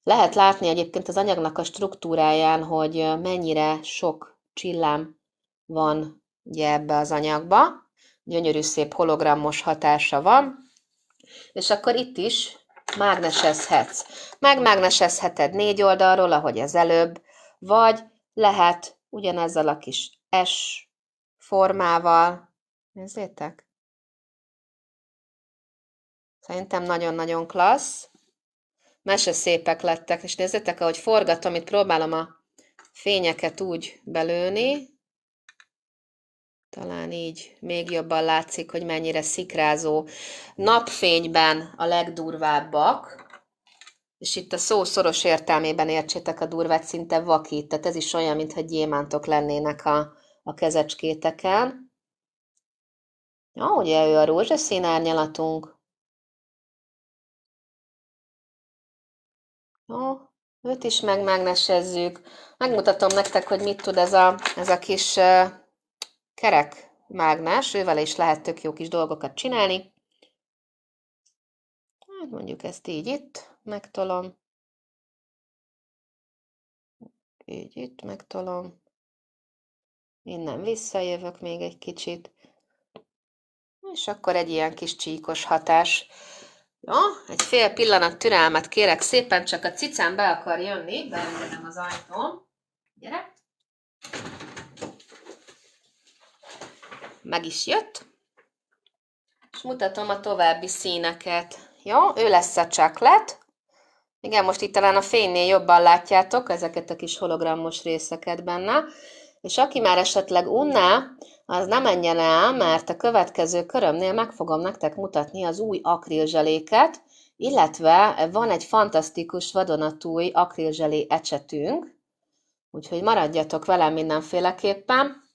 Lehet látni egyébként az anyagnak a struktúráján, hogy mennyire sok csillám van ugye ebbe az anyagba. Gyönyörű szép hologramos hatása van. És akkor itt is mágnesezhetsz. Megmágnesezheted négy oldalról, ahogy ez előbb, vagy lehet ugyanezzel a kis S formával. Nézzétek! Szerintem nagyon-nagyon klassz. Mese szépek lettek, és nézzétek, ahogy forgatom, itt próbálom a fényeket úgy belőni, talán így még jobban látszik, hogy mennyire szikrázó. Napfényben a legdurvábbak, és itt a szó szoros értelmében értsétek a durvát, szinte vakít, tehát ez is olyan, mintha gyémántok lennének a, a kezecskéteken. Ja, ugye ő a rózsaszín árnyalatunk. Ja, őt is megmágnesezzük. Megmutatom nektek, hogy mit tud ez a, ez a kis kerek mágnás, ővel is lehet tök jó kis dolgokat csinálni. Hát mondjuk ezt így itt megtolom. Így itt megtolom. Innen visszajövök még egy kicsit. És akkor egy ilyen kis csíkos hatás. Jó, egy fél pillanat türelmet kérek szépen, csak a cicám be akar jönni, beengedem az ajtón. Gyere! meg is jött. És mutatom a további színeket. Jó, ő lesz a csaklet. Igen, most itt talán a fénynél jobban látjátok ezeket a kis hologramos részeket benne. És aki már esetleg unná, az nem menjen el, mert a következő körömnél meg fogom nektek mutatni az új akrilzseléket, illetve van egy fantasztikus vadonatúj akrilzselé ecsetünk, úgyhogy maradjatok velem mindenféleképpen.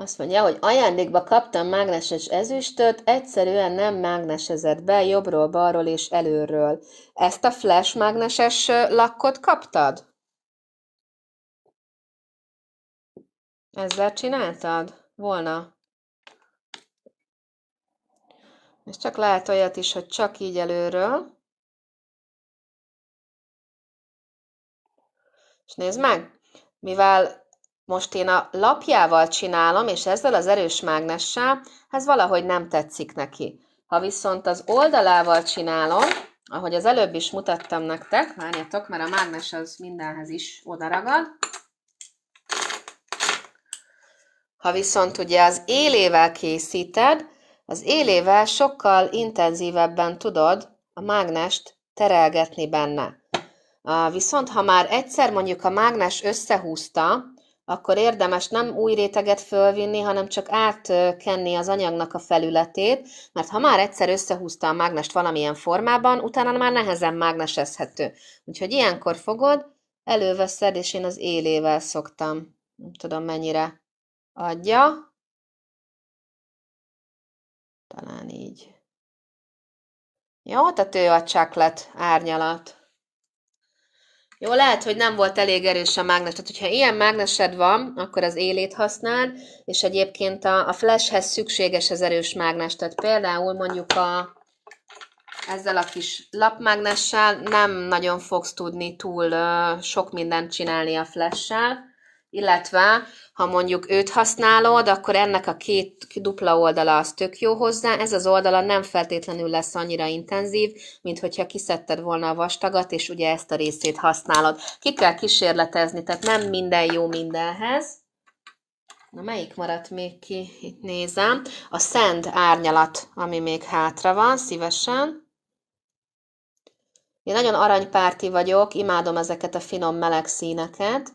Azt mondja, hogy ajándékba kaptam mágneses ezüstöt, egyszerűen nem mágnesezett be jobbról, balról és előről. Ezt a flash mágneses lakkot kaptad? Ezzel csináltad? Volna. És csak lehet olyat is, hogy csak így előről. És nézd meg, mivel most én a lapjával csinálom, és ezzel az erős mágnessel, ez valahogy nem tetszik neki. Ha viszont az oldalával csinálom, ahogy az előbb is mutattam nektek, várjatok, mert a mágnes az mindenhez is odaragad. Ha viszont ugye az élével készíted, az élével sokkal intenzívebben tudod a mágnest terelgetni benne. Viszont ha már egyszer mondjuk a mágnes összehúzta, akkor érdemes nem új réteget fölvinni, hanem csak átkenni az anyagnak a felületét, mert ha már egyszer összehúzta a mágnest valamilyen formában, utána már nehezen mágnesezhető. Úgyhogy ilyenkor fogod, előveszed, és én az élével szoktam. Nem tudom mennyire adja. Talán így. Jó, tehát ő a csaklet árnyalat. Jó, lehet, hogy nem volt elég erős a mágnes. Tehát, hogyha ilyen mágnesed van, akkor az élét használ, és egyébként a, a flashhez szükséges az erős mágnes. Tehát például mondjuk a, ezzel a kis lapmágnessel nem nagyon fogsz tudni túl uh, sok mindent csinálni a flessel illetve ha mondjuk őt használod, akkor ennek a két dupla oldala az tök jó hozzá, ez az oldala nem feltétlenül lesz annyira intenzív, mint hogyha kiszedted volna a vastagat, és ugye ezt a részét használod. Ki kell kísérletezni, tehát nem minden jó mindenhez. Na, melyik maradt még ki? Itt nézem. A szend árnyalat, ami még hátra van, szívesen. Én nagyon aranypárti vagyok, imádom ezeket a finom meleg színeket.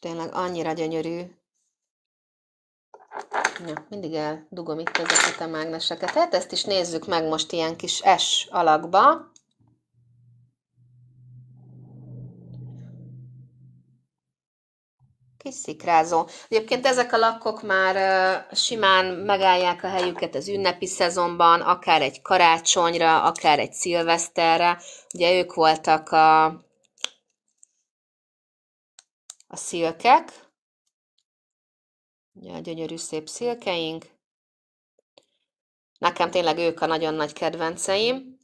tényleg annyira gyönyörű. Ja, mindig eldugom itt ezeket a mágneseket. Hát ezt is nézzük meg most ilyen kis S alakba. Kis szikrázó. Egyébként ezek a lakkok már simán megállják a helyüket az ünnepi szezonban, akár egy karácsonyra, akár egy szilveszterre. Ugye ők voltak a a szilkek, ugye a gyönyörű szép szilkeink. Nekem tényleg ők a nagyon nagy kedvenceim.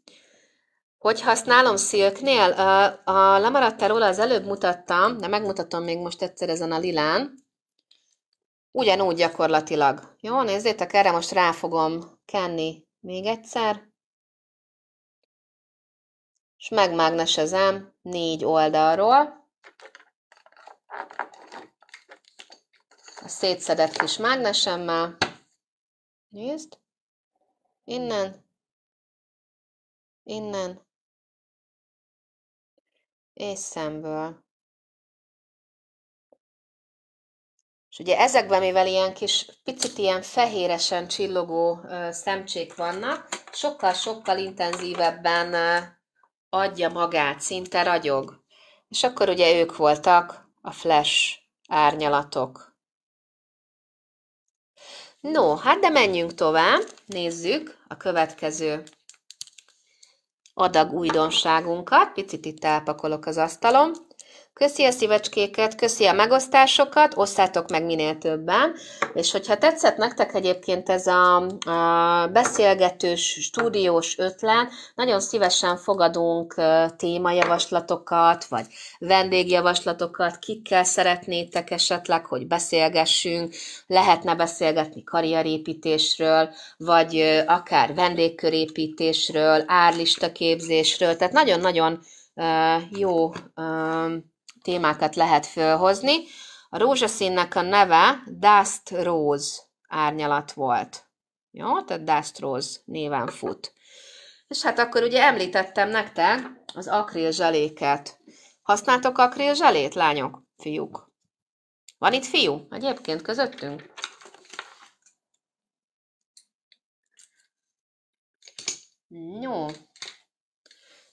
Hogy használom szilknél? A, a lemaradtál róla az előbb mutattam, de megmutatom még most egyszer ezen a lilán. Ugyanúgy gyakorlatilag. Jó, nézzétek, erre most rá fogom kenni még egyszer. És megmágnesezem négy oldalról a szétszedett kis mágnesemmel. Nézd. Innen. Innen. És szemből. És ugye ezekben, mivel ilyen kis, picit ilyen fehéresen csillogó ö, szemcsék vannak, sokkal-sokkal intenzívebben ö, adja magát, szinte ragyog. És akkor ugye ők voltak a flash árnyalatok. No, hát de menjünk tovább, nézzük a következő adag újdonságunkat. Picit itt elpakolok az asztalon. Köszi a szívecskéket, köszi a megosztásokat, osszátok meg minél többen, és hogyha tetszett nektek egyébként ez a, a beszélgetős, stúdiós ötlet, nagyon szívesen fogadunk témajavaslatokat, vagy vendégjavaslatokat, kikkel szeretnétek esetleg, hogy beszélgessünk, lehetne beszélgetni karrierépítésről, vagy akár vendégkörépítésről, árlista képzésről, tehát nagyon-nagyon jó témákat lehet fölhozni. A rózsaszínnek a neve Dust Rose árnyalat volt. Jó, tehát Dust Rose néven fut. És hát akkor ugye említettem nektek az zseléket. Használtok zselét, lányok, fiúk? Van itt fiú egyébként közöttünk? Jó.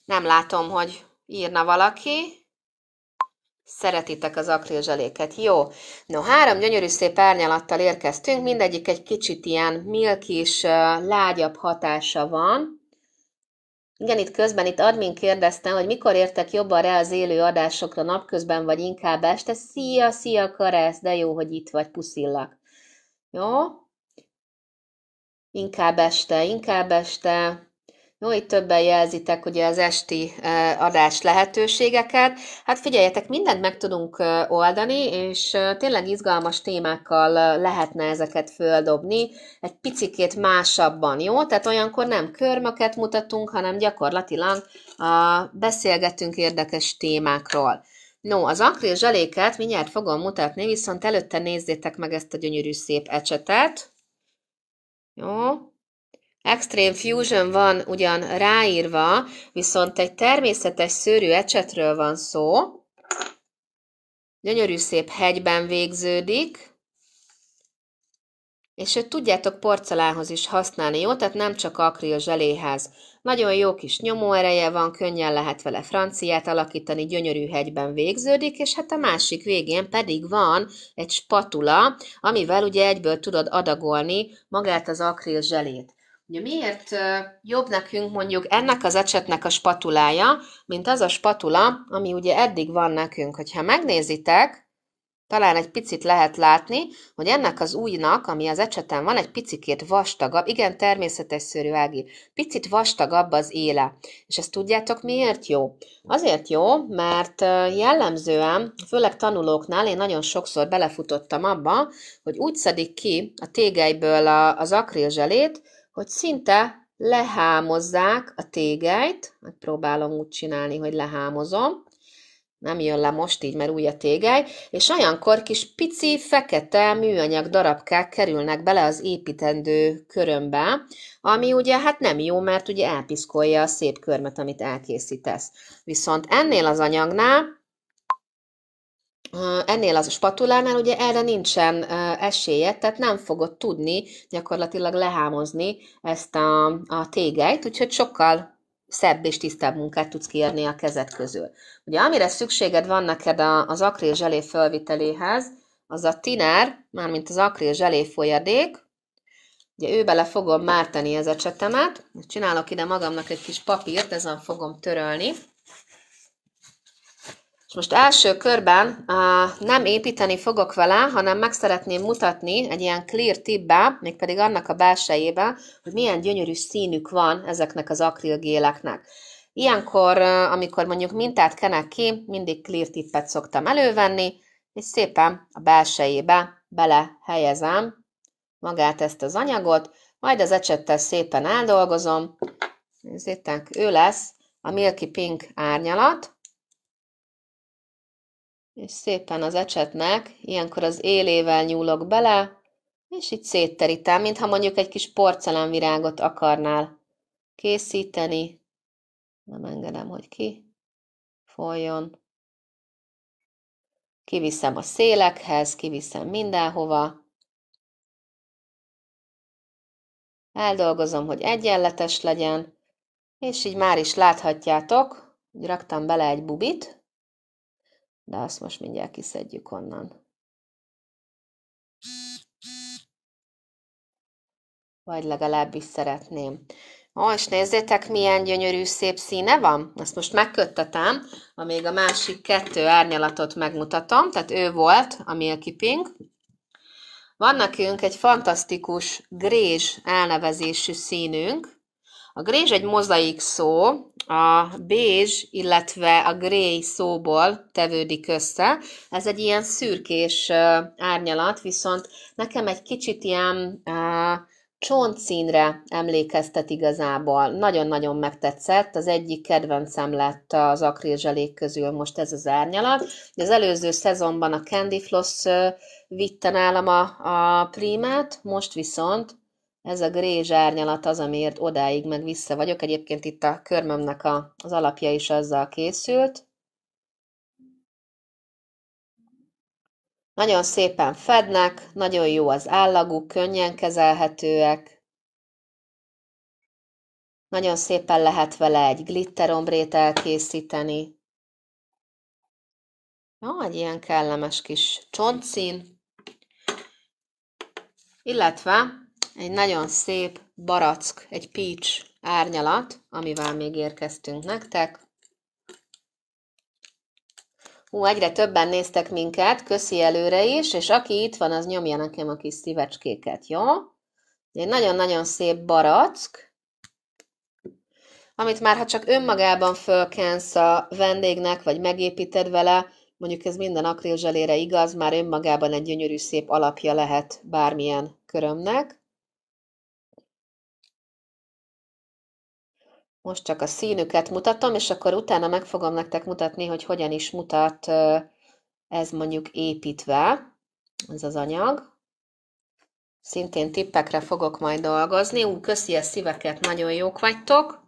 Nem látom, hogy írna valaki. Szeretitek az akrilzseléket, jó? No, három gyönyörű szép árnyalattal érkeztünk, mindegyik egy kicsit ilyen milkis, lágyabb hatása van. Igen, itt közben itt admin kérdezte, hogy mikor értek jobban rá az élő adásokra napközben, vagy inkább este. Szia, szia, Karesz, de jó, hogy itt vagy, puszillak. Jó? Inkább este, inkább este. No, itt többen jelzitek ugye az esti adás lehetőségeket. Hát figyeljetek, mindent meg tudunk oldani, és tényleg izgalmas témákkal lehetne ezeket földobni, egy picikét másabban, jó? Tehát olyankor nem körmöket mutatunk, hanem gyakorlatilag beszélgetünk érdekes témákról. No, az akril zseléket mindjárt fogom mutatni, viszont előtte nézzétek meg ezt a gyönyörű szép ecsetet. Jó, Extreme Fusion van ugyan ráírva, viszont egy természetes szőrű ecsetről van szó. Gyönyörű szép hegyben végződik, és őt tudjátok porcelánhoz is használni, jó? Tehát nem csak akril zseléhez. Nagyon jó kis nyomóereje van, könnyen lehet vele franciát alakítani, gyönyörű hegyben végződik, és hát a másik végén pedig van egy spatula, amivel ugye egyből tudod adagolni magát az akril zselét. Ugye miért jobb nekünk mondjuk ennek az ecsetnek a spatulája, mint az a spatula, ami ugye eddig van nekünk? Hogyha megnézitek, talán egy picit lehet látni, hogy ennek az újnak, ami az ecseten van, egy picikét vastagabb, igen, természetes szörű ági, picit vastagabb az éle. És ezt tudjátok miért jó? Azért jó, mert jellemzően, főleg tanulóknál én nagyon sokszor belefutottam abba, hogy úgy szedik ki a tégelyből az akrilzselét, hogy szinte lehámozzák a tégelyt, megpróbálom úgy csinálni, hogy lehámozom, nem jön le most így, mert új a tégely, és olyankor kis pici, fekete műanyag darabkák kerülnek bele az építendő körömbe, ami ugye hát nem jó, mert ugye elpiszkolja a szép körmet, amit elkészítesz. Viszont ennél az anyagnál ennél az a spatulánál ugye erre nincsen esélye, tehát nem fogod tudni gyakorlatilag lehámozni ezt a, a tégelyt, úgyhogy sokkal szebb és tisztább munkát tudsz kiadni a kezed közül. Ugye amire szükséged van neked az akrél zselé fölviteléhez, az a tiner, mármint az akrél zselé folyadék, Ugye ő bele fogom mártani a csetemet. csinálok ide magamnak egy kis papírt, ezen fogom törölni, és most első körben uh, nem építeni fogok vele, hanem meg szeretném mutatni egy ilyen clear tippbe, mégpedig annak a belsejébe, hogy milyen gyönyörű színük van ezeknek az akrilgéleknek. Ilyenkor, uh, amikor mondjuk mintát kenek ki, mindig clear tippet szoktam elővenni, és szépen a belsejébe bele helyezem magát ezt az anyagot, majd az ecsettel szépen eldolgozom. Nézzétek, ő lesz a Milky Pink árnyalat, és szépen az ecsetnek ilyenkor az élével nyúlok bele, és így szétterítem, mintha mondjuk egy kis porcelánvirágot akarnál készíteni. Nem engedem, hogy ki folyjon. Kiviszem a szélekhez, kiviszem mindenhova. Eldolgozom, hogy egyenletes legyen, és így már is láthatjátok, hogy raktam bele egy bubit, de azt most mindjárt kiszedjük onnan. Vagy legalábbis szeretném. Ó, és nézzétek, milyen gyönyörű, szép színe van. Azt most megköttetem, amíg a másik kettő árnyalatot megmutatom. Tehát ő volt a Milky Pink. Van nekünk egy fantasztikus grézs elnevezésű színünk, a grés egy mozaik szó, a bézs, illetve a gréj szóból tevődik össze. Ez egy ilyen szürkés árnyalat, viszont nekem egy kicsit ilyen csontszínre emlékeztet igazából. Nagyon-nagyon megtetszett, az egyik kedvencem lett az akrilzselék közül most ez az árnyalat. Az előző szezonban a Candy Floss vitte nálam a, a primát. most viszont ez a grézs árnyalat az, amiért odáig meg vissza vagyok. Egyébként itt a körmömnek a, az alapja is azzal készült. Nagyon szépen fednek, nagyon jó az állaguk, könnyen kezelhetőek. Nagyon szépen lehet vele egy glitterombrét elkészíteni. Jó, egy ilyen kellemes kis csontszín. Illetve egy nagyon szép barack, egy peach árnyalat, amivel még érkeztünk nektek. Hú, egyre többen néztek minket, köszi előre is, és aki itt van, az nyomja nekem a kis szívecskéket, jó? Egy nagyon-nagyon szép barack, amit már ha csak önmagában fölkensz a vendégnek, vagy megépíted vele, mondjuk ez minden akrilzselére igaz, már önmagában egy gyönyörű szép alapja lehet bármilyen körömnek. Most csak a színüket mutatom, és akkor utána meg fogom nektek mutatni, hogy hogyan is mutat ez mondjuk építve, ez az anyag. Szintén tippekre fogok majd dolgozni. Ú, köszi a szíveket, nagyon jók vagytok.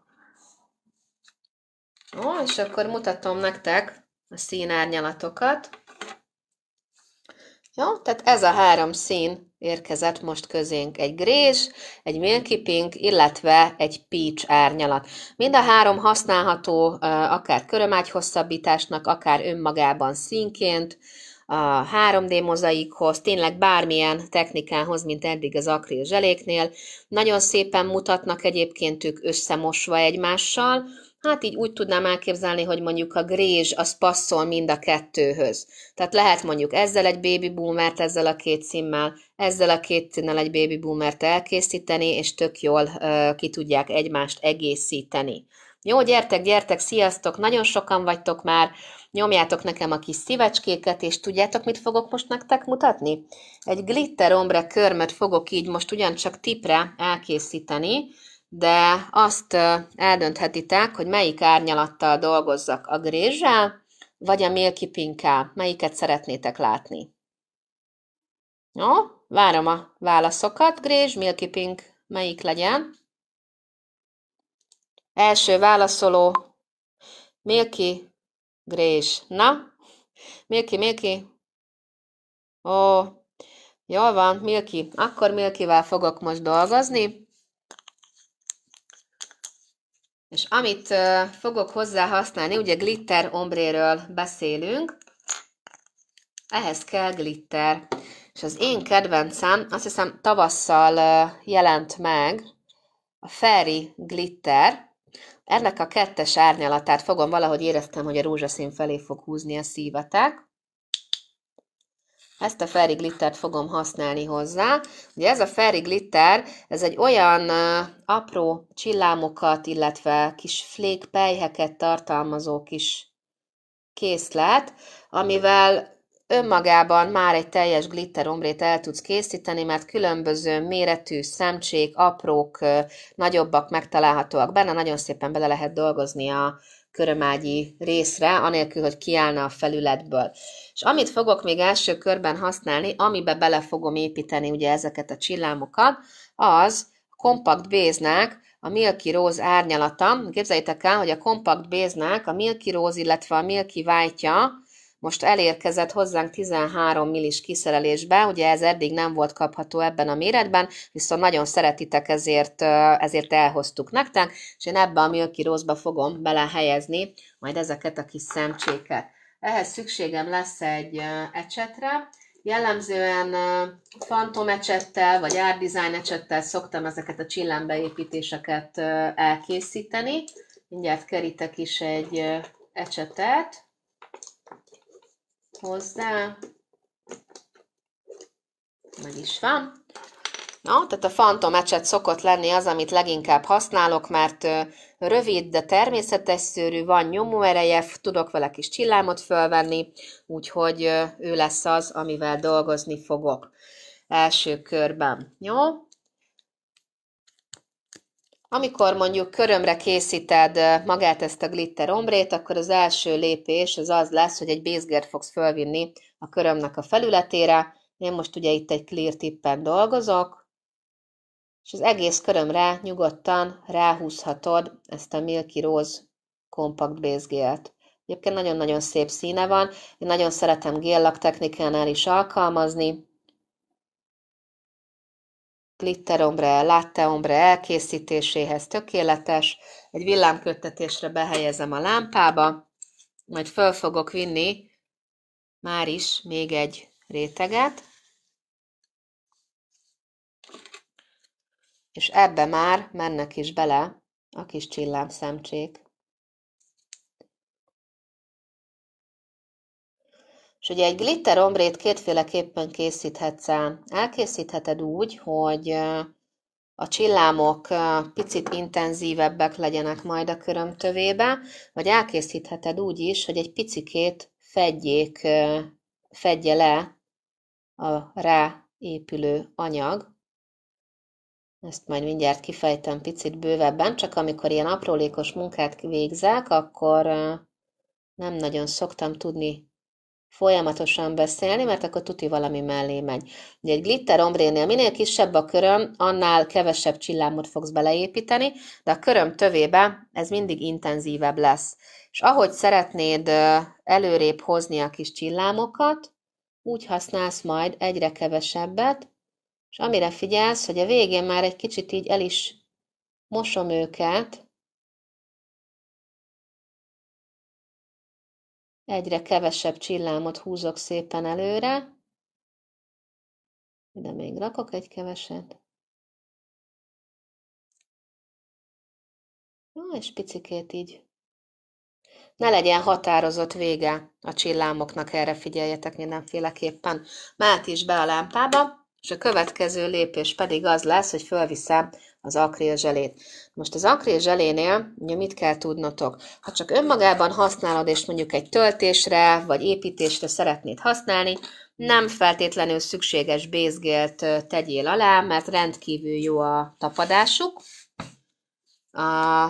Ó, és akkor mutatom nektek a színárnyalatokat. Jó, tehát ez a három szín érkezett most közénk. Egy grés, egy milky pink, illetve egy peach árnyalat. Mind a három használható akár körömágy hosszabbításnak, akár önmagában színként, a 3D mozaikhoz, tényleg bármilyen technikához, mint eddig az akril zseléknél. Nagyon szépen mutatnak egyébként ők összemosva egymással, Hát így úgy tudnám elképzelni, hogy mondjuk a grézs az passzol mind a kettőhöz. Tehát lehet mondjuk ezzel egy baby boomert, ezzel a két címmel, ezzel a két címmel egy baby boomert elkészíteni, és tök jól uh, ki tudják egymást egészíteni. Jó, gyertek, gyertek, sziasztok, nagyon sokan vagytok már, nyomjátok nekem a kis szívecskéket, és tudjátok, mit fogok most nektek mutatni? Egy glitter ombre körmet fogok így most ugyancsak tipre elkészíteni, de azt eldönthetitek, hogy melyik árnyalattal dolgozzak, a grézsel, vagy a Milky Pinkkel, melyiket szeretnétek látni. Jó, no, várom a válaszokat. Grézs, Milky Pink, melyik legyen? Első válaszoló, Milky, Grézs. Na, Milky, Milky. Ó, jól van, Milky. Akkor Milkyvel fogok most dolgozni. És amit uh, fogok hozzá használni, ugye glitter ombréről beszélünk, ehhez kell glitter. És az én kedvencem, azt hiszem tavasszal uh, jelent meg a Fairy Glitter. Ennek a kettes árnyalatát fogom, valahogy éreztem, hogy a rózsaszín felé fog húzni a szívetek. Ezt a Fairy Glittert fogom használni hozzá. Ugye ez a Fairy Glitter, ez egy olyan uh, apró csillámokat, illetve kis flékpejheket tartalmazó kis készlet, amivel önmagában már egy teljes glitter omrét el tudsz készíteni, mert különböző méretű szemcsék, aprók, nagyobbak megtalálhatóak benne, nagyon szépen bele lehet dolgozni a, körömágyi részre, anélkül, hogy kiállna a felületből. És amit fogok még első körben használni, amibe bele fogom építeni ugye ezeket a csillámokat, az kompakt béznák, a Milky Rose árnyalata. Képzeljétek el, hogy a kompakt béznák, a Milky Rose, illetve a Milky white most elérkezett hozzánk 13 millis kiszerelésbe, ugye ez eddig nem volt kapható ebben a méretben, viszont nagyon szeretitek, ezért, ezért elhoztuk nektek, és én ebbe a Milky rose fogom belehelyezni majd ezeket a kis szemcséket. Ehhez szükségem lesz egy ecsetre, jellemzően fantom ecsettel, vagy art design ecsettel szoktam ezeket a csillámbeépítéseket elkészíteni. Mindjárt kerítek is egy ecsetet hozzá. Meg is van. No, tehát a Phantom ecset szokott lenni az, amit leginkább használok, mert rövid, de természetes szőrű, van nyomóereje, tudok vele kis csillámot fölvenni, úgyhogy ő lesz az, amivel dolgozni fogok első körben. Jó? Amikor mondjuk körömre készíted magát ezt a glitter ombrét, akkor az első lépés az az lesz, hogy egy bézgert fogsz fölvinni a körömnek a felületére. Én most ugye itt egy clear tippen dolgozok, és az egész körömre nyugodtan ráhúzhatod ezt a Milky Rose kompakt bézgélt. Egyébként nagyon-nagyon szép színe van, én nagyon szeretem géllak technikánál is alkalmazni, Glitter ombre, látte ombre elkészítéséhez tökéletes. Egy villámköttetésre behelyezem a lámpába, majd föl fogok vinni már is még egy réteget, és ebbe már mennek is bele a kis csillámszemcsék. És ugye egy glitter ombrét kétféleképpen készíthetsz el. Elkészítheted úgy, hogy a csillámok picit intenzívebbek legyenek majd a körömtövébe, vagy elkészítheted úgy is, hogy egy picikét fedjék, fedje le a ráépülő anyag, ezt majd mindjárt kifejtem picit bővebben, csak amikor ilyen aprólékos munkát végzek, akkor nem nagyon szoktam tudni folyamatosan beszélni, mert akkor tuti valami mellé megy. Ugye egy glitter ombrénél minél kisebb a köröm, annál kevesebb csillámot fogsz beleépíteni, de a köröm tövébe ez mindig intenzívebb lesz. És ahogy szeretnéd előrébb hozni a kis csillámokat, úgy használsz majd egyre kevesebbet, és amire figyelsz, hogy a végén már egy kicsit így el is mosom őket, Egyre kevesebb csillámot húzok szépen előre. Ide még rakok egy keveset. na és picikét így. Ne legyen határozott vége a csillámoknak, erre figyeljetek mindenféleképpen. Mát is be a lámpába és a következő lépés pedig az lesz, hogy fölviszem az akrilzselét. Most az akrilzselénél ugye mit kell tudnotok? Ha csak önmagában használod, és mondjuk egy töltésre, vagy építésre szeretnéd használni, nem feltétlenül szükséges bézgélt tegyél alá, mert rendkívül jó a tapadásuk,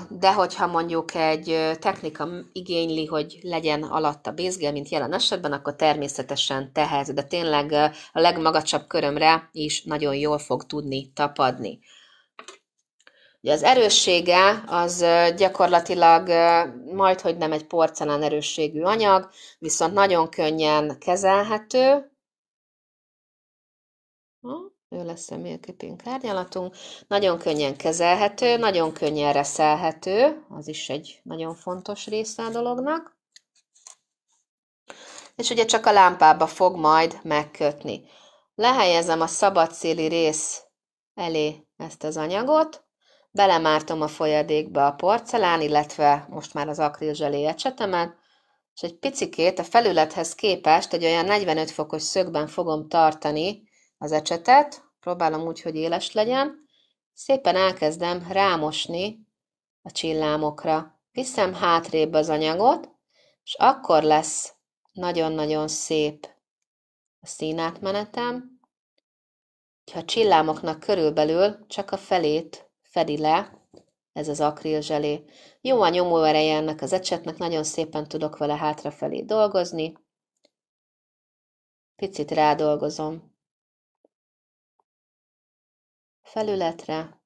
de hogyha mondjuk egy technika igényli, hogy legyen alatta bézgél, mint jelen esetben, akkor természetesen tehet, de tényleg a legmagacsabb körömre is nagyon jól fog tudni tapadni. Ugye az erőssége az gyakorlatilag majd, hogy nem egy porcelán erősségű anyag, viszont nagyon könnyen kezelhető, ő lesz a mélképénk árnyalatunk. Nagyon könnyen kezelhető, nagyon könnyen reszelhető, az is egy nagyon fontos része a dolognak. És ugye csak a lámpába fog majd megkötni. Lehelyezem a széli rész elé ezt az anyagot, belemártom a folyadékba a porcelán, illetve most már az akrilzselé ecsetemet, és egy picikét a felülethez képest egy olyan 45 fokos szögben fogom tartani az ecsetet, próbálom úgy, hogy éles legyen, szépen elkezdem rámosni a csillámokra. Viszem hátrébb az anyagot, és akkor lesz nagyon-nagyon szép a színátmenetem, ha a csillámoknak körülbelül csak a felét fedi le ez az akrilzselé. Jó a nyomó ennek az ecsetnek, nagyon szépen tudok vele hátrafelé dolgozni. Picit rádolgozom felületre,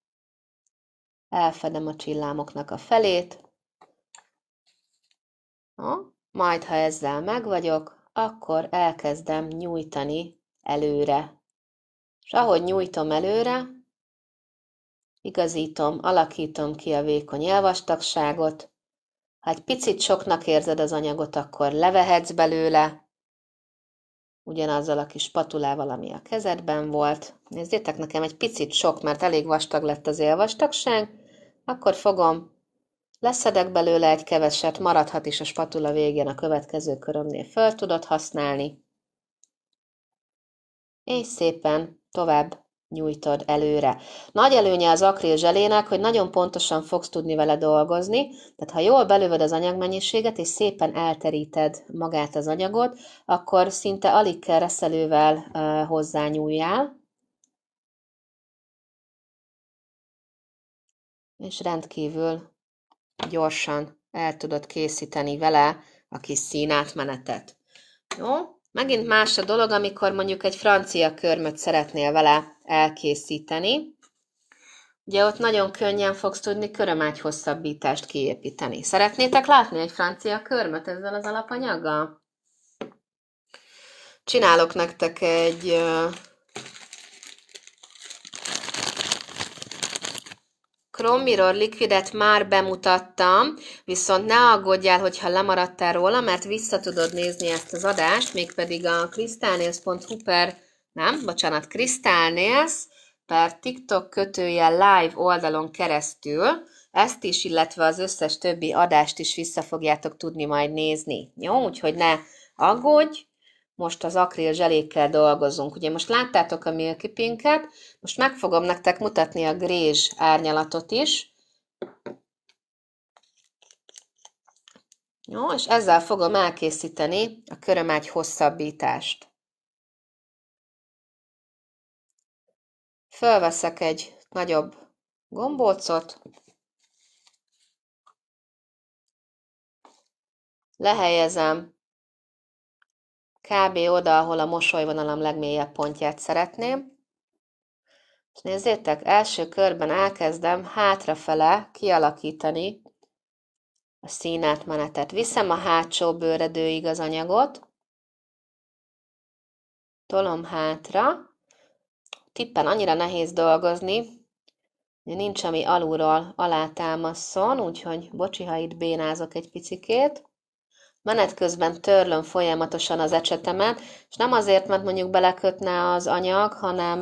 elfedem a csillámoknak a felét, ha, majd ha ezzel megvagyok, akkor elkezdem nyújtani előre. És ahogy nyújtom előre, igazítom, alakítom ki a vékony elvastagságot. Ha egy picit soknak érzed az anyagot, akkor levehetsz belőle, ugyanazzal a kis patulával, ami a kezedben volt. Nézzétek, nekem egy picit sok, mert elég vastag lett az élvastagság. Akkor fogom, leszedek belőle egy keveset, maradhat is a spatula végén a következő körömnél föl tudod használni. És szépen tovább nyújtod előre. Nagy előnye az akril zselének, hogy nagyon pontosan fogsz tudni vele dolgozni, tehát ha jól belövöd az anyagmennyiséget, és szépen elteríted magát az anyagot, akkor szinte alig kell reszelővel hozzányúljál, és rendkívül gyorsan el tudod készíteni vele a kis színátmenetet. Jó? Megint más a dolog, amikor mondjuk egy francia körmöt szeretnél vele elkészíteni. Ugye ott nagyon könnyen fogsz tudni körömágy hosszabbítást kiépíteni. Szeretnétek látni egy francia körmet ezzel az alapanyaggal? Csinálok nektek egy Chrome Mirror Liquidet már bemutattam, viszont ne aggódjál, hogyha lemaradtál róla, mert vissza tudod nézni ezt az adást, mégpedig a krisztálnész.hu per nem, bocsánat, Crystal Nails per TikTok kötője live oldalon keresztül, ezt is, illetve az összes többi adást is vissza fogjátok tudni majd nézni. Jó, úgyhogy ne aggódj, most az akril zselékkel dolgozunk. Ugye most láttátok a Milky Pinket, most meg fogom nektek mutatni a grézs árnyalatot is. Jó, és ezzel fogom elkészíteni a körömágy hosszabbítást. Fölveszek egy nagyobb gombócot, lehelyezem kb. oda, ahol a mosolyvonalam legmélyebb pontját szeretném, és nézzétek, első körben elkezdem hátrafele kialakítani a színátmenetet. Viszem a hátsó bőredőig az anyagot, tolom hátra, tippen annyira nehéz dolgozni, hogy nincs, ami alulról alátámaszon, úgyhogy bocsi, ha itt bénázok egy picikét. Menet közben törlöm folyamatosan az ecsetemet, és nem azért, mert mondjuk belekötne az anyag, hanem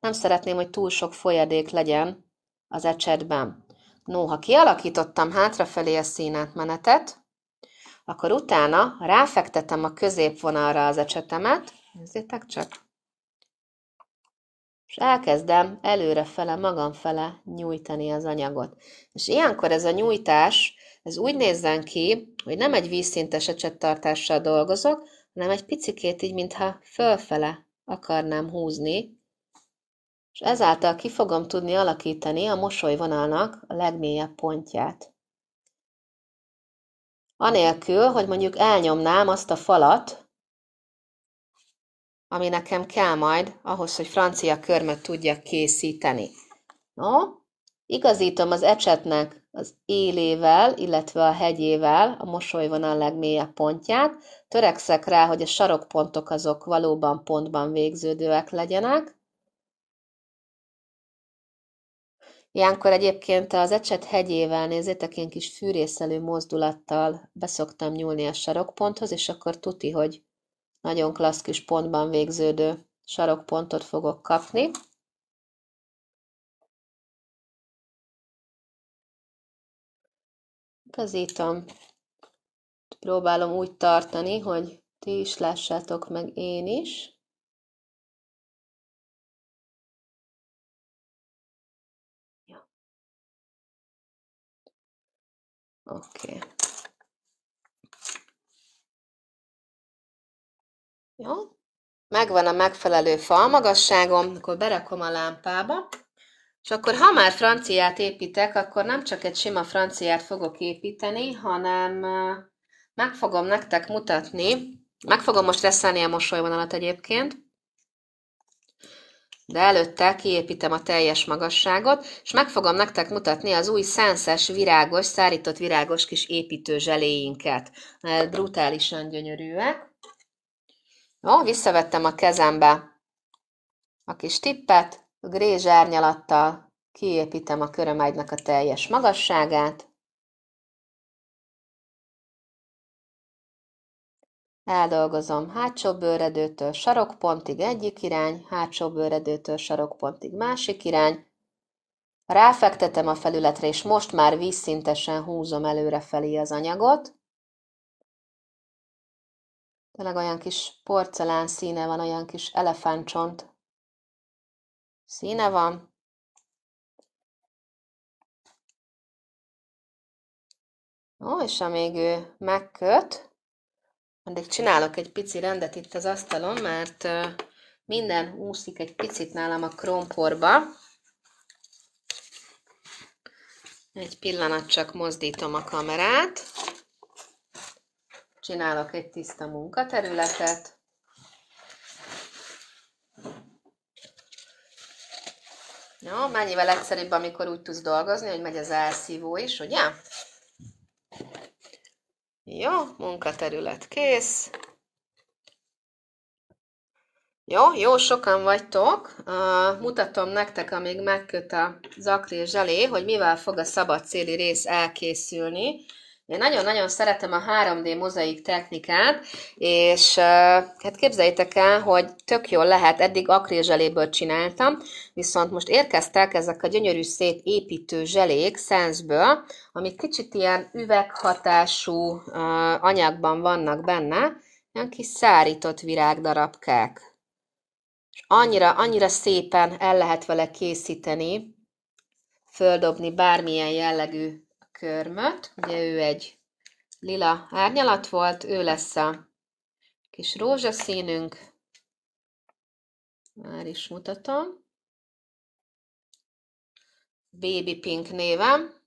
nem szeretném, hogy túl sok folyadék legyen az ecsetben. No, ha kialakítottam hátrafelé a színátmenetet, akkor utána ráfektetem a középvonalra az ecsetemet, nézzétek csak, és elkezdem előrefele, magamfele nyújtani az anyagot. És ilyenkor ez a nyújtás, ez úgy nézzen ki, hogy nem egy vízszintes ecsettartással dolgozok, hanem egy picikét így, mintha fölfele akarnám húzni, és ezáltal ki fogom tudni alakítani a mosolyvonalnak a legmélyebb pontját. Anélkül, hogy mondjuk elnyomnám azt a falat, ami nekem kell majd ahhoz, hogy francia körmöt tudjak készíteni. No, igazítom az ecsetnek az élével, illetve a hegyével a mosolyvonal legmélyebb pontját, törekszek rá, hogy a sarokpontok azok valóban pontban végződőek legyenek, Ilyenkor egyébként az ecset hegyével, nézzétek, ilyen kis fűrészelő mozdulattal beszoktam nyúlni a sarokponthoz, és akkor tuti, hogy nagyon klassz kis pontban végződő sarokpontot fogok kapni. Közítom. Próbálom úgy tartani, hogy ti is lássátok meg én is. Oké. Okay. Jó? Megvan a megfelelő falmagasságom, akkor berakom a lámpába, és akkor ha már franciát építek, akkor nem csak egy sima franciát fogok építeni, hanem meg fogom nektek mutatni, meg fogom most reszelni a mosolyvonalat egyébként, de előtte kiépítem a teljes magasságot, és meg fogom nektek mutatni az új szenszes, virágos, szárított virágos kis építő zseléinket, brutálisan gyönyörűek. No, visszavettem a kezembe a kis tippet, a grézs árnyalattal kiépítem a körömágynak a teljes magasságát, Eldolgozom hátsó bőredőtől sarokpontig egyik irány, hátsó bőredőtől sarokpontig másik irány. Ráfektetem a felületre, és most már vízszintesen húzom előre felé az anyagot. Tényleg olyan kis porcelán színe van, olyan kis elefántcsont színe van. Ó, és amíg ő megköt, addig csinálok egy pici rendet itt az asztalon, mert minden úszik egy picit nálam a krómporba. Egy pillanat csak mozdítom a kamerát. Csinálok egy tiszta munkaterületet. Jó, mennyivel egyszerűbb, amikor úgy tudsz dolgozni, hogy megy az elszívó is, ugye? Jó, munkaterület kész. Jó, jó, sokan vagytok. Uh, mutatom nektek, amíg megköt a zakré zselé, hogy mivel fog a szabadcéli rész elkészülni. Én nagyon-nagyon szeretem a 3D mozaik technikát, és hát képzeljétek el, hogy tök jól lehet, eddig akrilzseléből csináltam, viszont most érkeztek ezek a gyönyörű szép építő zselék szenzből, ami kicsit ilyen üveghatású anyagban vannak benne, ilyen kis szárított virágdarabkák. És annyira, annyira szépen el lehet vele készíteni, földobni bármilyen jellegű körmöt. Ugye ő egy lila árnyalat volt, ő lesz a kis rózsaszínünk. Már is mutatom. Baby Pink névem.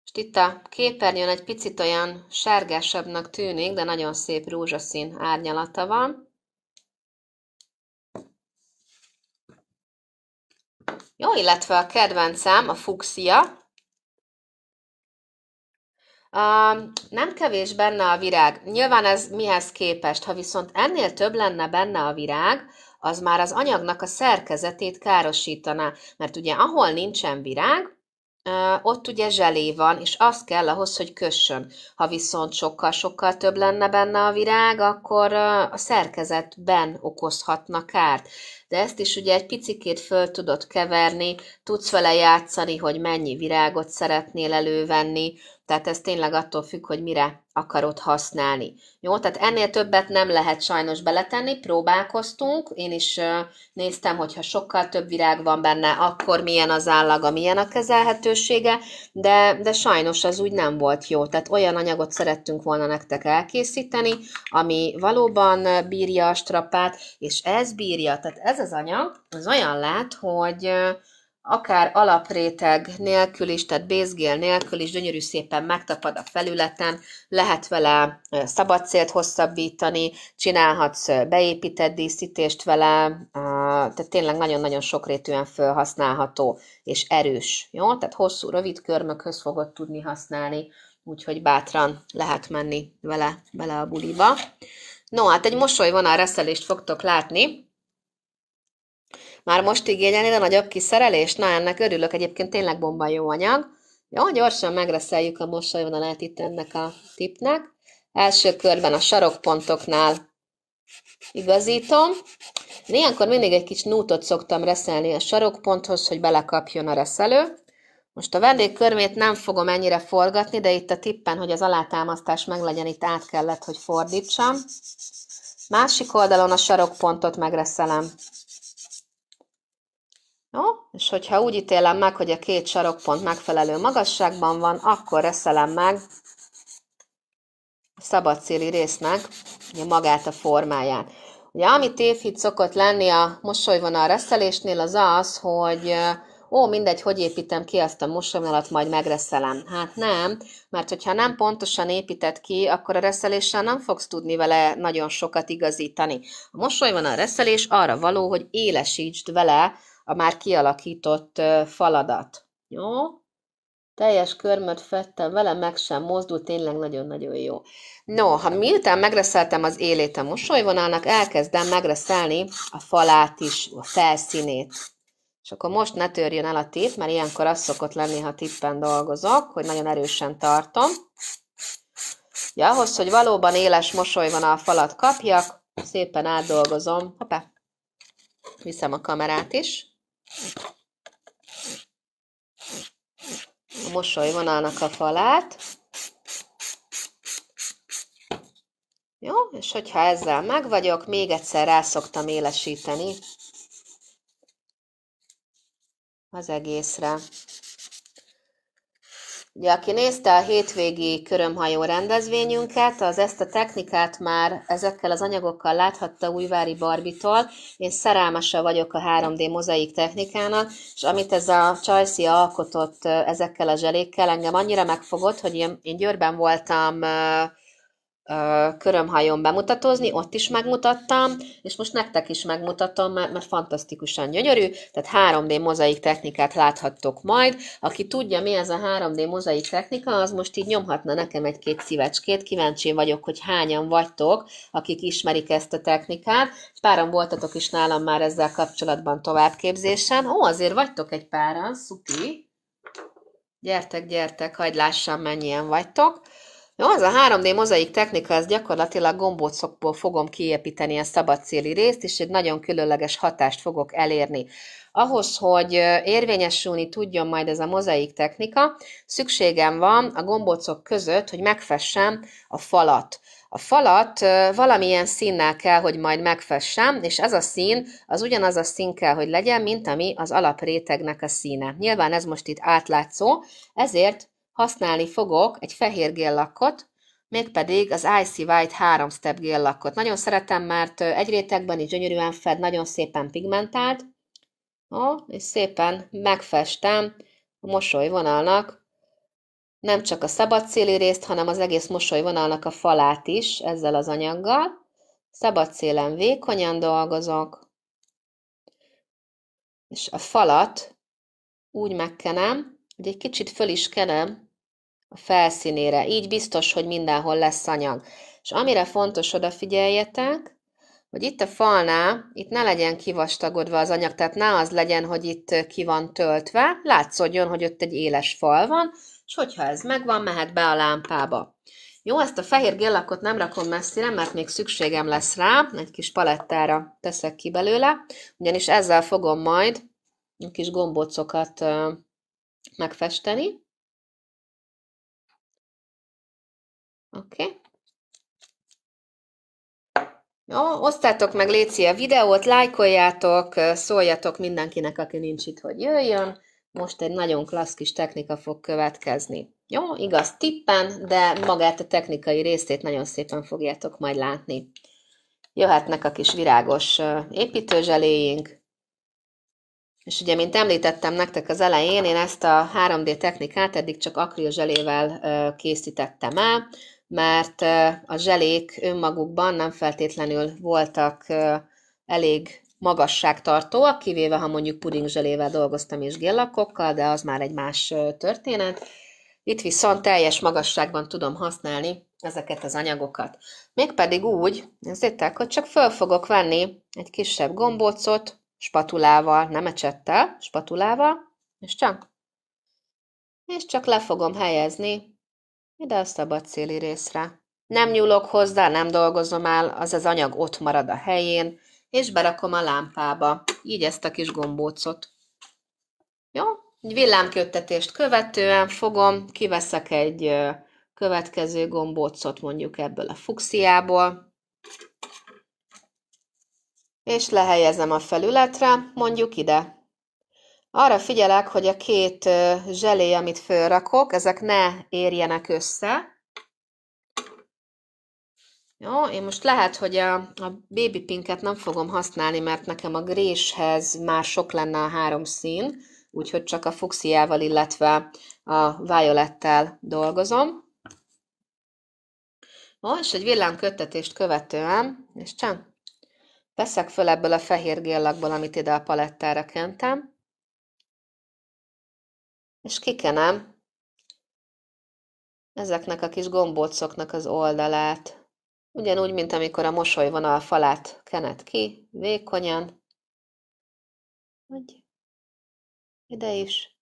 Most itt a képernyőn egy picit olyan sárgásabbnak tűnik, de nagyon szép rózsaszín árnyalata van. Jó, illetve a kedvencem, a fuxia. A, nem kevés benne a virág. Nyilván ez mihez képest, ha viszont ennél több lenne benne a virág, az már az anyagnak a szerkezetét károsítaná. Mert ugye ahol nincsen virág, ott ugye zselé van, és az kell ahhoz, hogy kössön. Ha viszont sokkal-sokkal több lenne benne a virág, akkor a szerkezetben okozhatna kárt de ezt is ugye egy picikét föl tudod keverni, tudsz vele játszani, hogy mennyi virágot szeretnél elővenni, tehát ez tényleg attól függ, hogy mire akarod használni. Jó, tehát ennél többet nem lehet sajnos beletenni, próbálkoztunk, én is néztem, hogyha sokkal több virág van benne, akkor milyen az állaga, milyen a kezelhetősége, de, de sajnos az úgy nem volt jó. Tehát olyan anyagot szerettünk volna nektek elkészíteni, ami valóban bírja a strapát, és ez bírja, tehát ez ez az anyag, az olyan lát, hogy akár alapréteg nélkül is, tehát bézgél nélkül is gyönyörű szépen megtapad a felületen, lehet vele szabad célt hosszabbítani, csinálhatsz beépített díszítést vele, tehát tényleg nagyon-nagyon sokrétűen felhasználható és erős, jó? Tehát hosszú, rövid körmökhöz fogod tudni használni, úgyhogy bátran lehet menni vele bele a buliba. No, hát egy mosoly van a reszelést fogtok látni, már most igényelni a nagyobb kiszerelést? Na, ennek örülök, egyébként tényleg bomba jó anyag. Jó, gyorsan megreszeljük a mosolyvonalát itt ennek a tipnek. Első körben a sarokpontoknál igazítom. Én mindig egy kis nútot szoktam reszelni a sarokponthoz, hogy belekapjon a reszelő. Most a vendégkörmét nem fogom ennyire forgatni, de itt a tippen, hogy az alátámasztás meglegyen, itt át kellett, hogy fordítsam. Másik oldalon a sarokpontot megreszelem. Jó? És hogyha úgy ítélem meg, hogy a két sarokpont megfelelő magasságban van, akkor reszelem meg a szabadszéli résznek ugye magát a formáját. Ugye, ami tévhit szokott lenni a mosolyvonal reszelésnél, az az, hogy ó, mindegy, hogy építem ki azt a mosolyvonalat, majd megreszelem. Hát nem, mert hogyha nem pontosan épített ki, akkor a reszeléssel nem fogsz tudni vele nagyon sokat igazítani. A mosolyvonal reszelés arra való, hogy élesítsd vele a már kialakított faladat. Jó? Teljes körmöt fettem vele, meg sem mozdult, tényleg nagyon-nagyon jó. No, ha miután megreszeltem az élét a mosolyvonalnak, elkezdem megreszelni a falát is, a felszínét. És akkor most ne törjön el a tét, mert ilyenkor az szokott lenni, ha tippen dolgozok, hogy nagyon erősen tartom. Ja, ahhoz, hogy valóban éles mosolyvonal falat kapjak, szépen átdolgozom. Hoppá, viszem a kamerát is a mosoly vonalnak a falát. Jó, és hogyha ezzel meg vagyok, még egyszer rá szoktam élesíteni az egészre. Ugye, aki nézte a hétvégi körömhajó rendezvényünket, az ezt a technikát már ezekkel az anyagokkal láthatta Újvári Barbitól. Én szerelmese vagyok a 3D mozaik technikának, és amit ez a Csajszi alkotott ezekkel a zselékkel, engem annyira megfogott, hogy én, én Győrben voltam körömhajón bemutatozni, ott is megmutattam, és most nektek is megmutatom, mert, mert fantasztikusan gyönyörű, tehát 3D mozaik technikát láthattok majd. Aki tudja, mi ez a 3D mozaik technika, az most így nyomhatna nekem egy-két szívecskét, kíváncsi vagyok, hogy hányan vagytok, akik ismerik ezt a technikát. Páran voltatok is nálam már ezzel kapcsolatban továbbképzésen. Ó, azért vagytok egy páran, szuki. Gyertek, gyertek, hagyd lássam, mennyien vagytok. No, az a 3D mozaik technika, ez gyakorlatilag gombócokból fogom kiépíteni a szabadszéli részt, és egy nagyon különleges hatást fogok elérni. Ahhoz, hogy érvényesülni tudjon majd ez a mozaik technika, szükségem van a gombócok között, hogy megfessem a falat. A falat valamilyen színnel kell, hogy majd megfessem, és ez a szín, az ugyanaz a szín kell, hogy legyen, mint ami az alaprétegnek a színe. Nyilván ez most itt átlátszó, ezért használni fogok egy fehér géllakot, mégpedig az Icy White 3 Step géllakot. Nagyon szeretem, mert egy rétegben is gyönyörűen fed, nagyon szépen pigmentált, Ó, és szépen megfestem a mosolyvonalnak nem csak a szabad széli részt, hanem az egész mosolyvonalnak a falát is ezzel az anyaggal. Szabad szélen vékonyan dolgozok, és a falat úgy megkenem, hogy egy kicsit föl is kenem a felszínére. Így biztos, hogy mindenhol lesz anyag. És amire fontos odafigyeljetek, hogy itt a falnál, itt ne legyen kivastagodva az anyag, tehát ne az legyen, hogy itt ki van töltve, látszódjon, hogy ott egy éles fal van, és hogyha ez megvan, mehet be a lámpába. Jó, ezt a fehér gélakot nem rakom messzire, mert még szükségem lesz rá, egy kis palettára teszek ki belőle, ugyanis ezzel fogom majd a kis gombócokat megfesteni. Oké? Okay. Jó, osztátok meg Léci a videót, lájkoljátok, szóljatok mindenkinek, aki nincs itt, hogy jöjjön. Most egy nagyon klassz kis technika fog következni. Jó, igaz tippen, de magát a technikai részét nagyon szépen fogjátok majd látni. Jöhetnek a kis virágos építőzseléink, és ugye, mint említettem nektek az elején, én ezt a 3D technikát eddig csak akrilzselével készítettem el, mert a zselék önmagukban nem feltétlenül voltak elég magasságtartóak, kivéve ha mondjuk pudingzselével dolgoztam és géllakokkal, de az már egy más történet. Itt viszont teljes magasságban tudom használni ezeket az anyagokat. Mégpedig úgy, nézzétek, hogy csak föl fogok venni egy kisebb gombócot, spatulával, nem ecsettel, spatulával, és csak, és csak le fogom helyezni ide a szabadszéli részre. Nem nyúlok hozzá, nem dolgozom el, az az anyag ott marad a helyén, és berakom a lámpába, így ezt a kis gombócot. Jó? Egy villámköttetést követően fogom, kiveszek egy következő gombócot mondjuk ebből a fuxiából, és lehelyezem a felületre, mondjuk ide. Arra figyelek, hogy a két zselé, amit fölrakok, ezek ne érjenek össze. Jó, én most lehet, hogy a, a baby pinket nem fogom használni, mert nekem a gréshez már sok lenne a három szín, úgyhogy csak a fuxiával, illetve a violettel dolgozom. Ó, és egy villámköttetést követően, és csak veszek föl ebből a fehér géllakból, amit ide a palettára kentem, és kikenem ezeknek a kis gombócoknak az oldalát, ugyanúgy, mint amikor a mosolyvonal falát kenet ki, vékonyan, hogy ide is.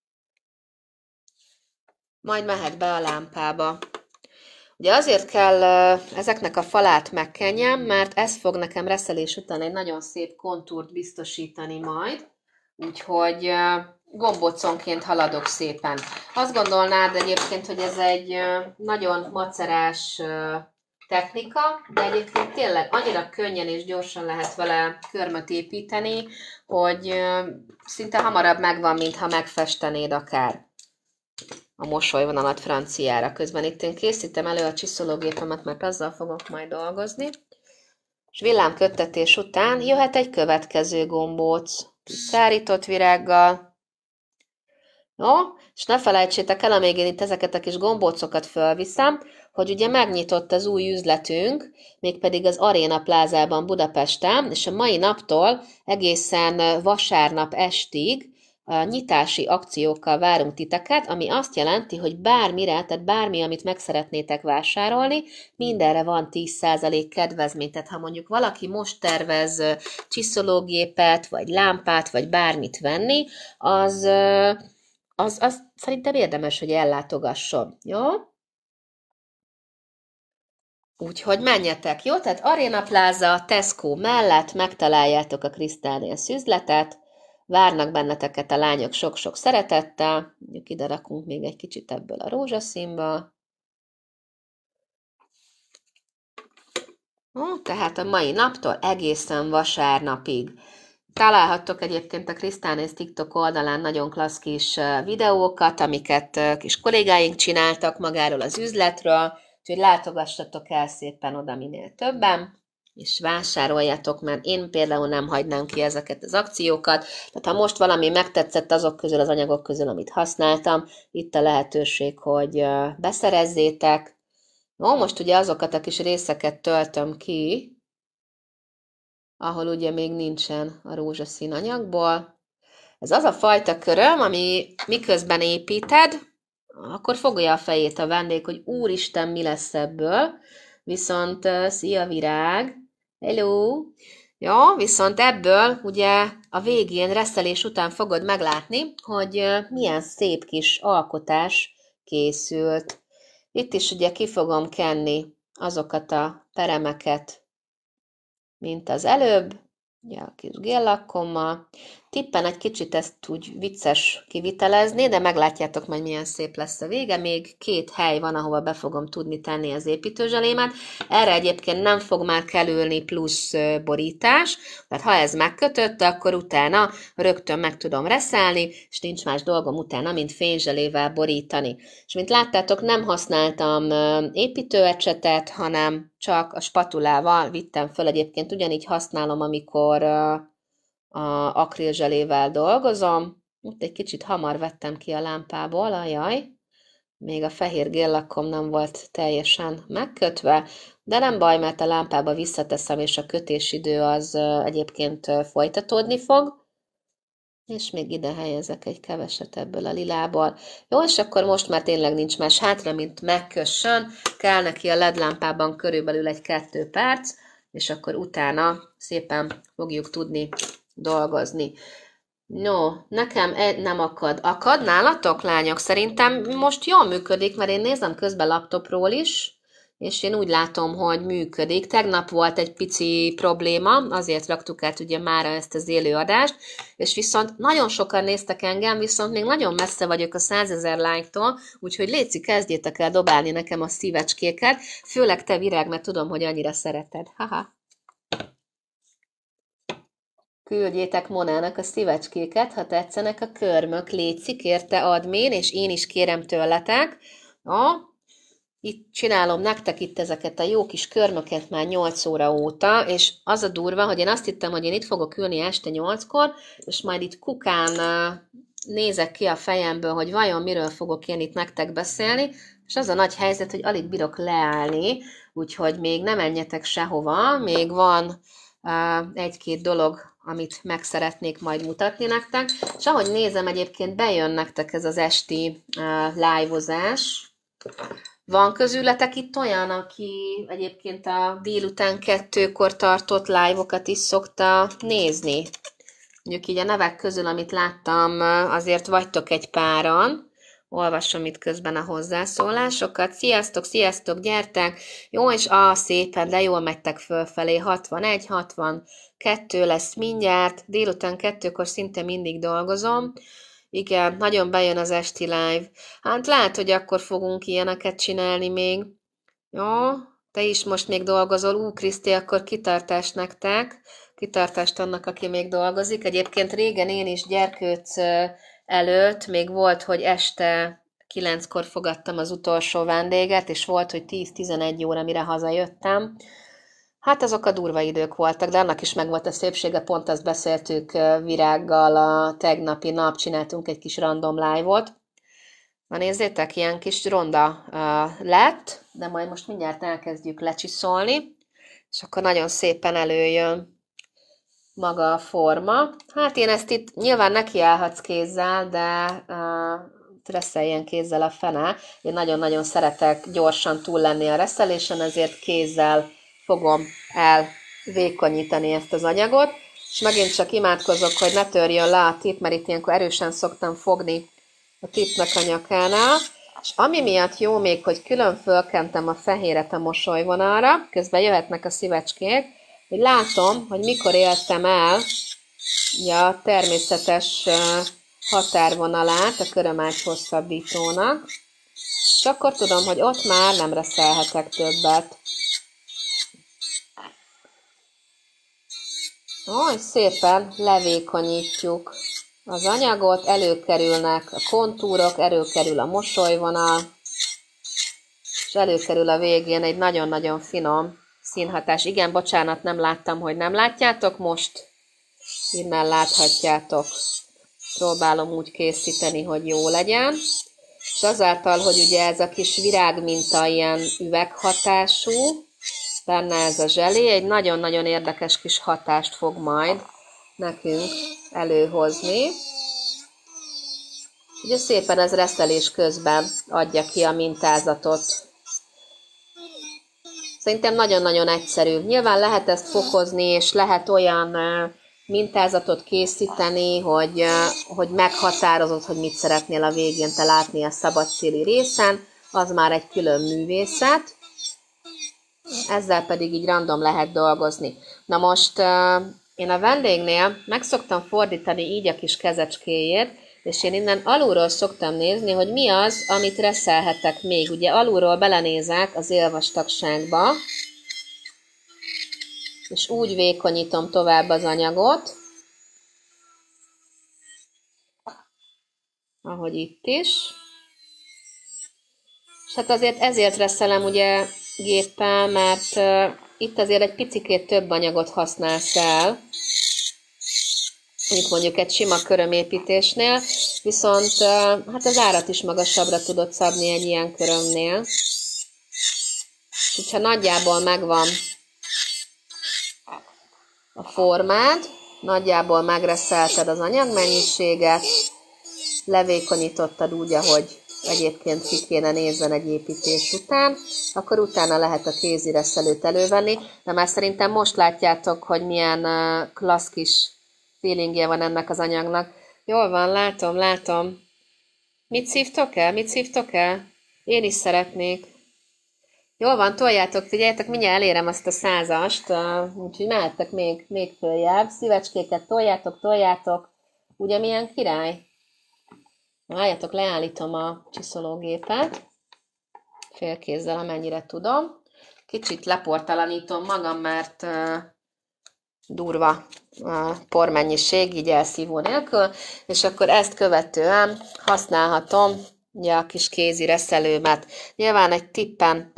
Majd mehet be a lámpába. Ugye azért kell ezeknek a falát megkenjem, mert ez fog nekem reszelés után egy nagyon szép kontúrt biztosítani majd, úgyhogy gombóconként haladok szépen. Azt gondolnád egyébként, hogy ez egy nagyon macerás technika, de egyébként tényleg annyira könnyen és gyorsan lehet vele körmöt építeni, hogy szinte hamarabb megvan, mint ha megfestenéd akár a mosolyvonalat franciára. Közben itt én készítem elő a csiszológépemet, mert azzal fogok majd dolgozni. És villámköttetés után jöhet egy következő gombóc. Szárított virággal, jó? És ne felejtsétek el, amíg én itt ezeket a kis gombócokat fölviszem, hogy ugye megnyitott az új üzletünk, mégpedig az Aréna plázában Budapesten, és a mai naptól egészen vasárnap estig nyitási akciókkal várunk titeket, ami azt jelenti, hogy bármire, tehát bármi, amit meg szeretnétek vásárolni, mindenre van 10% kedvezmény. Tehát ha mondjuk valaki most tervez csiszológépet, vagy lámpát, vagy bármit venni, az az, az szerintem érdemes, hogy ellátogasson, jó? Úgyhogy menjetek, jó? Tehát Arena Plaza, Tesco mellett megtaláljátok a Krisztálnél üzletet, várnak benneteket a lányok sok-sok szeretettel, mondjuk ide rakunk még egy kicsit ebből a rózsaszínba. Ó, tehát a mai naptól egészen vasárnapig Találhattok egyébként a Krisztánész TikTok oldalán nagyon klassz kis videókat, amiket kis kollégáink csináltak magáról az üzletről, úgyhogy látogassatok el szépen oda minél többen és vásároljatok, mert én például nem hagynám ki ezeket az akciókat. Tehát ha most valami megtetszett azok közül, az anyagok közül, amit használtam, itt a lehetőség, hogy beszerezzétek. Ó, most ugye azokat a kis részeket töltöm ki, ahol ugye még nincsen a rózsaszín anyagból. Ez az a fajta köröm, ami miközben építed, akkor fogja a fejét a vendég, hogy úristen, mi lesz ebből. Viszont szia virág, hello! Jó, viszont ebből ugye a végén, reszelés után fogod meglátni, hogy milyen szép kis alkotás készült. Itt is ugye ki fogom kenni azokat a peremeket, mint az előbb, ugye a kis géllakkommal, tippen egy kicsit ezt úgy vicces kivitelezni, de meglátjátok majd milyen szép lesz a vége. Még két hely van, ahova be fogom tudni tenni az építőzselémet. Erre egyébként nem fog már kerülni plusz borítás, tehát ha ez megkötött, akkor utána rögtön meg tudom reszelni, és nincs más dolgom utána, mint fényzselével borítani. És mint láttátok, nem használtam építőecsetet, hanem csak a spatulával vittem föl, egyébként ugyanígy használom, amikor a akrilzselével dolgozom. Ott egy kicsit hamar vettem ki a lámpából, ajaj. Még a fehér géllakom nem volt teljesen megkötve, de nem baj, mert a lámpába visszateszem, és a kötésidő az egyébként folytatódni fog. És még ide helyezek egy keveset ebből a lilából. Jó, és akkor most már tényleg nincs más hátra, mint megkössön. Kell neki a LED lámpában körülbelül egy kettő perc, és akkor utána szépen fogjuk tudni dolgozni. No, nekem e- nem akad. Akad nálatok, lányok? Szerintem most jól működik, mert én nézem közben laptopról is, és én úgy látom, hogy működik. Tegnap volt egy pici probléma, azért raktuk át ugye mára ezt az élőadást, és viszont nagyon sokan néztek engem, viszont még nagyon messze vagyok a százezer lánytól, úgyhogy léci, kezdjétek el dobálni nekem a szívecskéket, főleg te virág, mert tudom, hogy annyira szereted. Haha. Küldjétek Monának a szívecskéket, ha tetszenek a körmök, létszik, érte admin, és én is kérem tőletek. Na, itt csinálom nektek itt ezeket a jó kis körmöket már 8 óra óta, és az a durva, hogy én azt hittem, hogy én itt fogok ülni este 8-kor, és majd itt kukán nézek ki a fejemből, hogy vajon miről fogok én itt nektek beszélni, és az a nagy helyzet, hogy alig bírok leállni, úgyhogy még nem menjetek sehova, még van egy-két dolog, amit meg szeretnék majd mutatni nektek. És ahogy nézem, egyébként bejön nektek ez az esti uh, live-ozás. Van közületek itt olyan, aki egyébként a délután kettőkor tartott live-okat is szokta nézni? Mondjuk így a nevek közül, amit láttam, azért vagytok egy páran. Olvasom itt közben a hozzászólásokat. Sziasztok, sziasztok, gyertek! Jó, és a szépen, de jól megytek fölfelé. 61, 60, kettő lesz mindjárt, délután kettőkor szinte mindig dolgozom, igen, nagyon bejön az esti live. Hát lehet, hogy akkor fogunk ilyeneket csinálni még. Jó, te is most még dolgozol. Ú, Kriszti, akkor kitartás nektek. Kitartást annak, aki még dolgozik. Egyébként régen én is gyerkőc előtt még volt, hogy este kilenckor fogadtam az utolsó vendéget, és volt, hogy 10-11 óra, mire hazajöttem. Hát azok a durva idők voltak, de annak is megvolt a szépsége, pont azt beszéltük Virággal a tegnapi nap, csináltunk egy kis random live-ot. Na nézzétek, ilyen kis ronda lett, de majd most mindjárt elkezdjük lecsiszolni, és akkor nagyon szépen előjön maga a forma. Hát én ezt itt nyilván nekiállhatsz kézzel, de uh, reszeljen kézzel a fene. Én nagyon-nagyon szeretek gyorsan túl lenni a reszelésen, ezért kézzel fogom el vékonyítani ezt az anyagot, és megint csak imádkozok, hogy ne törjön le a tip, mert itt ilyenkor erősen szoktam fogni a tipnek a nyakánál, és ami miatt jó még, hogy külön fölkentem a fehéret a mosolyvonalra, közben jöhetnek a szívecskék, hogy látom, hogy mikor éltem el ja, a természetes határvonalát a körömács hosszabbítónak, és akkor tudom, hogy ott már nem reszelhetek többet. Majd szépen levékonyítjuk. Az anyagot előkerülnek a kontúrok, előkerül a mosolyvonal, és előkerül a végén egy nagyon-nagyon finom színhatás. Igen, bocsánat, nem láttam, hogy nem látjátok most. Innen láthatjátok. Próbálom úgy készíteni, hogy jó legyen. És azáltal, hogy ugye ez a kis virágminta ilyen üveghatású, benne ez a zselé, egy nagyon-nagyon érdekes kis hatást fog majd nekünk előhozni. Ugye szépen ez reszelés közben adja ki a mintázatot. Szerintem nagyon-nagyon egyszerű. Nyilván lehet ezt fokozni, és lehet olyan mintázatot készíteni, hogy, hogy meghatározod, hogy mit szeretnél a végén te látni a szabad részen, az már egy külön művészet ezzel pedig így random lehet dolgozni. Na most én a vendégnél meg szoktam fordítani így a kis kezecskéjét, és én innen alulról szoktam nézni, hogy mi az, amit reszelhetek még. Ugye alulról belenézek az élvastagságba, és úgy vékonyítom tovább az anyagot, ahogy itt is. És hát azért ezért reszelem ugye géppel, mert itt azért egy picikét több anyagot használsz el, mint mondjuk egy sima körömépítésnél, viszont hát az árat is magasabbra tudod szabni egy ilyen körömnél. Úgyhogy ha nagyjából megvan a formád, nagyjából megreszelted az anyagmennyiséget, levékonyítottad úgy, ahogy egyébként ki kéne nézzen egy építés után, akkor utána lehet a kézireszelőt elővenni, de már szerintem most látjátok, hogy milyen klassz kis feelingje van ennek az anyagnak. Jól van, látom, látom. Mit szívtok el? Mit szívtok el? Én is szeretnék. Jól van, toljátok, figyeljetek, mindjárt elérem azt a százast, úgyhogy mehettek még, még följebb. Szívecskéket toljátok, toljátok. Ugye milyen király? Várjátok, leállítom a csiszológépet, félkézzel, amennyire tudom. Kicsit leportalanítom magam, mert uh, durva a pormennyiség, így elszívó nélkül, és akkor ezt követően használhatom ugye, a kis kézi reszelőmet. Nyilván egy tippen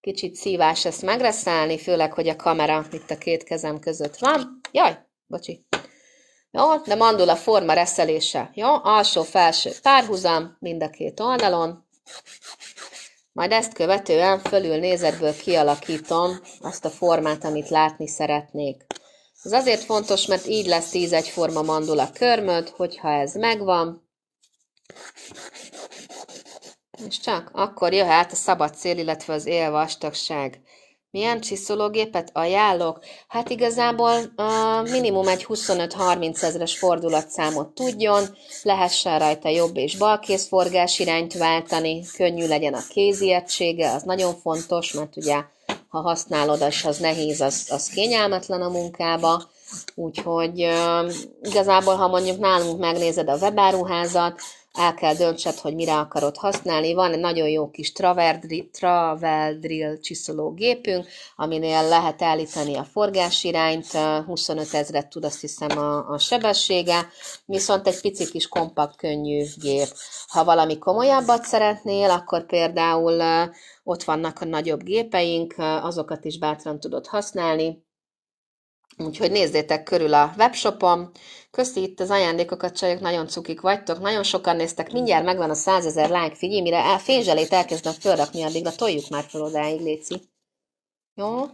kicsit szívás ezt megreszelni, főleg, hogy a kamera itt a két kezem között van. Jaj, bocsi, jó? De mandula forma reszelése. Jó? Alsó-felső párhuzam mind a két oldalon. Majd ezt követően fölül nézetből kialakítom azt a formát, amit látni szeretnék. Ez azért fontos, mert így lesz tíz egyforma mandula körmöd, hogyha ez megvan, és csak akkor jöhet a szabad cél, illetve az élvastagság. Milyen csiszológépet ajánlok? Hát igazából a minimum egy 25-30 ezres fordulatszámot tudjon, lehessen rajta jobb és balkész forgás irányt váltani, könnyű legyen a kézi egysége, az nagyon fontos, mert ugye ha használod, és az nehéz, az, az kényelmetlen a munkába. Úgyhogy igazából, ha mondjuk nálunk megnézed a webáruházat, el kell döntsed, hogy mire akarod használni. Van egy nagyon jó kis travel drill csiszoló gépünk, aminél lehet állítani a forgás irányt, 25 ezret tud azt hiszem a, a sebessége, viszont egy pici kis kompakt, könnyű gép. Ha valami komolyabbat szeretnél, akkor például ott vannak a nagyobb gépeink, azokat is bátran tudod használni, Úgyhogy nézzétek körül a webshopom. Köszi itt az ajándékokat, csajok, nagyon cukik vagytok, nagyon sokan néztek, mindjárt megvan a 100 ezer like, figyelj, mire el, fényzselét elkezdem fölrakni, a toljuk már fel odáig, Léci. Jó?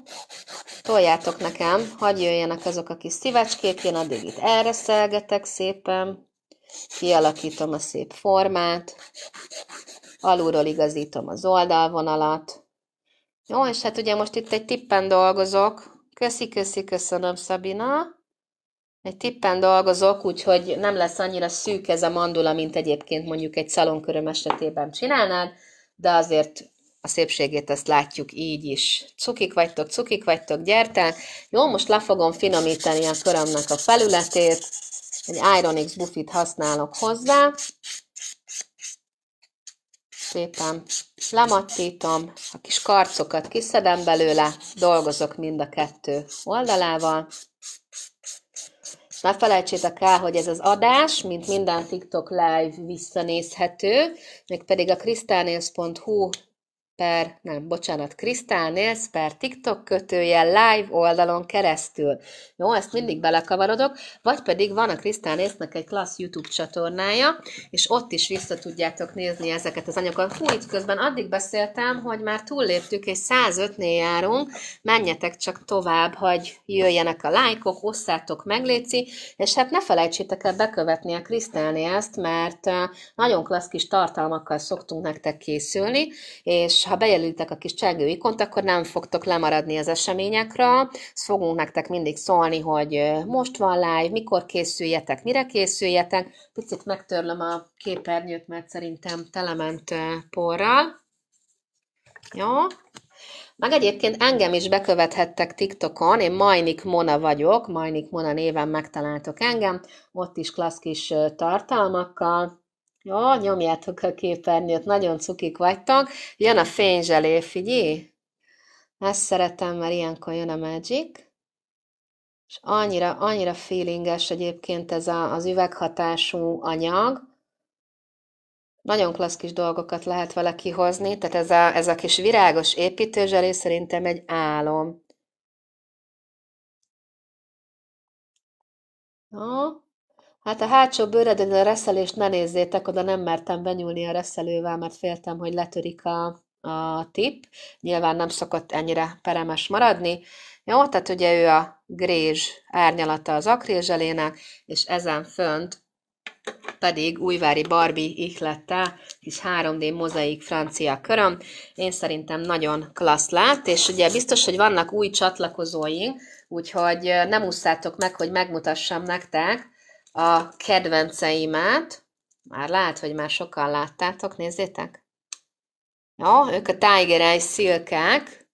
Toljátok nekem, hagyj jöjjenek azok a kis szívecskék, én addig itt elreszelgetek szépen, kialakítom a szép formát, alulról igazítom az oldalvonalat, jó, és hát ugye most itt egy tippen dolgozok, Köszi, köszi, köszönöm, Szabina. Egy tippen dolgozok, úgyhogy nem lesz annyira szűk ez a mandula, mint egyébként mondjuk egy szalonköröm esetében csinálnád, de azért a szépségét ezt látjuk így is. Cukik vagytok, cukik vagytok, gyertek. Jó, most le fogom finomítani a körömnek a felületét. Egy Ironix buffit használok hozzá, szépen, lemattítom, a kis karcokat kiszedem belőle, dolgozok mind a kettő oldalával. Ne felejtsétek el, hogy ez az adás, mint minden TikTok live visszanézhető, még pedig a kristánész.hu per, nem, bocsánat, Krisztál Nils per TikTok kötője live oldalon keresztül. Jó, ezt mindig belekavarodok, vagy pedig van a Krisztál Nilsnek egy klassz YouTube csatornája, és ott is vissza tudjátok nézni ezeket az anyagokat. Hú, itt közben addig beszéltem, hogy már túlléptük, és 105-nél járunk, menjetek csak tovább, hogy jöjjenek a lájkok, osszátok meg, Léci, és hát ne felejtsétek el bekövetni a Krisztál Nilszt, mert nagyon klassz kis tartalmakkal szoktunk nektek készülni, és ha bejelöltek a kis csengő ikont, akkor nem fogtok lemaradni az eseményekről. Fogunk nektek mindig szólni, hogy most van live, mikor készüljetek, mire készüljetek. Picit megtörlöm a képernyőt, mert szerintem telement porral. Jó? Meg egyébként engem is bekövethettek TikTokon, én Majnik Mona vagyok, Majnik Mona néven megtaláltok engem, ott is klassz kis tartalmakkal, jó, nyomjátok a képernyőt, nagyon cukik vagytok. Jön a fényzselé, figyelj! Ezt szeretem, mert ilyenkor jön a magic. És annyira, annyira feelinges egyébként ez a, az üveghatású anyag. Nagyon klassz kis dolgokat lehet vele kihozni, tehát ez a, ez a kis virágos építőzselé szerintem egy álom. No. Hát a hátsó bőredön a reszelést ne nézzétek, oda nem mertem benyúlni a reszelővel, mert féltem, hogy letörik a, a tip. Nyilván nem szokott ennyire peremes maradni. Jó, tehát ugye ő a grézs árnyalata az akrézselének, és ezen fönt pedig újvári Barbie ihlette, kis 3D mozaik francia köröm. Én szerintem nagyon klassz lát, és ugye biztos, hogy vannak új csatlakozóink, úgyhogy nem ússzátok meg, hogy megmutassam nektek, a kedvenceimet. Már lát, hogy már sokan láttátok, nézzétek. jó ők a Tiger Eye szilkák,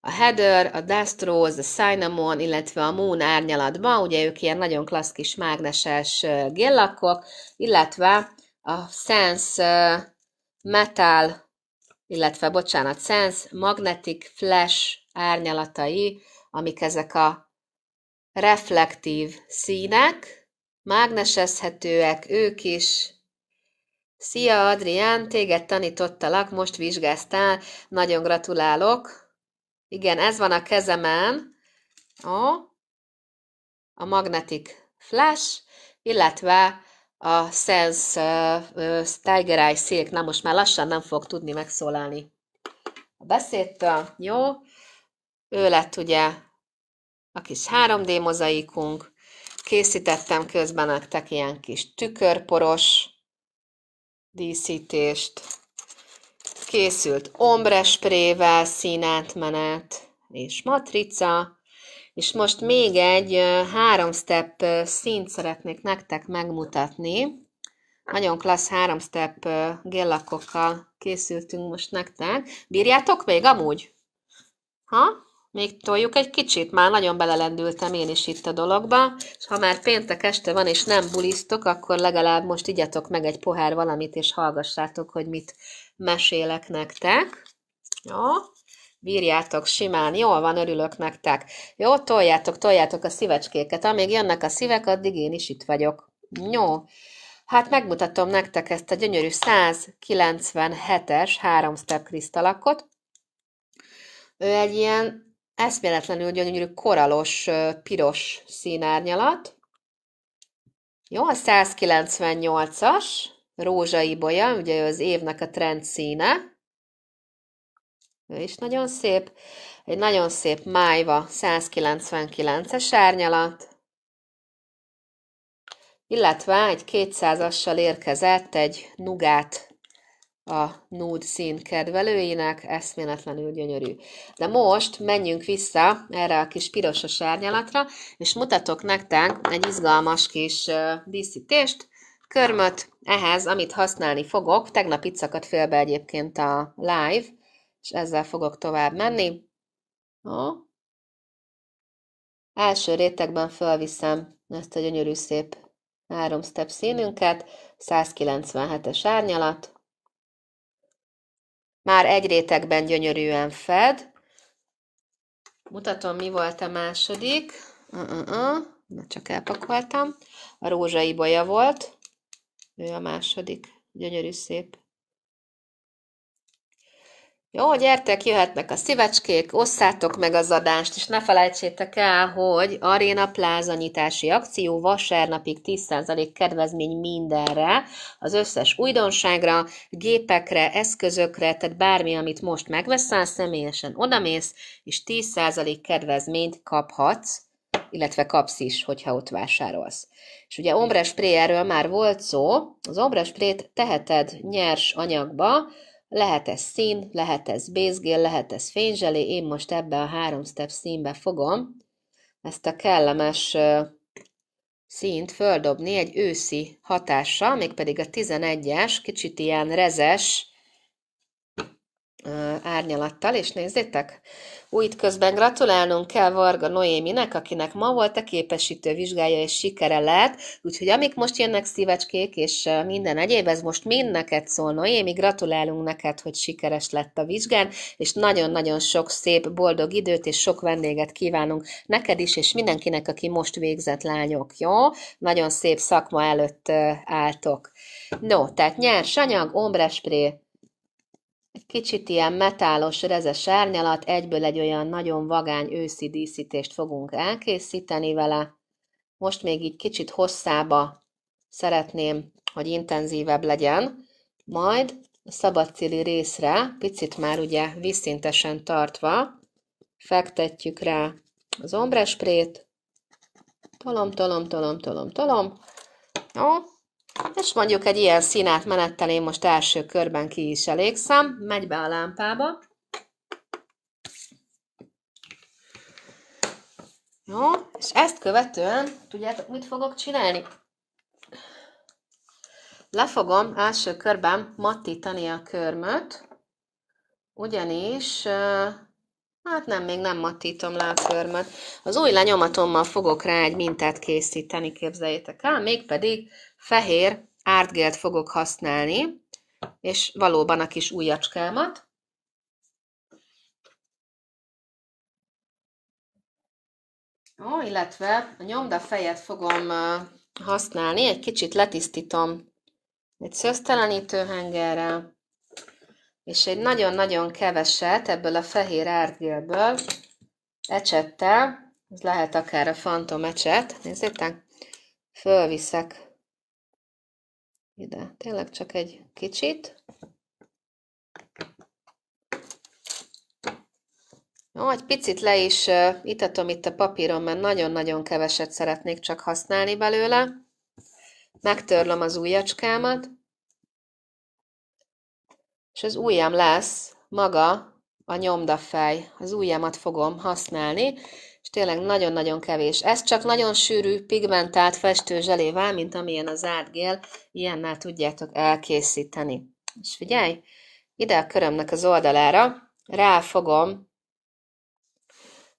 a Heather, a Rose, a Cinnamon, illetve a Moon árnyalatban, ugye ők ilyen nagyon klassz kis mágneses géllakok, illetve a Sense Metal, illetve bocsánat, Sense Magnetic Flash árnyalatai, amik ezek a reflektív színek, Mágnesezhetőek ők is. Szia, Adrián, téged tanítottalak, most vizsgáztál, nagyon gratulálok. Igen, ez van a kezemen. A a magnetic flash, illetve a Sense uh, Tiger Eye szék. Na, most már lassan nem fog tudni megszólalni a beszédtől. Jó? Ő lett ugye a kis 3D mozaikunk készítettem közben nektek ilyen kis tükörporos díszítést. Készült ombresprével színátmenet és matrica, és most még egy három step színt szeretnék nektek megmutatni. Nagyon klassz három step gellakokkal készültünk most nektek. Bírjátok még amúgy? Ha? Még toljuk egy kicsit, már nagyon belelendültem én is itt a dologba, és ha már péntek este van, és nem bulisztok, akkor legalább most igyatok meg egy pohár valamit, és hallgassátok, hogy mit mesélek nektek. Jó, bírjátok simán, jól van, örülök nektek. Jó, toljátok, toljátok a szívecskéket, amíg jönnek a szívek, addig én is itt vagyok. Jó, hát megmutatom nektek ezt a gyönyörű 197-es három step kristalakot. Ő egy ilyen eszméletlenül gyönyörű koralos, piros színárnyalat. Jó, a 198-as, rózsaibolya, ugye az évnek a trend színe. Ő is nagyon szép. Egy nagyon szép májva 199-es árnyalat. Illetve egy 200-assal érkezett egy nugát a nód szín kedvelőinek, eszméletlenül gyönyörű. De most menjünk vissza erre a kis pirosos árnyalatra, és mutatok nektek egy izgalmas kis díszítést, körmöt, ehhez, amit használni fogok, tegnap itt szakadt félbe egyébként a live, és ezzel fogok tovább menni. Ó. Első rétegben fölviszem ezt a gyönyörű szép három step színünket, 197-es árnyalat, már egy rétegben gyönyörűen fed. Mutatom, mi volt a második. Uh-uh-uh. Na, csak elpakoltam. A rózsai baja volt. Ő a második. Gyönyörű szép jó, gyertek, jöhetnek a szívecskék, osszátok meg az adást, és ne felejtsétek el, hogy Arena Plaza nyitási akció vasárnapig 10% kedvezmény mindenre, az összes újdonságra, gépekre, eszközökre, tehát bármi, amit most megveszel, személyesen odamész, és 10% kedvezményt kaphatsz, illetve kapsz is, hogyha ott vásárolsz. És ugye ombre erről már volt szó, az ombre teheted nyers anyagba, lehet ez szín, lehet ez bézgél, lehet ez fényzselé, én most ebbe a három step színbe fogom ezt a kellemes színt földobni egy őszi hatással, mégpedig a 11-es, kicsit ilyen rezes, árnyalattal, és nézzétek, itt közben gratulálnunk kell Varga Noéminek, akinek ma volt a képesítő vizsgája, és sikere lett, úgyhogy amik most jönnek szívecskék, és minden egyéb, ez most mind neked szól, Noémi, gratulálunk neked, hogy sikeres lett a vizsgán, és nagyon-nagyon sok szép, boldog időt, és sok vendéget kívánunk neked is, és mindenkinek, aki most végzett lányok, jó? Nagyon szép szakma előtt álltok. No, tehát nyers anyag, ombrespré. Egy kicsit ilyen metálos, rezes árnyalat, egyből egy olyan nagyon vagány őszi díszítést fogunk elkészíteni vele. Most még így kicsit hosszába szeretném, hogy intenzívebb legyen, majd a szabadcili részre, picit már ugye vízszintesen tartva, fektetjük rá az ombresprét. tolom, tolom, tolom, tolom, tolom, jó, és mondjuk egy ilyen menettel én most első körben ki is elégszem, megy be a lámpába. Jó, és ezt követően, tudjátok, mit fogok csinálni? Le fogom első körben mattítani a körmöt, ugyanis, hát nem, még nem mattítom le a körmöt. Az új lenyomatommal fogok rá egy mintát készíteni, képzeljétek el, mégpedig fehér ártgelt fogok használni, és valóban a kis ujjacskámat. Ó, illetve a nyomda fejet fogom használni, egy kicsit letisztítom egy szöztelenítő hengerrel, és egy nagyon-nagyon keveset ebből a fehér árgélből ecsettel, ez lehet akár a fantom ecset, nézzétek, fölviszek ide. Tényleg csak egy kicsit. Jó, egy picit le is itatom itt a papíron, mert nagyon-nagyon keveset szeretnék csak használni belőle. Megtörlöm az ujjacskámat, és az ujjam lesz maga a nyomdafej. Az ujjamat fogom használni, tényleg nagyon-nagyon kevés. Ez csak nagyon sűrű, pigmentált festőzselé vál, mint amilyen az átgél, ilyennel tudjátok elkészíteni. És figyelj, ide a körömnek az oldalára rá fogom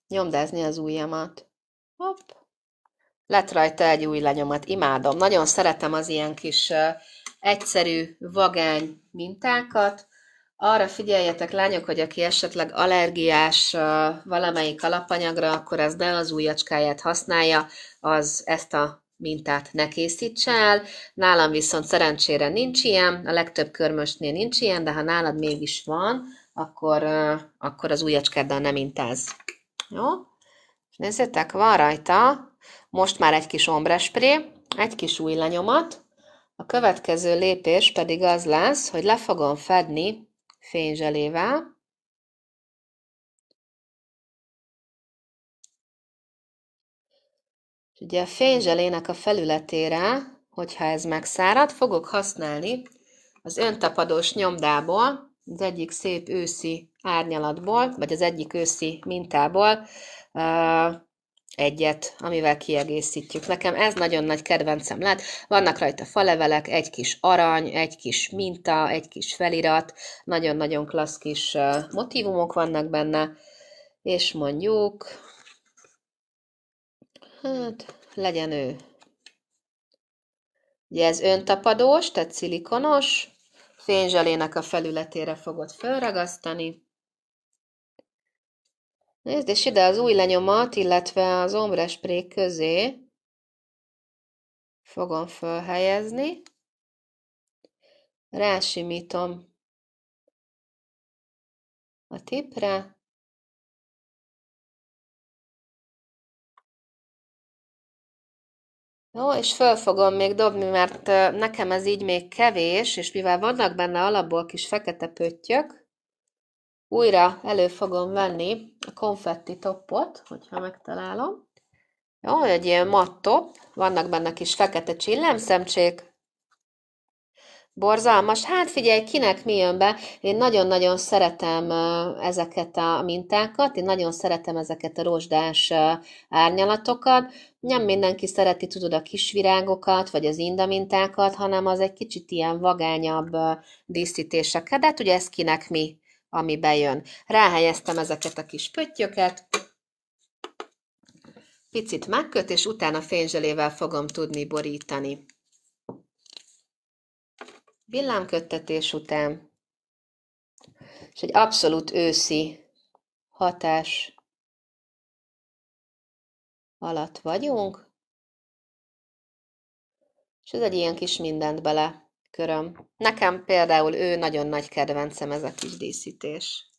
nyomdázni az ujjamat. Hopp. Lett rajta egy új lenyomat. Imádom. Nagyon szeretem az ilyen kis uh, egyszerű, vagány mintákat, arra figyeljetek, lányok, hogy aki esetleg allergiás valamelyik alapanyagra, akkor az ne az ujjacskáját használja, az ezt a mintát ne készíts el. Nálam viszont szerencsére nincs ilyen, a legtöbb körmösnél nincs ilyen, de ha nálad mégis van, akkor, akkor az ujjacskáddal nem mintáz. Jó? nézzétek, van rajta most már egy kis ombrespré, egy kis új lenyomat, a következő lépés pedig az lesz, hogy le fogom fedni fényzselével, És ugye a fényzselének a felületére, hogyha ez megszárad, fogok használni az öntapadós nyomdából, az egyik szép őszi árnyalatból, vagy az egyik őszi mintából egyet, amivel kiegészítjük. Nekem ez nagyon nagy kedvencem lett. Vannak rajta falevelek, egy kis arany, egy kis minta, egy kis felirat, nagyon-nagyon klassz kis motivumok vannak benne, és mondjuk, hát legyen ő. Ugye ez öntapadós, tehát szilikonos, fényzselének a felületére fogod felragasztani, Nézd, és ide az új lenyomat, illetve az ombresprék közé fogom fölhelyezni, rásimítom a tipre, Jó, és föl fogom még dobni, mert nekem ez így még kevés, és mivel vannak benne alapból kis fekete pöttyök, újra elő fogom venni a konfetti toppot, hogyha megtalálom. Jó, egy ilyen matt top, vannak benne kis fekete csillámszemcsék. Borzalmas? Hát figyelj, kinek mi jön be. Én nagyon-nagyon szeretem ezeket a mintákat, én nagyon szeretem ezeket a rozsdás árnyalatokat. Nem mindenki szereti, tudod, a kis virágokat, vagy az mintákat, hanem az egy kicsit ilyen vagányabb díszítéseket. De hát ugye ez kinek mi ami bejön. Ráhelyeztem ezeket a kis pöttyöket, picit megköt, és utána fényzselével fogom tudni borítani. Villámköttetés után, és egy abszolút őszi hatás alatt vagyunk, és ez egy ilyen kis mindent bele köröm. Nekem például ő nagyon nagy kedvencem ez a kis díszítés.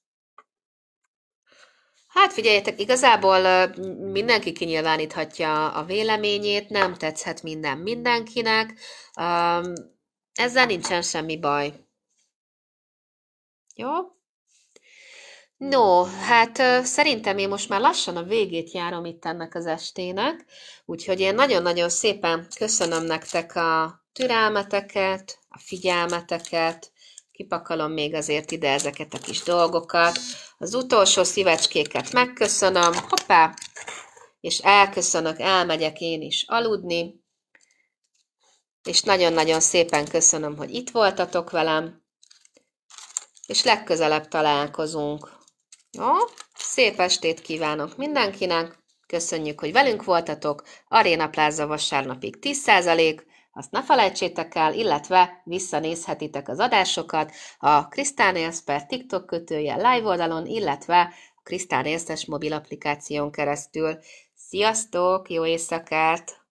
Hát figyeljetek, igazából mindenki kinyilváníthatja a véleményét, nem tetszhet minden mindenkinek, ezzel nincsen semmi baj. Jó? No, hát szerintem én most már lassan a végét járom itt ennek az estének, úgyhogy én nagyon-nagyon szépen köszönöm nektek a türelmeteket, a figyelmeteket, kipakolom még azért ide ezeket a kis dolgokat. Az utolsó szívecskéket megköszönöm, hoppá, és elköszönök, elmegyek én is aludni, és nagyon-nagyon szépen köszönöm, hogy itt voltatok velem, és legközelebb találkozunk. Jó? Szép estét kívánok mindenkinek, köszönjük, hogy velünk voltatok, Arena Plaza vasárnapig 10%, azt ne felejtsétek el, illetve visszanézhetitek az adásokat a Krisztánélsz per TikTok kötője live oldalon, illetve a Krisztánélszes mobil applikáción keresztül. Sziasztok, jó éjszakát!